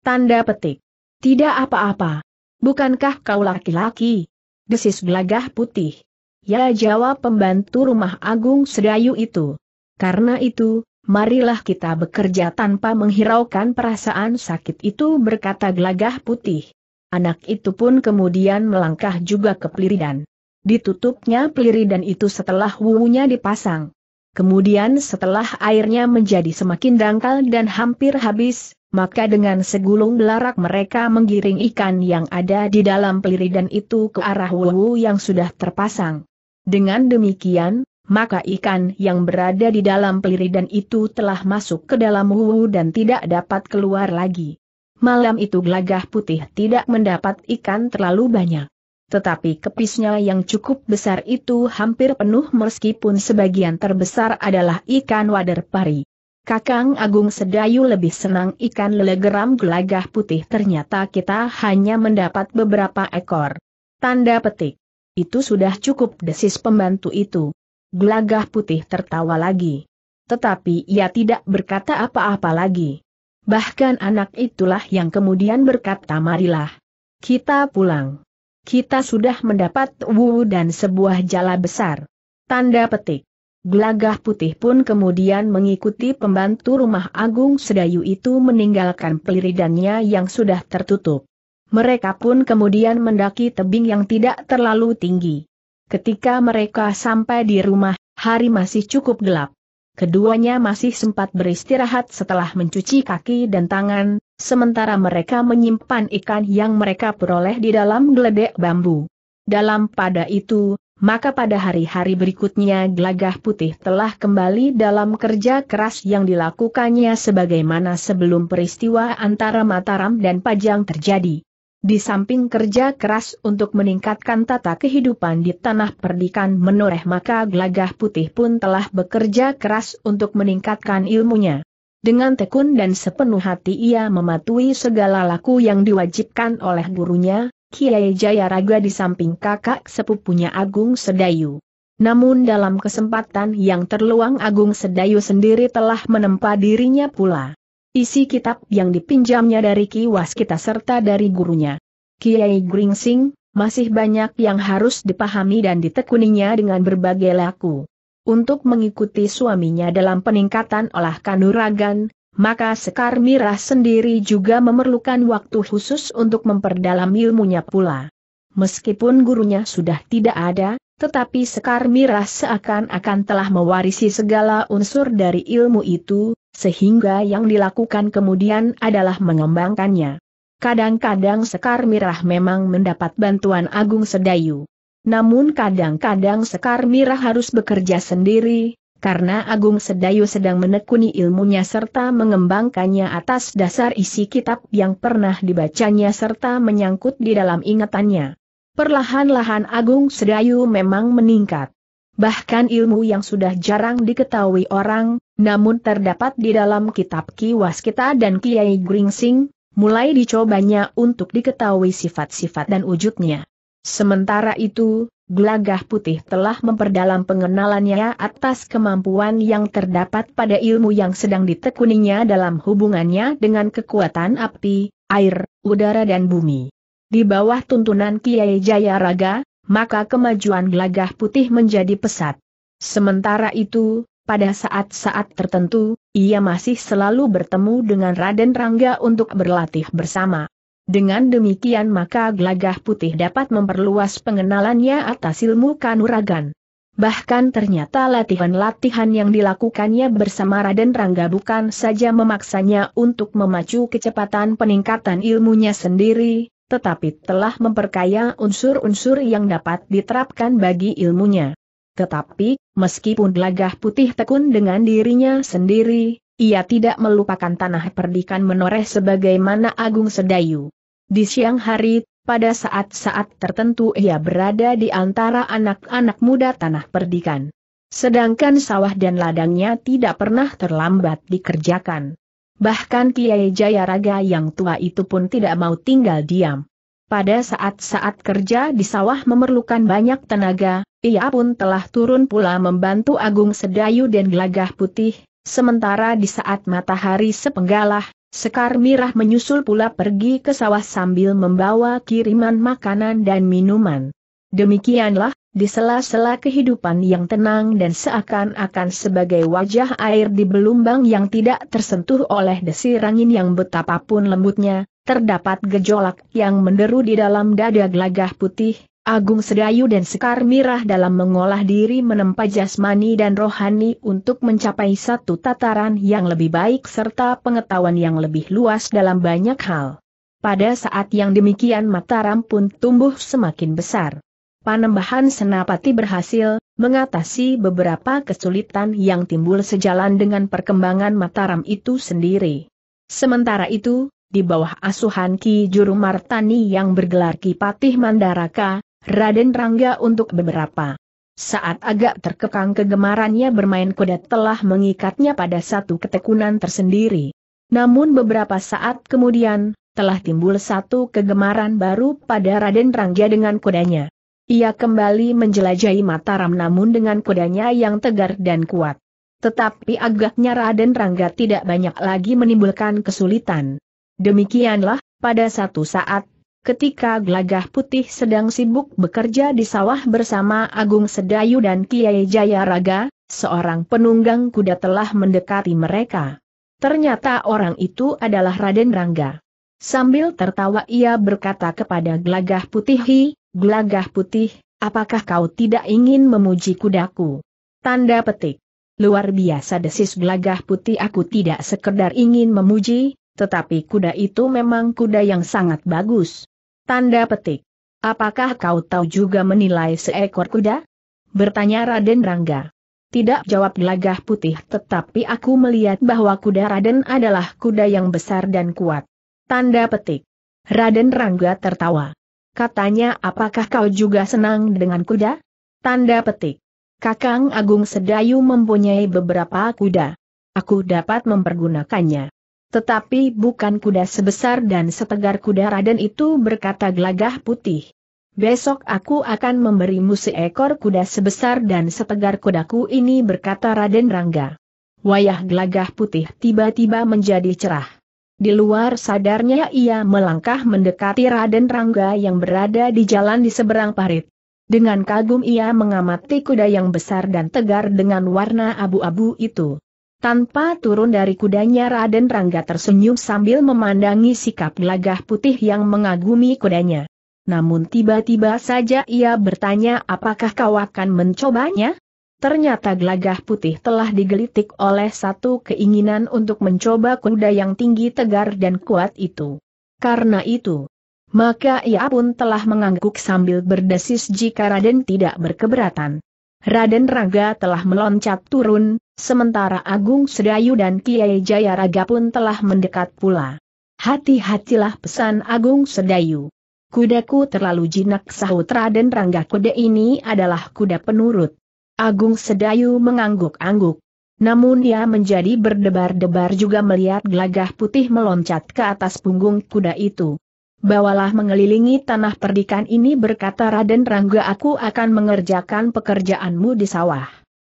Tanda petik. Tidak apa-apa. Bukankah kau laki-laki? Desis gelagah putih. Ya jawab pembantu rumah agung sedayu itu. Karena itu, marilah kita bekerja tanpa menghiraukan perasaan sakit itu berkata gelagah putih. Anak itu pun kemudian melangkah juga ke peliridan. Ditutupnya peliridan itu setelah wunya dipasang. Kemudian setelah airnya menjadi semakin dangkal dan hampir habis, maka dengan segulung belarak mereka menggiring ikan yang ada di dalam peliridan itu ke arah wuwu yang sudah terpasang. Dengan demikian, maka ikan yang berada di dalam peliridan itu telah masuk ke dalam wuhu dan tidak dapat keluar lagi. Malam itu gelagah putih tidak mendapat ikan terlalu banyak. Tetapi kepisnya yang cukup besar itu hampir penuh meskipun sebagian terbesar adalah ikan wader pari. Kakang Agung Sedayu lebih senang ikan lelegeram gelagah putih ternyata kita hanya mendapat beberapa ekor. Tanda petik. Itu sudah cukup desis pembantu itu. Gelagah putih tertawa lagi. Tetapi ia tidak berkata apa-apa lagi. Bahkan anak itulah yang kemudian berkata marilah. Kita pulang. Kita sudah mendapat wu dan sebuah jala besar. Tanda petik. Gelagah putih pun kemudian mengikuti pembantu rumah agung sedayu itu meninggalkan peliridannya yang sudah tertutup. Mereka pun kemudian mendaki tebing yang tidak terlalu tinggi. Ketika mereka sampai di rumah, hari masih cukup gelap. Keduanya masih sempat beristirahat setelah mencuci kaki dan tangan, sementara mereka menyimpan ikan yang mereka peroleh di dalam geledek bambu. Dalam pada itu, maka pada hari-hari berikutnya gelagah putih telah kembali dalam kerja keras yang dilakukannya sebagaimana sebelum peristiwa antara Mataram dan Pajang terjadi. Di samping kerja keras untuk meningkatkan tata kehidupan di tanah perdikan menoreh maka gelagah putih pun telah bekerja keras untuk meningkatkan ilmunya. Dengan tekun dan sepenuh hati ia mematuhi segala laku yang diwajibkan oleh gurunya, Kiai Raga di samping kakak sepupunya Agung Sedayu. Namun dalam kesempatan yang terluang Agung Sedayu sendiri telah menempa dirinya pula. Isi kitab yang dipinjamnya dari kiwas kita serta dari gurunya. Kiai Gringsing, masih banyak yang harus dipahami dan ditekuninya dengan berbagai laku. Untuk mengikuti suaminya dalam peningkatan olah kanuragan, maka Sekar Mirah sendiri juga memerlukan waktu khusus untuk memperdalam ilmunya pula. Meskipun gurunya sudah tidak ada, tetapi Sekar Mirah seakan-akan telah mewarisi segala unsur dari ilmu itu, sehingga yang dilakukan kemudian adalah mengembangkannya. Kadang-kadang Sekar Mirah memang mendapat bantuan Agung Sedayu. Namun kadang-kadang Sekar Mirah harus bekerja sendiri, karena Agung Sedayu sedang menekuni ilmunya serta mengembangkannya atas dasar isi kitab yang pernah dibacanya serta menyangkut di dalam ingatannya. Perlahan-lahan Agung Sedayu memang meningkat. Bahkan ilmu yang sudah jarang diketahui orang, namun terdapat di dalam kitab Ki Waskita dan Kiai Gringsing, mulai dicobanya untuk diketahui sifat-sifat dan wujudnya. Sementara itu, Glagah Putih telah memperdalam pengenalannya atas kemampuan yang terdapat pada ilmu yang sedang ditekuninya dalam hubungannya dengan kekuatan api, air, udara dan bumi. Di bawah tuntunan Kiai Jayaraga, maka kemajuan Glagah putih menjadi pesat. Sementara itu, pada saat-saat tertentu, ia masih selalu bertemu dengan Raden Rangga untuk berlatih bersama. Dengan demikian maka Glagah putih dapat memperluas pengenalannya atas ilmu kanuragan. Bahkan ternyata latihan-latihan yang dilakukannya bersama Raden Rangga bukan saja memaksanya untuk memacu kecepatan peningkatan ilmunya sendiri, tetapi telah memperkaya unsur-unsur yang dapat diterapkan bagi ilmunya. Tetapi, meskipun lagah putih tekun dengan dirinya sendiri, ia tidak melupakan tanah perdikan menoreh sebagaimana Agung Sedayu. Di siang hari, pada saat-saat tertentu ia berada di antara anak-anak muda tanah perdikan. Sedangkan sawah dan ladangnya tidak pernah terlambat dikerjakan. Bahkan Kiai Jayaraga yang tua itu pun tidak mau tinggal diam. Pada saat-saat kerja di sawah memerlukan banyak tenaga, ia pun telah turun pula membantu Agung Sedayu dan Gelagah Putih, sementara di saat matahari sepenggalah, Sekar Mirah menyusul pula pergi ke sawah sambil membawa kiriman makanan dan minuman. Demikianlah, di sela-sela kehidupan yang tenang dan seakan-akan sebagai wajah air di belumbang yang tidak tersentuh oleh desir angin yang betapapun lembutnya, terdapat gejolak yang menderu di dalam dada gelagah putih, Agung Sedayu dan Sekar Mirah dalam mengolah diri menempa jasmani dan rohani untuk mencapai satu tataran yang lebih baik serta pengetahuan yang lebih luas dalam banyak hal. Pada saat yang demikian Mataram pun tumbuh semakin besar. Panembahan Senapati berhasil mengatasi beberapa kesulitan yang timbul sejalan dengan perkembangan Mataram itu sendiri. Sementara itu, di bawah asuhan Ki Juru Martani yang bergelar Ki Patih Mandaraka, Raden Rangga untuk beberapa saat agak terkekang kegemarannya bermain kuda telah mengikatnya pada satu ketekunan tersendiri. Namun beberapa saat kemudian, telah timbul satu kegemaran baru pada Raden Rangga dengan kudanya. Ia kembali menjelajahi Mataram namun dengan kudanya yang tegar dan kuat. Tetapi agaknya Raden Rangga tidak banyak lagi menimbulkan kesulitan. Demikianlah, pada satu saat, ketika Glagah Putih sedang sibuk bekerja di sawah bersama Agung Sedayu dan Kiai Jayaraga, seorang penunggang kuda telah mendekati mereka. Ternyata orang itu adalah Raden Rangga. Sambil tertawa ia berkata kepada Glagah Putih, Hi. Gelagah putih, apakah kau tidak ingin memuji kudaku? Tanda petik. Luar biasa desis gelagah putih aku tidak sekedar ingin memuji, tetapi kuda itu memang kuda yang sangat bagus. Tanda petik. Apakah kau tahu juga menilai seekor kuda? Bertanya Raden Rangga. Tidak jawab gelagah putih tetapi aku melihat bahwa kuda Raden adalah kuda yang besar dan kuat. Tanda petik. Raden Rangga tertawa. Katanya apakah kau juga senang dengan kuda? Tanda petik. Kakang Agung Sedayu mempunyai beberapa kuda. Aku dapat mempergunakannya. Tetapi bukan kuda sebesar dan setegar kuda Raden itu berkata gelagah putih. Besok aku akan memberimu seekor kuda sebesar dan setegar kudaku ini berkata Raden Rangga. Wayah gelagah putih tiba-tiba menjadi cerah. Di luar sadarnya ia melangkah mendekati Raden Rangga yang berada di jalan di seberang parit. Dengan kagum ia mengamati kuda yang besar dan tegar dengan warna abu-abu itu. Tanpa turun dari kudanya Raden Rangga tersenyum sambil memandangi sikap gelagah putih yang mengagumi kudanya. Namun tiba-tiba saja ia bertanya apakah kau akan mencobanya? Ternyata gelagah putih telah digelitik oleh satu keinginan untuk mencoba kuda yang tinggi tegar dan kuat itu. Karena itu, maka ia pun telah mengangguk sambil berdesis jika Raden tidak berkeberatan. Raden Raga telah meloncat turun, sementara Agung Sedayu dan Kiai Jaya Raga pun telah mendekat pula. Hati-hatilah pesan Agung Sedayu. Kudaku terlalu jinak sahut Raden Raga. kuda ini adalah kuda penurut. Agung Sedayu mengangguk-angguk. Namun ia menjadi berdebar-debar juga melihat gelagah putih meloncat ke atas punggung kuda itu. Bawalah mengelilingi tanah perdikan ini berkata Raden Rangga aku akan mengerjakan pekerjaanmu di sawah.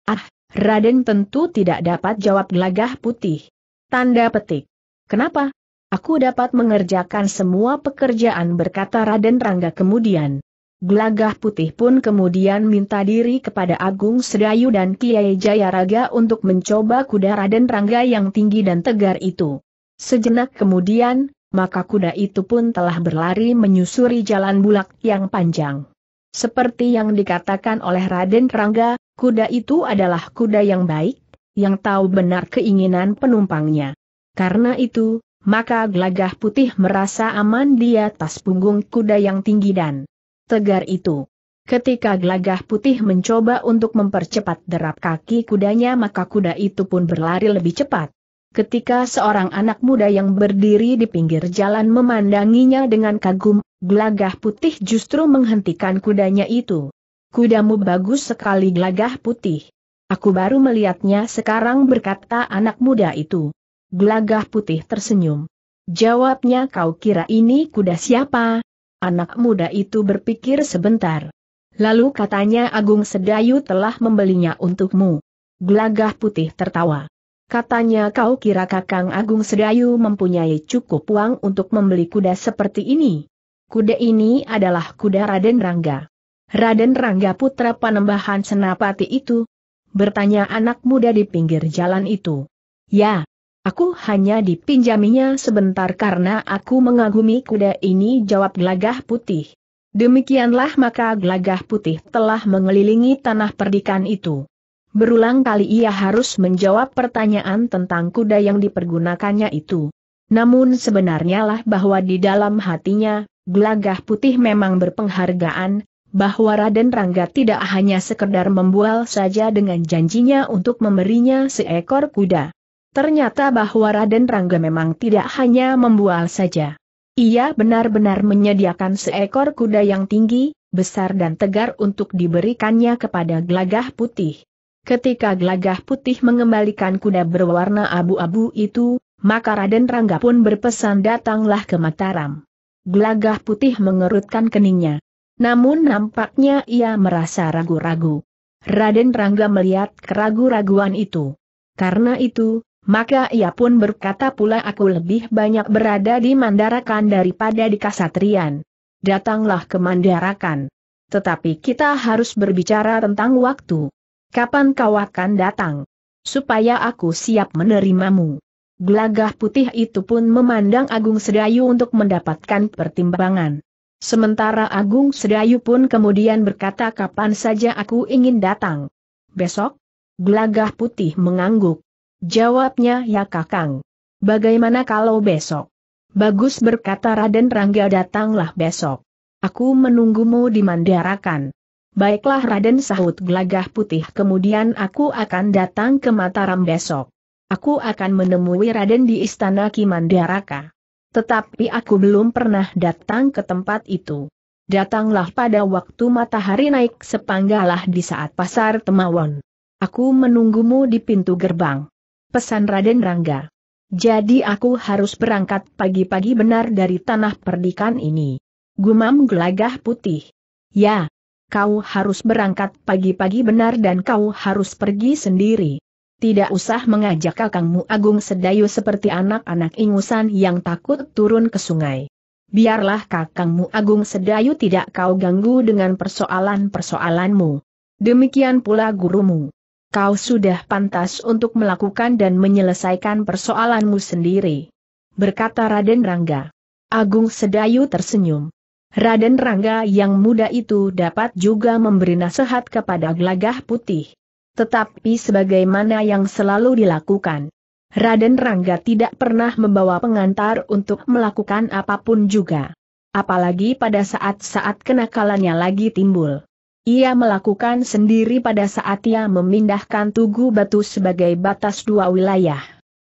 Ah, Raden tentu tidak dapat jawab gelagah putih. Tanda petik. Kenapa? Aku dapat mengerjakan semua pekerjaan berkata Raden Rangga kemudian. Gelagah Putih pun kemudian minta diri kepada Agung Sedayu dan Kiai Jayaraga untuk mencoba kuda Raden Rangga yang tinggi dan tegar itu. Sejenak kemudian, maka kuda itu pun telah berlari menyusuri jalan bulak yang panjang. Seperti yang dikatakan oleh Raden Rangga, kuda itu adalah kuda yang baik, yang tahu benar keinginan penumpangnya. Karena itu, maka gelagah putih merasa aman di atas punggung kuda yang tinggi dan tegar itu. Ketika gelagah putih mencoba untuk mempercepat derap kaki kudanya maka kuda itu pun berlari lebih cepat. Ketika seorang anak muda yang berdiri di pinggir jalan memandanginya dengan kagum, gelagah putih justru menghentikan kudanya itu. Kudamu bagus sekali gelagah putih. Aku baru melihatnya sekarang berkata anak muda itu. Gelagah putih tersenyum. Jawabnya kau kira ini kuda siapa? Anak muda itu berpikir sebentar. Lalu katanya Agung Sedayu telah membelinya untukmu. Gelagah putih tertawa. Katanya kau kira kakang Agung Sedayu mempunyai cukup uang untuk membeli kuda seperti ini. Kuda ini adalah kuda Raden Rangga. Raden Rangga putra panembahan senapati itu? Bertanya anak muda di pinggir jalan itu. Ya, Aku hanya dipinjaminya sebentar karena aku mengagumi kuda ini jawab gelagah putih. Demikianlah maka gelagah putih telah mengelilingi tanah perdikan itu. Berulang kali ia harus menjawab pertanyaan tentang kuda yang dipergunakannya itu. Namun sebenarnya lah bahwa di dalam hatinya, gelagah putih memang berpenghargaan, bahwa Raden Rangga tidak hanya sekedar membual saja dengan janjinya untuk memberinya seekor kuda. Ternyata bahwa Raden Rangga memang tidak hanya membual saja. Ia benar-benar menyediakan seekor kuda yang tinggi, besar dan tegar untuk diberikannya kepada Glagah putih. Ketika Glagah putih mengembalikan kuda berwarna abu-abu itu, maka Raden Rangga pun berpesan datanglah ke Mataram. Glagah putih mengerutkan keningnya. Namun nampaknya ia merasa ragu-ragu. Raden Rangga melihat keragu-raguan itu. Karena itu, maka ia pun berkata pula aku lebih banyak berada di Mandarakan daripada di Kasatrian. Datanglah ke Mandarakan. Tetapi kita harus berbicara tentang waktu. Kapan kau akan datang? Supaya aku siap menerimamu. Gelagah putih itu pun memandang Agung Sedayu untuk mendapatkan pertimbangan. Sementara Agung Sedayu pun kemudian berkata kapan saja aku ingin datang. Besok? Gelagah putih mengangguk. Jawabnya ya kakang. Bagaimana kalau besok? Bagus berkata Raden Rangga datanglah besok. Aku menunggumu di Mandarakan. Baiklah Raden sahut gelagah putih kemudian aku akan datang ke Mataram besok. Aku akan menemui Raden di Istana Kimandaraka. Tetapi aku belum pernah datang ke tempat itu. Datanglah pada waktu matahari naik sepanggalah di saat pasar Temawon. Aku menunggumu di pintu gerbang pesan Raden Rangga. Jadi aku harus berangkat pagi-pagi benar dari tanah perdikan ini. Gumam gelagah putih. Ya, kau harus berangkat pagi-pagi benar dan kau harus pergi sendiri. Tidak usah mengajak kakangmu Agung Sedayu seperti anak-anak ingusan yang takut turun ke sungai. Biarlah kakangmu Agung Sedayu tidak kau ganggu dengan persoalan-persoalanmu. Demikian pula gurumu kau sudah pantas untuk melakukan dan menyelesaikan persoalanmu sendiri. Berkata Raden Rangga. Agung Sedayu tersenyum. Raden Rangga yang muda itu dapat juga memberi nasihat kepada Gelagah Putih. Tetapi sebagaimana yang selalu dilakukan, Raden Rangga tidak pernah membawa pengantar untuk melakukan apapun juga. Apalagi pada saat-saat kenakalannya lagi timbul. Ia melakukan sendiri pada saat ia memindahkan Tugu Batu sebagai batas dua wilayah.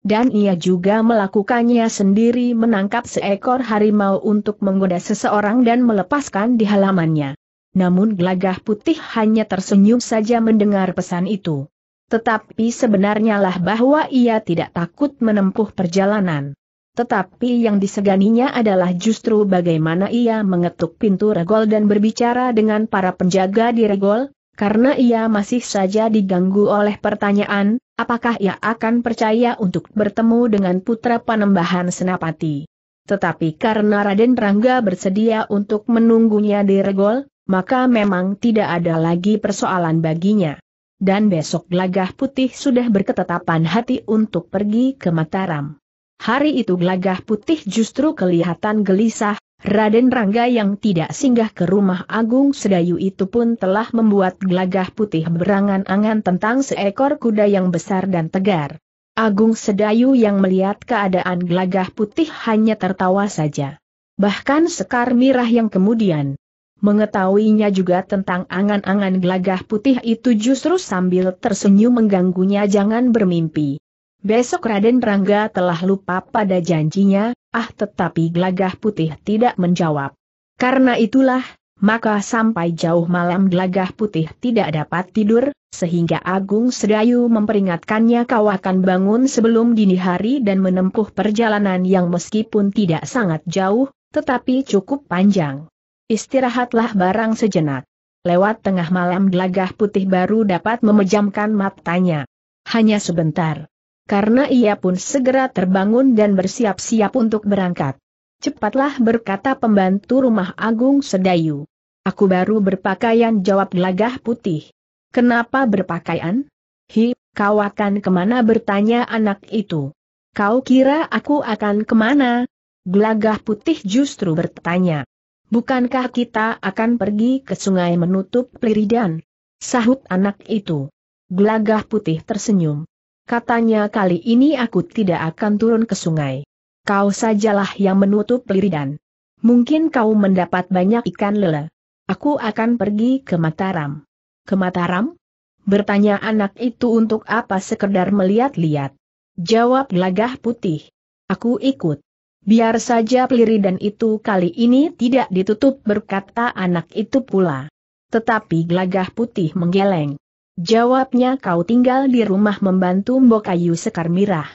Dan ia juga melakukannya sendiri menangkap seekor harimau untuk menggoda seseorang dan melepaskan di halamannya. Namun gelagah putih hanya tersenyum saja mendengar pesan itu. Tetapi sebenarnya lah bahwa ia tidak takut menempuh perjalanan tetapi yang diseganinya adalah justru bagaimana ia mengetuk pintu regol dan berbicara dengan para penjaga di regol, karena ia masih saja diganggu oleh pertanyaan, apakah ia akan percaya untuk bertemu dengan putra panembahan Senapati. Tetapi karena Raden Rangga bersedia untuk menunggunya di regol, maka memang tidak ada lagi persoalan baginya. Dan besok Gelagah Putih sudah berketetapan hati untuk pergi ke Mataram. Hari itu gelagah putih justru kelihatan gelisah, Raden Rangga yang tidak singgah ke rumah Agung Sedayu itu pun telah membuat gelagah putih berangan-angan tentang seekor kuda yang besar dan tegar. Agung Sedayu yang melihat keadaan gelagah putih hanya tertawa saja. Bahkan Sekar Mirah yang kemudian mengetahuinya juga tentang angan-angan gelagah putih itu justru sambil tersenyum mengganggunya jangan bermimpi. Besok Raden Rangga telah lupa pada janjinya, ah tetapi Glagah putih tidak menjawab. Karena itulah, maka sampai jauh malam Glagah putih tidak dapat tidur, sehingga Agung Sedayu memperingatkannya kau akan bangun sebelum dini hari dan menempuh perjalanan yang meskipun tidak sangat jauh, tetapi cukup panjang. Istirahatlah barang sejenak. Lewat tengah malam Glagah putih baru dapat memejamkan matanya. Hanya sebentar karena ia pun segera terbangun dan bersiap-siap untuk berangkat. Cepatlah berkata pembantu rumah Agung Sedayu. Aku baru berpakaian jawab gelagah putih. Kenapa berpakaian? Hi, kau akan kemana bertanya anak itu. Kau kira aku akan kemana? Gelagah putih justru bertanya. Bukankah kita akan pergi ke sungai menutup peliridan? Sahut anak itu. Gelagah putih tersenyum. Katanya kali ini aku tidak akan turun ke sungai. Kau sajalah yang menutup liridan. Mungkin kau mendapat banyak ikan lele. Aku akan pergi ke Mataram. Ke Mataram? Bertanya anak itu untuk apa sekedar melihat-lihat. Jawab gelagah putih. Aku ikut. Biar saja peliridan itu kali ini tidak ditutup berkata anak itu pula. Tetapi gelagah putih menggeleng. Jawabnya kau tinggal di rumah membantu Mbokayu Sekar Mirah.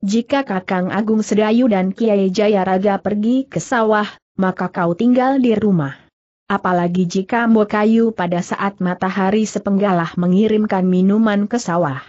Jika Kakang Agung Sedayu dan Kiai Jayaraga pergi ke sawah, maka kau tinggal di rumah. Apalagi jika Mbokayu pada saat matahari sepenggalah mengirimkan minuman ke sawah.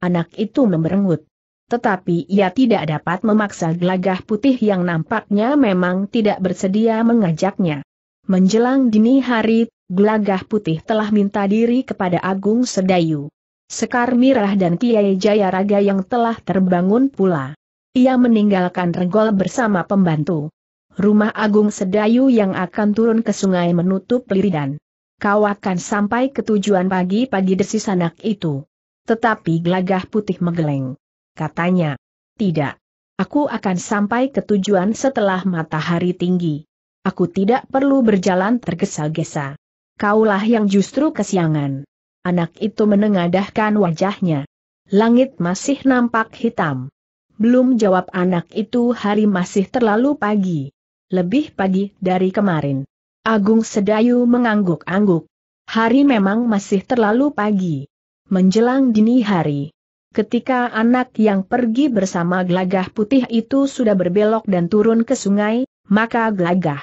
Anak itu memberengut. Tetapi ia tidak dapat memaksa gelagah putih yang nampaknya memang tidak bersedia mengajaknya. Menjelang dini hari, Gelagah Putih telah minta diri kepada Agung Sedayu. Sekar Mirah dan Kiai Jayaraga yang telah terbangun pula. Ia meninggalkan regol bersama pembantu. Rumah Agung Sedayu yang akan turun ke sungai menutup liridan. Kau akan sampai ke tujuan pagi-pagi desis anak itu. Tetapi Gelagah Putih menggeleng. Katanya, tidak. Aku akan sampai ke tujuan setelah matahari tinggi. Aku tidak perlu berjalan tergesa-gesa kaulah yang justru kesiangan. Anak itu menengadahkan wajahnya. Langit masih nampak hitam. Belum jawab anak itu hari masih terlalu pagi. Lebih pagi dari kemarin. Agung Sedayu mengangguk-angguk. Hari memang masih terlalu pagi. Menjelang dini hari. Ketika anak yang pergi bersama gelagah putih itu sudah berbelok dan turun ke sungai, maka gelagah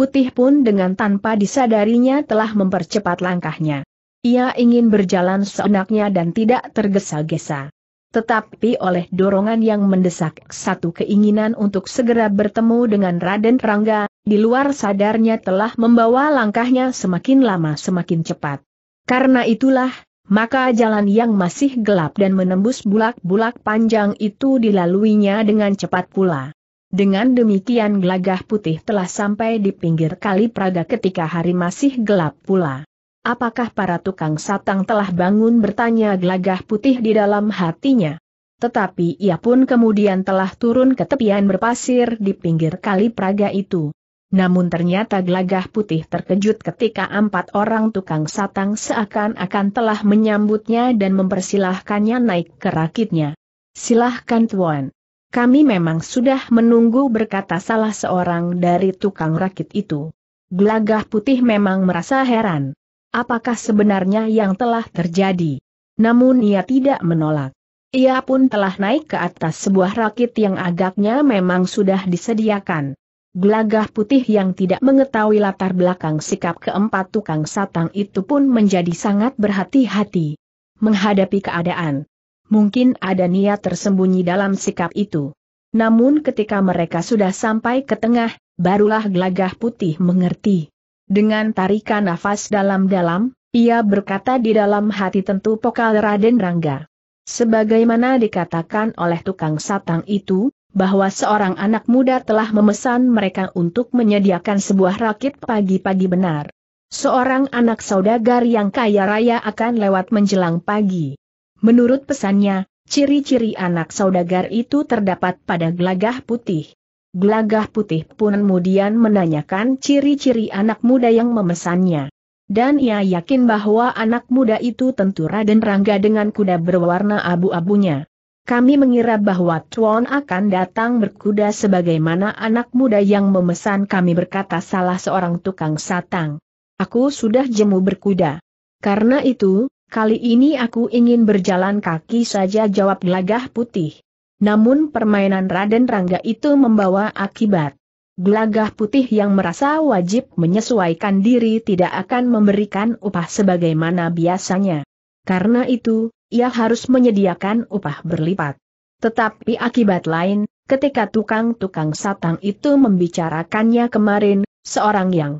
Putih pun dengan tanpa disadarinya telah mempercepat langkahnya. Ia ingin berjalan seenaknya dan tidak tergesa-gesa. Tetapi oleh dorongan yang mendesak satu keinginan untuk segera bertemu dengan Raden Rangga, di luar sadarnya telah membawa langkahnya semakin lama semakin cepat. Karena itulah, maka jalan yang masih gelap dan menembus bulak-bulak panjang itu dilaluinya dengan cepat pula. Dengan demikian gelagah putih telah sampai di pinggir kali Praga ketika hari masih gelap pula. Apakah para tukang satang telah bangun bertanya gelagah putih di dalam hatinya? Tetapi ia pun kemudian telah turun ke tepian berpasir di pinggir kali Praga itu. Namun ternyata gelagah putih terkejut ketika empat orang tukang satang seakan-akan telah menyambutnya dan mempersilahkannya naik ke rakitnya. Silahkan tuan kami memang sudah menunggu berkata salah seorang dari tukang rakit itu. Gelagah putih memang merasa heran. Apakah sebenarnya yang telah terjadi? Namun ia tidak menolak. Ia pun telah naik ke atas sebuah rakit yang agaknya memang sudah disediakan. Gelagah putih yang tidak mengetahui latar belakang sikap keempat tukang satang itu pun menjadi sangat berhati-hati. Menghadapi keadaan, Mungkin ada niat tersembunyi dalam sikap itu. Namun ketika mereka sudah sampai ke tengah, barulah gelagah putih mengerti. Dengan tarikan nafas dalam-dalam, ia berkata di dalam hati tentu pokal Raden Rangga. Sebagaimana dikatakan oleh tukang satang itu, bahwa seorang anak muda telah memesan mereka untuk menyediakan sebuah rakit pagi-pagi benar. Seorang anak saudagar yang kaya raya akan lewat menjelang pagi. Menurut pesannya, ciri-ciri anak saudagar itu terdapat pada gelagah putih. Gelagah putih pun kemudian menanyakan ciri-ciri anak muda yang memesannya. Dan ia yakin bahwa anak muda itu tentu Raden Rangga dengan kuda berwarna abu-abunya. Kami mengira bahwa Tuan akan datang berkuda sebagaimana anak muda yang memesan kami berkata salah seorang tukang satang. Aku sudah jemu berkuda. Karena itu, Kali ini aku ingin berjalan kaki saja jawab gelagah putih. Namun permainan Raden Rangga itu membawa akibat. Gelagah putih yang merasa wajib menyesuaikan diri tidak akan memberikan upah sebagaimana biasanya. Karena itu, ia harus menyediakan upah berlipat. Tetapi akibat lain, ketika tukang-tukang satang itu membicarakannya kemarin, seorang yang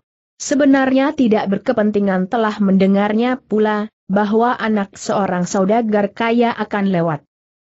sebenarnya tidak berkepentingan telah mendengarnya pula, bahwa anak seorang saudagar kaya akan lewat.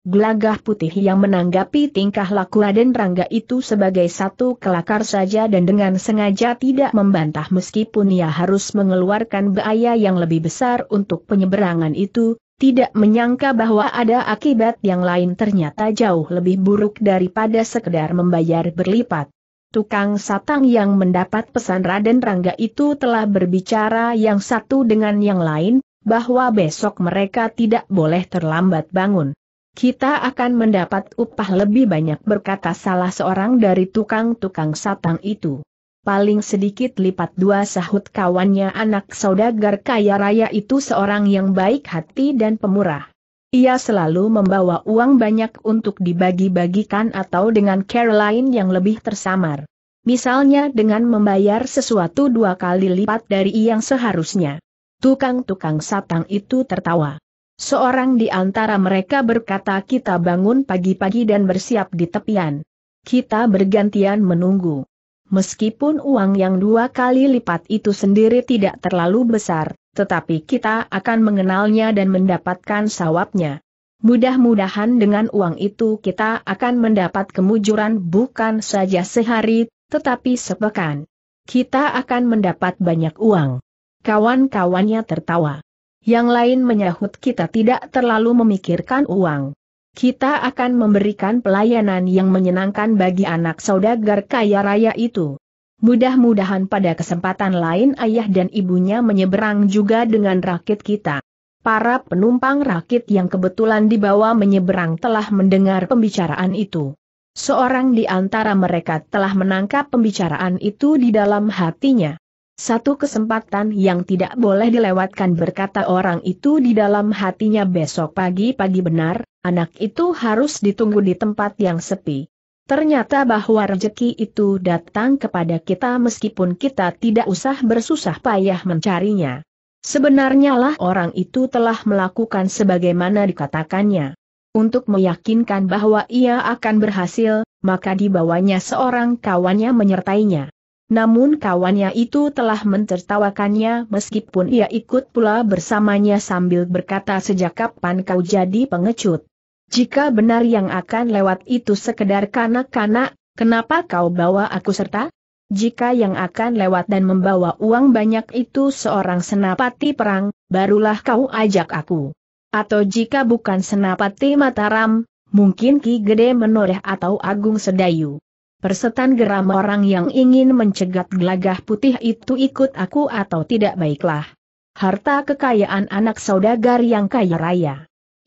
Gelagah putih yang menanggapi tingkah laku Raden Rangga itu sebagai satu kelakar saja dan dengan sengaja tidak membantah meskipun ia harus mengeluarkan biaya yang lebih besar untuk penyeberangan itu, tidak menyangka bahwa ada akibat yang lain ternyata jauh lebih buruk daripada sekedar membayar berlipat. Tukang satang yang mendapat pesan Raden Rangga itu telah berbicara yang satu dengan yang lain, bahwa besok mereka tidak boleh terlambat bangun. Kita akan mendapat upah lebih banyak berkata salah seorang dari tukang-tukang satang itu. Paling sedikit lipat dua sahut kawannya anak saudagar kaya raya itu seorang yang baik hati dan pemurah. Ia selalu membawa uang banyak untuk dibagi-bagikan atau dengan care lain yang lebih tersamar. Misalnya dengan membayar sesuatu dua kali lipat dari yang seharusnya. Tukang-tukang satang itu tertawa. Seorang di antara mereka berkata kita bangun pagi-pagi dan bersiap di tepian. Kita bergantian menunggu. Meskipun uang yang dua kali lipat itu sendiri tidak terlalu besar, tetapi kita akan mengenalnya dan mendapatkan sawapnya. Mudah-mudahan dengan uang itu kita akan mendapat kemujuran bukan saja sehari, tetapi sepekan. Kita akan mendapat banyak uang. Kawan-kawannya tertawa. Yang lain menyahut kita tidak terlalu memikirkan uang. Kita akan memberikan pelayanan yang menyenangkan bagi anak saudagar kaya raya itu. Mudah-mudahan pada kesempatan lain ayah dan ibunya menyeberang juga dengan rakit kita. Para penumpang rakit yang kebetulan dibawa menyeberang telah mendengar pembicaraan itu. Seorang di antara mereka telah menangkap pembicaraan itu di dalam hatinya. Satu kesempatan yang tidak boleh dilewatkan berkata orang itu di dalam hatinya besok pagi-pagi benar, anak itu harus ditunggu di tempat yang sepi. Ternyata bahwa rejeki itu datang kepada kita meskipun kita tidak usah bersusah payah mencarinya. Sebenarnya lah orang itu telah melakukan sebagaimana dikatakannya. Untuk meyakinkan bahwa ia akan berhasil, maka dibawanya seorang kawannya menyertainya. Namun kawannya itu telah mentertawakannya meskipun ia ikut pula bersamanya sambil berkata sejak kapan kau jadi pengecut. Jika benar yang akan lewat itu sekedar kanak-kanak, kenapa kau bawa aku serta? Jika yang akan lewat dan membawa uang banyak itu seorang senapati perang, barulah kau ajak aku. Atau jika bukan senapati Mataram, mungkin Ki Gede Menoreh atau Agung Sedayu. Persetan geram orang yang ingin mencegat gelagah putih itu ikut aku atau tidak baiklah. Harta kekayaan anak saudagar yang kaya raya.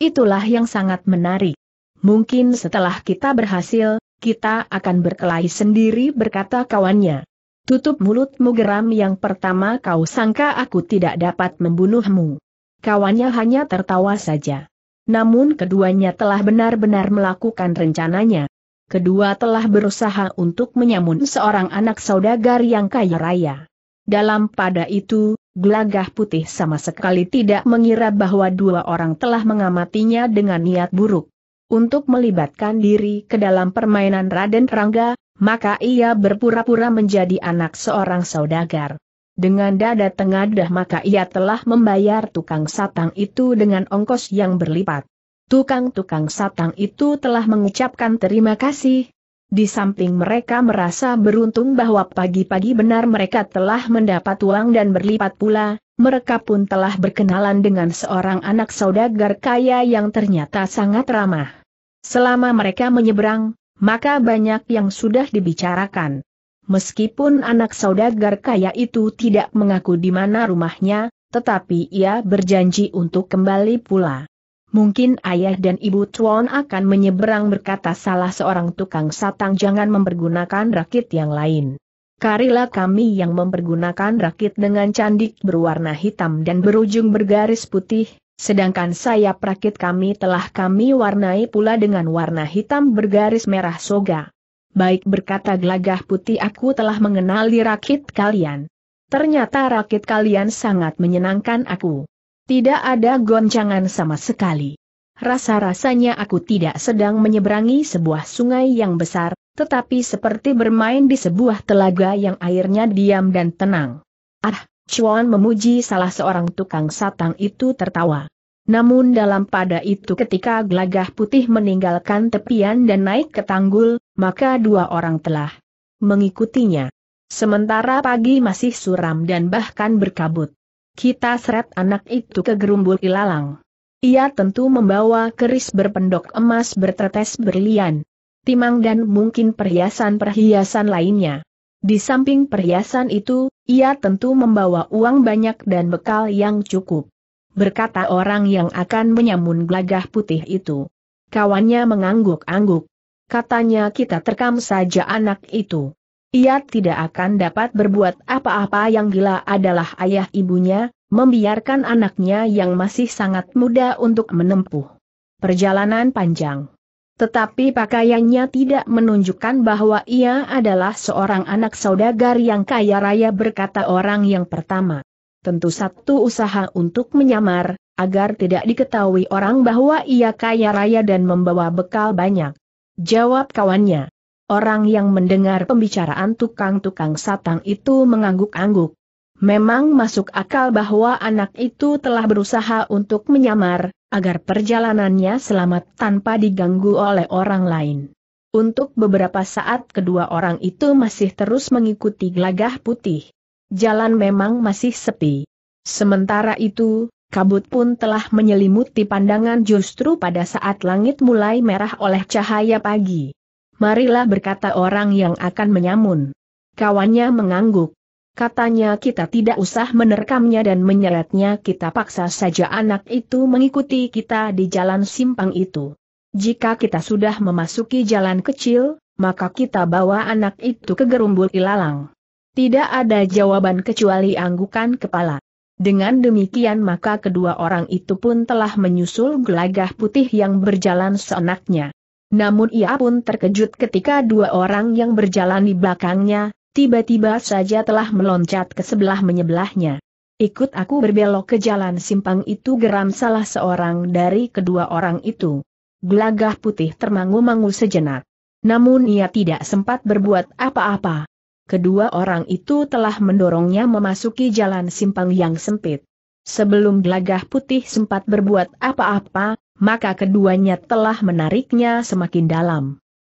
Itulah yang sangat menarik. Mungkin setelah kita berhasil, kita akan berkelahi sendiri berkata kawannya. Tutup mulutmu geram yang pertama kau sangka aku tidak dapat membunuhmu. Kawannya hanya tertawa saja. Namun keduanya telah benar-benar melakukan rencananya kedua telah berusaha untuk menyamun seorang anak saudagar yang kaya raya. Dalam pada itu, Gelagah Putih sama sekali tidak mengira bahwa dua orang telah mengamatinya dengan niat buruk. Untuk melibatkan diri ke dalam permainan Raden Rangga, maka ia berpura-pura menjadi anak seorang saudagar. Dengan dada tengadah maka ia telah membayar tukang satang itu dengan ongkos yang berlipat. Tukang-tukang satang itu telah mengucapkan terima kasih. Di samping mereka merasa beruntung bahwa pagi-pagi benar mereka telah mendapat uang dan berlipat pula, mereka pun telah berkenalan dengan seorang anak saudagar kaya yang ternyata sangat ramah. Selama mereka menyeberang, maka banyak yang sudah dibicarakan. Meskipun anak saudagar kaya itu tidak mengaku di mana rumahnya, tetapi ia berjanji untuk kembali pula. Mungkin ayah dan ibu Tuan akan menyeberang berkata salah seorang tukang satang jangan mempergunakan rakit yang lain. Karilah kami yang mempergunakan rakit dengan candik berwarna hitam dan berujung bergaris putih, sedangkan sayap rakit kami telah kami warnai pula dengan warna hitam bergaris merah soga. Baik berkata gelagah putih aku telah mengenali rakit kalian. Ternyata rakit kalian sangat menyenangkan aku. Tidak ada goncangan sama sekali. Rasa-rasanya aku tidak sedang menyeberangi sebuah sungai yang besar, tetapi seperti bermain di sebuah telaga yang airnya diam dan tenang. Ah, Chuan memuji salah seorang tukang satang itu tertawa. Namun dalam pada itu ketika gelagah putih meninggalkan tepian dan naik ke tanggul, maka dua orang telah mengikutinya. Sementara pagi masih suram dan bahkan berkabut. Kita seret anak itu ke gerumbul ilalang. Ia tentu membawa keris berpendok emas bertetes berlian, timang dan mungkin perhiasan-perhiasan lainnya. Di samping perhiasan itu, ia tentu membawa uang banyak dan bekal yang cukup. Berkata orang yang akan menyamun gelagah putih itu. Kawannya mengangguk-angguk. Katanya kita terkam saja anak itu. Ia tidak akan dapat berbuat apa-apa yang gila adalah ayah ibunya, membiarkan anaknya yang masih sangat muda untuk menempuh perjalanan panjang. Tetapi pakaiannya tidak menunjukkan bahwa ia adalah seorang anak saudagar yang kaya raya berkata orang yang pertama. Tentu satu usaha untuk menyamar, agar tidak diketahui orang bahwa ia kaya raya dan membawa bekal banyak. Jawab kawannya. Orang yang mendengar pembicaraan tukang-tukang satang itu mengangguk-angguk. Memang masuk akal bahwa anak itu telah berusaha untuk menyamar, agar perjalanannya selamat tanpa diganggu oleh orang lain. Untuk beberapa saat kedua orang itu masih terus mengikuti gelagah putih. Jalan memang masih sepi. Sementara itu, kabut pun telah menyelimuti pandangan justru pada saat langit mulai merah oleh cahaya pagi marilah berkata orang yang akan menyamun. Kawannya mengangguk. Katanya kita tidak usah menerkamnya dan menyeretnya kita paksa saja anak itu mengikuti kita di jalan simpang itu. Jika kita sudah memasuki jalan kecil, maka kita bawa anak itu ke gerumbul ilalang. Tidak ada jawaban kecuali anggukan kepala. Dengan demikian maka kedua orang itu pun telah menyusul gelagah putih yang berjalan seenaknya. Namun ia pun terkejut ketika dua orang yang berjalan di belakangnya, tiba-tiba saja telah meloncat ke sebelah menyebelahnya. Ikut aku berbelok ke jalan simpang itu geram salah seorang dari kedua orang itu. Gelagah putih termangu-mangu sejenak. Namun ia tidak sempat berbuat apa-apa. Kedua orang itu telah mendorongnya memasuki jalan simpang yang sempit. Sebelum gelagah putih sempat berbuat apa-apa, maka keduanya telah menariknya semakin dalam.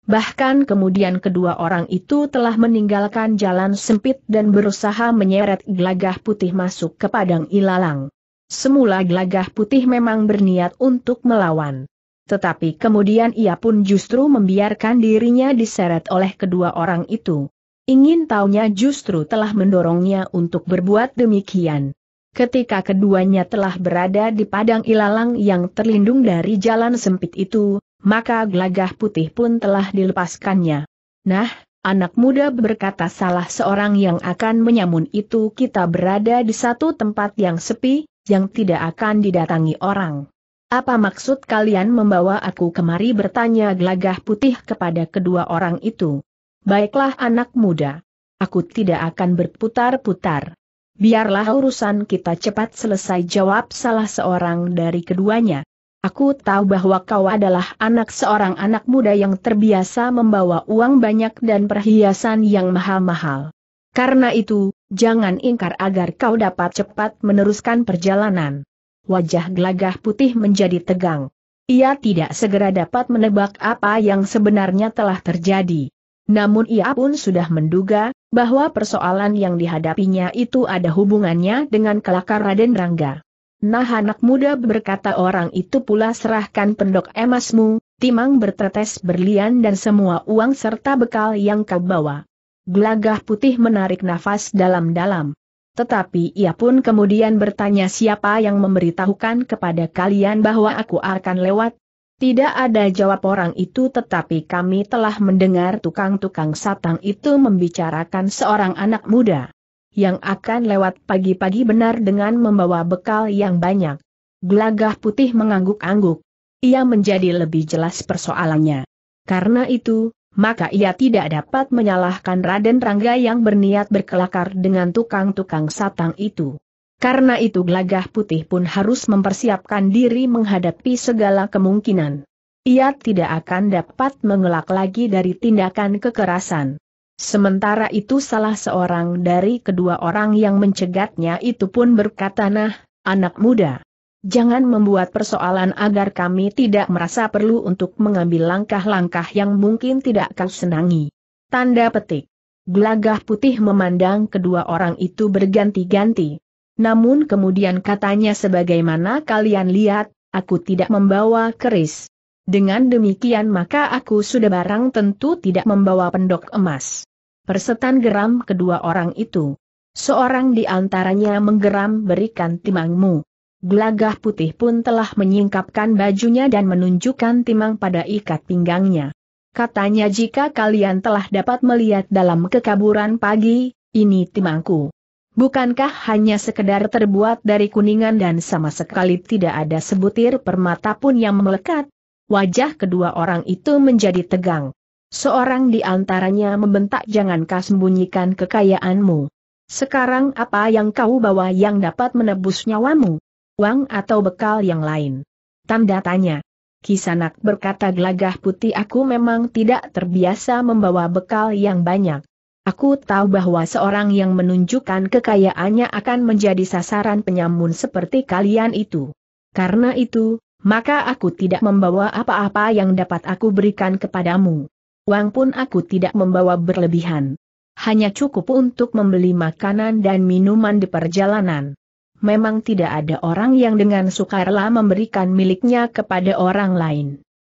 Bahkan kemudian kedua orang itu telah meninggalkan jalan sempit dan berusaha menyeret gelagah putih masuk ke padang ilalang. Semula gelagah putih memang berniat untuk melawan. Tetapi kemudian ia pun justru membiarkan dirinya diseret oleh kedua orang itu. Ingin taunya justru telah mendorongnya untuk berbuat demikian. Ketika keduanya telah berada di padang ilalang yang terlindung dari jalan sempit itu, maka gelagah putih pun telah dilepaskannya. Nah, anak muda berkata salah seorang yang akan menyamun itu kita berada di satu tempat yang sepi, yang tidak akan didatangi orang. Apa maksud kalian membawa aku kemari bertanya gelagah putih kepada kedua orang itu? Baiklah anak muda. Aku tidak akan berputar-putar. Biarlah urusan kita cepat selesai jawab salah seorang dari keduanya. Aku tahu bahwa kau adalah anak seorang anak muda yang terbiasa membawa uang banyak dan perhiasan yang mahal-mahal. Karena itu, jangan ingkar agar kau dapat cepat meneruskan perjalanan. Wajah gelagah putih menjadi tegang. Ia tidak segera dapat menebak apa yang sebenarnya telah terjadi. Namun ia pun sudah menduga, bahwa persoalan yang dihadapinya itu ada hubungannya dengan kelakar Raden Rangga. Nah anak muda berkata orang itu pula serahkan pendok emasmu, timang bertetes berlian dan semua uang serta bekal yang kau bawa. Gelagah putih menarik nafas dalam-dalam. Tetapi ia pun kemudian bertanya siapa yang memberitahukan kepada kalian bahwa aku akan lewat, tidak ada jawab orang itu tetapi kami telah mendengar tukang-tukang satang itu membicarakan seorang anak muda yang akan lewat pagi-pagi benar dengan membawa bekal yang banyak. Gelagah putih mengangguk-angguk. Ia menjadi lebih jelas persoalannya. Karena itu, maka ia tidak dapat menyalahkan Raden Rangga yang berniat berkelakar dengan tukang-tukang satang itu. Karena itu gelagah putih pun harus mempersiapkan diri menghadapi segala kemungkinan. Ia tidak akan dapat mengelak lagi dari tindakan kekerasan. Sementara itu salah seorang dari kedua orang yang mencegatnya itu pun berkata nah, anak muda. Jangan membuat persoalan agar kami tidak merasa perlu untuk mengambil langkah-langkah yang mungkin tidak kau senangi. Tanda petik. Gelagah putih memandang kedua orang itu berganti-ganti. Namun kemudian katanya sebagaimana kalian lihat, aku tidak membawa keris. Dengan demikian maka aku sudah barang tentu tidak membawa pendok emas. Persetan geram kedua orang itu. Seorang di antaranya menggeram berikan timangmu. Gelagah putih pun telah menyingkapkan bajunya dan menunjukkan timang pada ikat pinggangnya. Katanya jika kalian telah dapat melihat dalam kekaburan pagi, ini timangku. Bukankah hanya sekedar terbuat dari kuningan dan sama sekali tidak ada sebutir permata pun yang melekat? Wajah kedua orang itu menjadi tegang. Seorang di antaranya membentak jangankah sembunyikan kekayaanmu. Sekarang apa yang kau bawa yang dapat menebus nyawamu? Uang atau bekal yang lain? Tanda tanya. Kisanak berkata gelagah putih aku memang tidak terbiasa membawa bekal yang banyak. Aku tahu bahwa seorang yang menunjukkan kekayaannya akan menjadi sasaran penyamun seperti kalian itu. Karena itu, maka aku tidak membawa apa-apa yang dapat aku berikan kepadamu. Uang pun aku tidak membawa berlebihan. Hanya cukup untuk membeli makanan dan minuman di perjalanan. Memang tidak ada orang yang dengan sukarela memberikan miliknya kepada orang lain.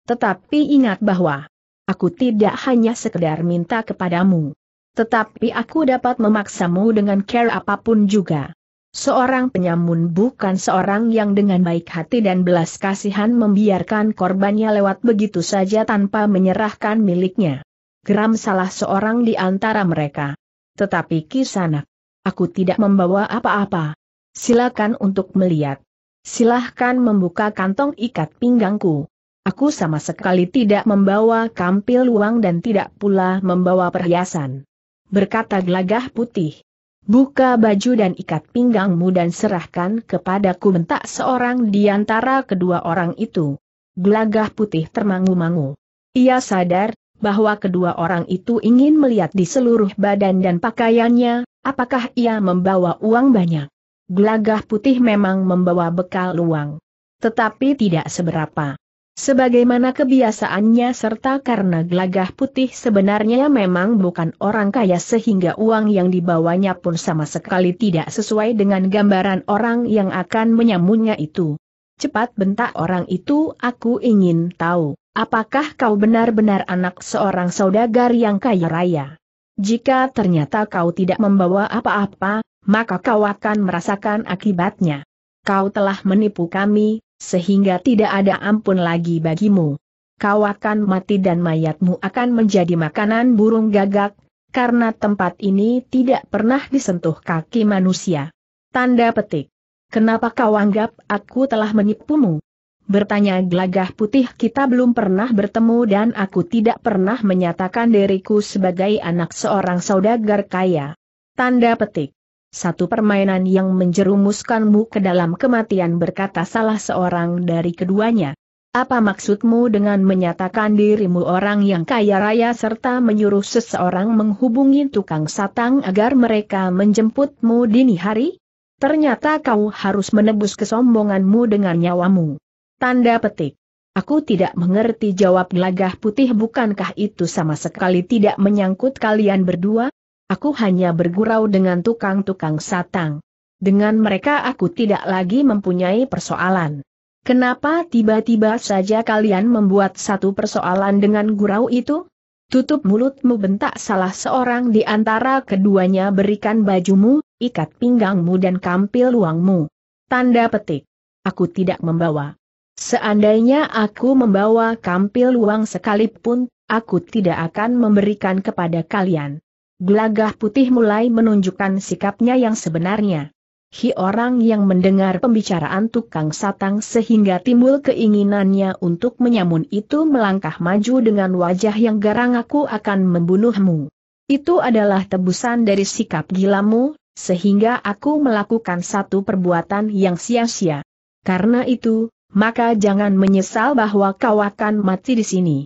Tetapi ingat bahwa aku tidak hanya sekedar minta kepadamu. Tetapi aku dapat memaksamu dengan care apapun juga. Seorang penyamun bukan seorang yang dengan baik hati dan belas kasihan membiarkan korbannya lewat begitu saja tanpa menyerahkan miliknya. Geram salah seorang di antara mereka. Tetapi kisanak, aku tidak membawa apa-apa. Silakan untuk melihat. Silahkan membuka kantong ikat pinggangku. Aku sama sekali tidak membawa kampil uang dan tidak pula membawa perhiasan berkata gelagah putih. Buka baju dan ikat pinggangmu dan serahkan kepadaku mentak seorang di antara kedua orang itu. Gelagah putih termangu-mangu. Ia sadar, bahwa kedua orang itu ingin melihat di seluruh badan dan pakaiannya, apakah ia membawa uang banyak. Gelagah putih memang membawa bekal uang. Tetapi tidak seberapa. Sebagaimana kebiasaannya serta karena gelagah putih sebenarnya memang bukan orang kaya sehingga uang yang dibawanya pun sama sekali tidak sesuai dengan gambaran orang yang akan menyamunnya itu. Cepat bentak orang itu aku ingin tahu, apakah kau benar-benar anak seorang saudagar yang kaya raya? Jika ternyata kau tidak membawa apa-apa, maka kau akan merasakan akibatnya. Kau telah menipu kami, sehingga tidak ada ampun lagi bagimu. Kau akan mati dan mayatmu akan menjadi makanan burung gagak, karena tempat ini tidak pernah disentuh kaki manusia. Tanda petik. Kenapa kau anggap aku telah menipumu? Bertanya gelagah putih kita belum pernah bertemu dan aku tidak pernah menyatakan diriku sebagai anak seorang saudagar kaya. Tanda petik. Satu permainan yang menjerumuskanmu ke dalam kematian berkata salah seorang dari keduanya. Apa maksudmu dengan menyatakan dirimu orang yang kaya raya serta menyuruh seseorang menghubungi tukang satang agar mereka menjemputmu dini hari? Ternyata kau harus menebus kesombonganmu dengan nyawamu. Tanda petik. Aku tidak mengerti jawab gelagah putih bukankah itu sama sekali tidak menyangkut kalian berdua? Aku hanya bergurau dengan tukang-tukang satang. Dengan mereka aku tidak lagi mempunyai persoalan. Kenapa tiba-tiba saja kalian membuat satu persoalan dengan gurau itu? Tutup mulutmu bentak salah seorang di antara keduanya berikan bajumu, ikat pinggangmu dan kampil luangmu. Tanda petik. Aku tidak membawa. Seandainya aku membawa kampil luang sekalipun, aku tidak akan memberikan kepada kalian. Gelagah putih mulai menunjukkan sikapnya yang sebenarnya. Hi orang yang mendengar pembicaraan tukang satang sehingga timbul keinginannya untuk menyamun itu melangkah maju dengan wajah yang garang aku akan membunuhmu. Itu adalah tebusan dari sikap gilamu, sehingga aku melakukan satu perbuatan yang sia-sia. Karena itu, maka jangan menyesal bahwa kau akan mati di sini.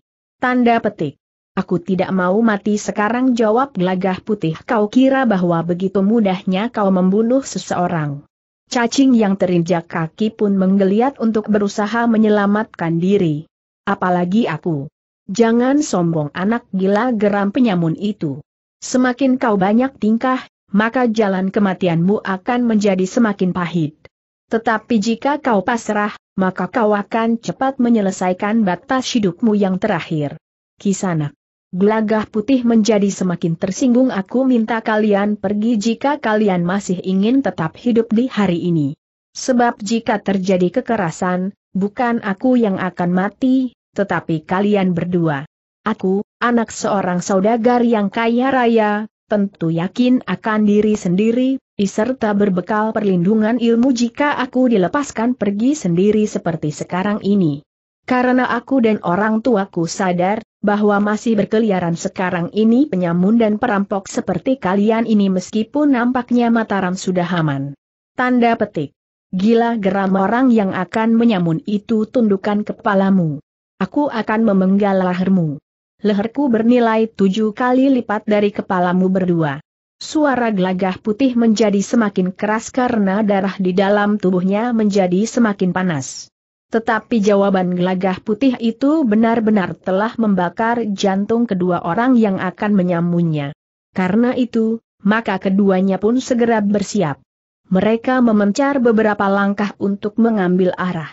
Tanda petik. Aku tidak mau mati sekarang jawab gelagah putih kau kira bahwa begitu mudahnya kau membunuh seseorang. Cacing yang terinjak kaki pun menggeliat untuk berusaha menyelamatkan diri. Apalagi aku. Jangan sombong anak gila geram penyamun itu. Semakin kau banyak tingkah, maka jalan kematianmu akan menjadi semakin pahit. Tetapi jika kau pasrah, maka kau akan cepat menyelesaikan batas hidupmu yang terakhir. Kisanak. Gelagah putih menjadi semakin tersinggung aku minta kalian pergi jika kalian masih ingin tetap hidup di hari ini. Sebab jika terjadi kekerasan, bukan aku yang akan mati, tetapi kalian berdua. Aku, anak seorang saudagar yang kaya raya, tentu yakin akan diri sendiri, serta berbekal perlindungan ilmu jika aku dilepaskan pergi sendiri seperti sekarang ini. Karena aku dan orang tuaku sadar, bahwa masih berkeliaran sekarang ini penyamun dan perampok seperti kalian ini meskipun nampaknya Mataram sudah aman. Tanda petik. Gila geram orang yang akan menyamun itu tundukkan kepalamu. Aku akan memenggal lehermu. Leherku bernilai tujuh kali lipat dari kepalamu berdua. Suara gelagah putih menjadi semakin keras karena darah di dalam tubuhnya menjadi semakin panas. Tetapi jawaban gelagah putih itu benar-benar telah membakar jantung kedua orang yang akan menyamunya. Karena itu, maka keduanya pun segera bersiap. Mereka memencar beberapa langkah untuk mengambil arah.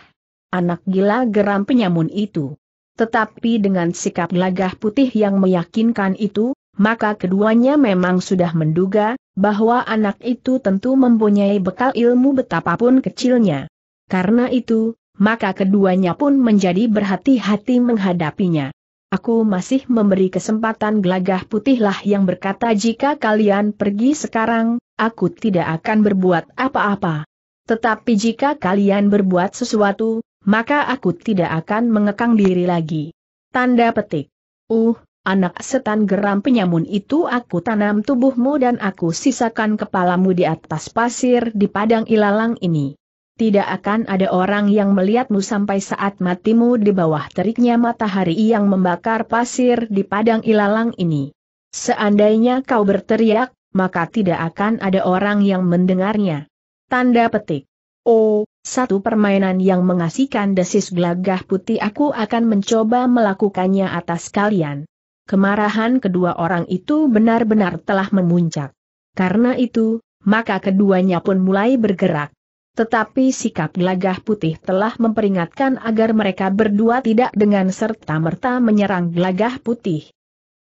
Anak gila geram penyamun itu. Tetapi dengan sikap gelagah putih yang meyakinkan itu, maka keduanya memang sudah menduga, bahwa anak itu tentu mempunyai bekal ilmu betapapun kecilnya. Karena itu, maka keduanya pun menjadi berhati-hati menghadapinya. Aku masih memberi kesempatan gelagah putihlah yang berkata jika kalian pergi sekarang, aku tidak akan berbuat apa-apa. Tetapi jika kalian berbuat sesuatu, maka aku tidak akan mengekang diri lagi. Tanda petik. Uh, anak setan geram penyamun itu aku tanam tubuhmu dan aku sisakan kepalamu di atas pasir di padang ilalang ini tidak akan ada orang yang melihatmu sampai saat matimu di bawah teriknya matahari yang membakar pasir di padang ilalang ini. Seandainya kau berteriak, maka tidak akan ada orang yang mendengarnya. Tanda petik. Oh, satu permainan yang mengasihkan desis gelagah putih aku akan mencoba melakukannya atas kalian. Kemarahan kedua orang itu benar-benar telah memuncak. Karena itu, maka keduanya pun mulai bergerak. Tetapi sikap gelagah putih telah memperingatkan agar mereka berdua tidak dengan serta-merta menyerang gelagah putih.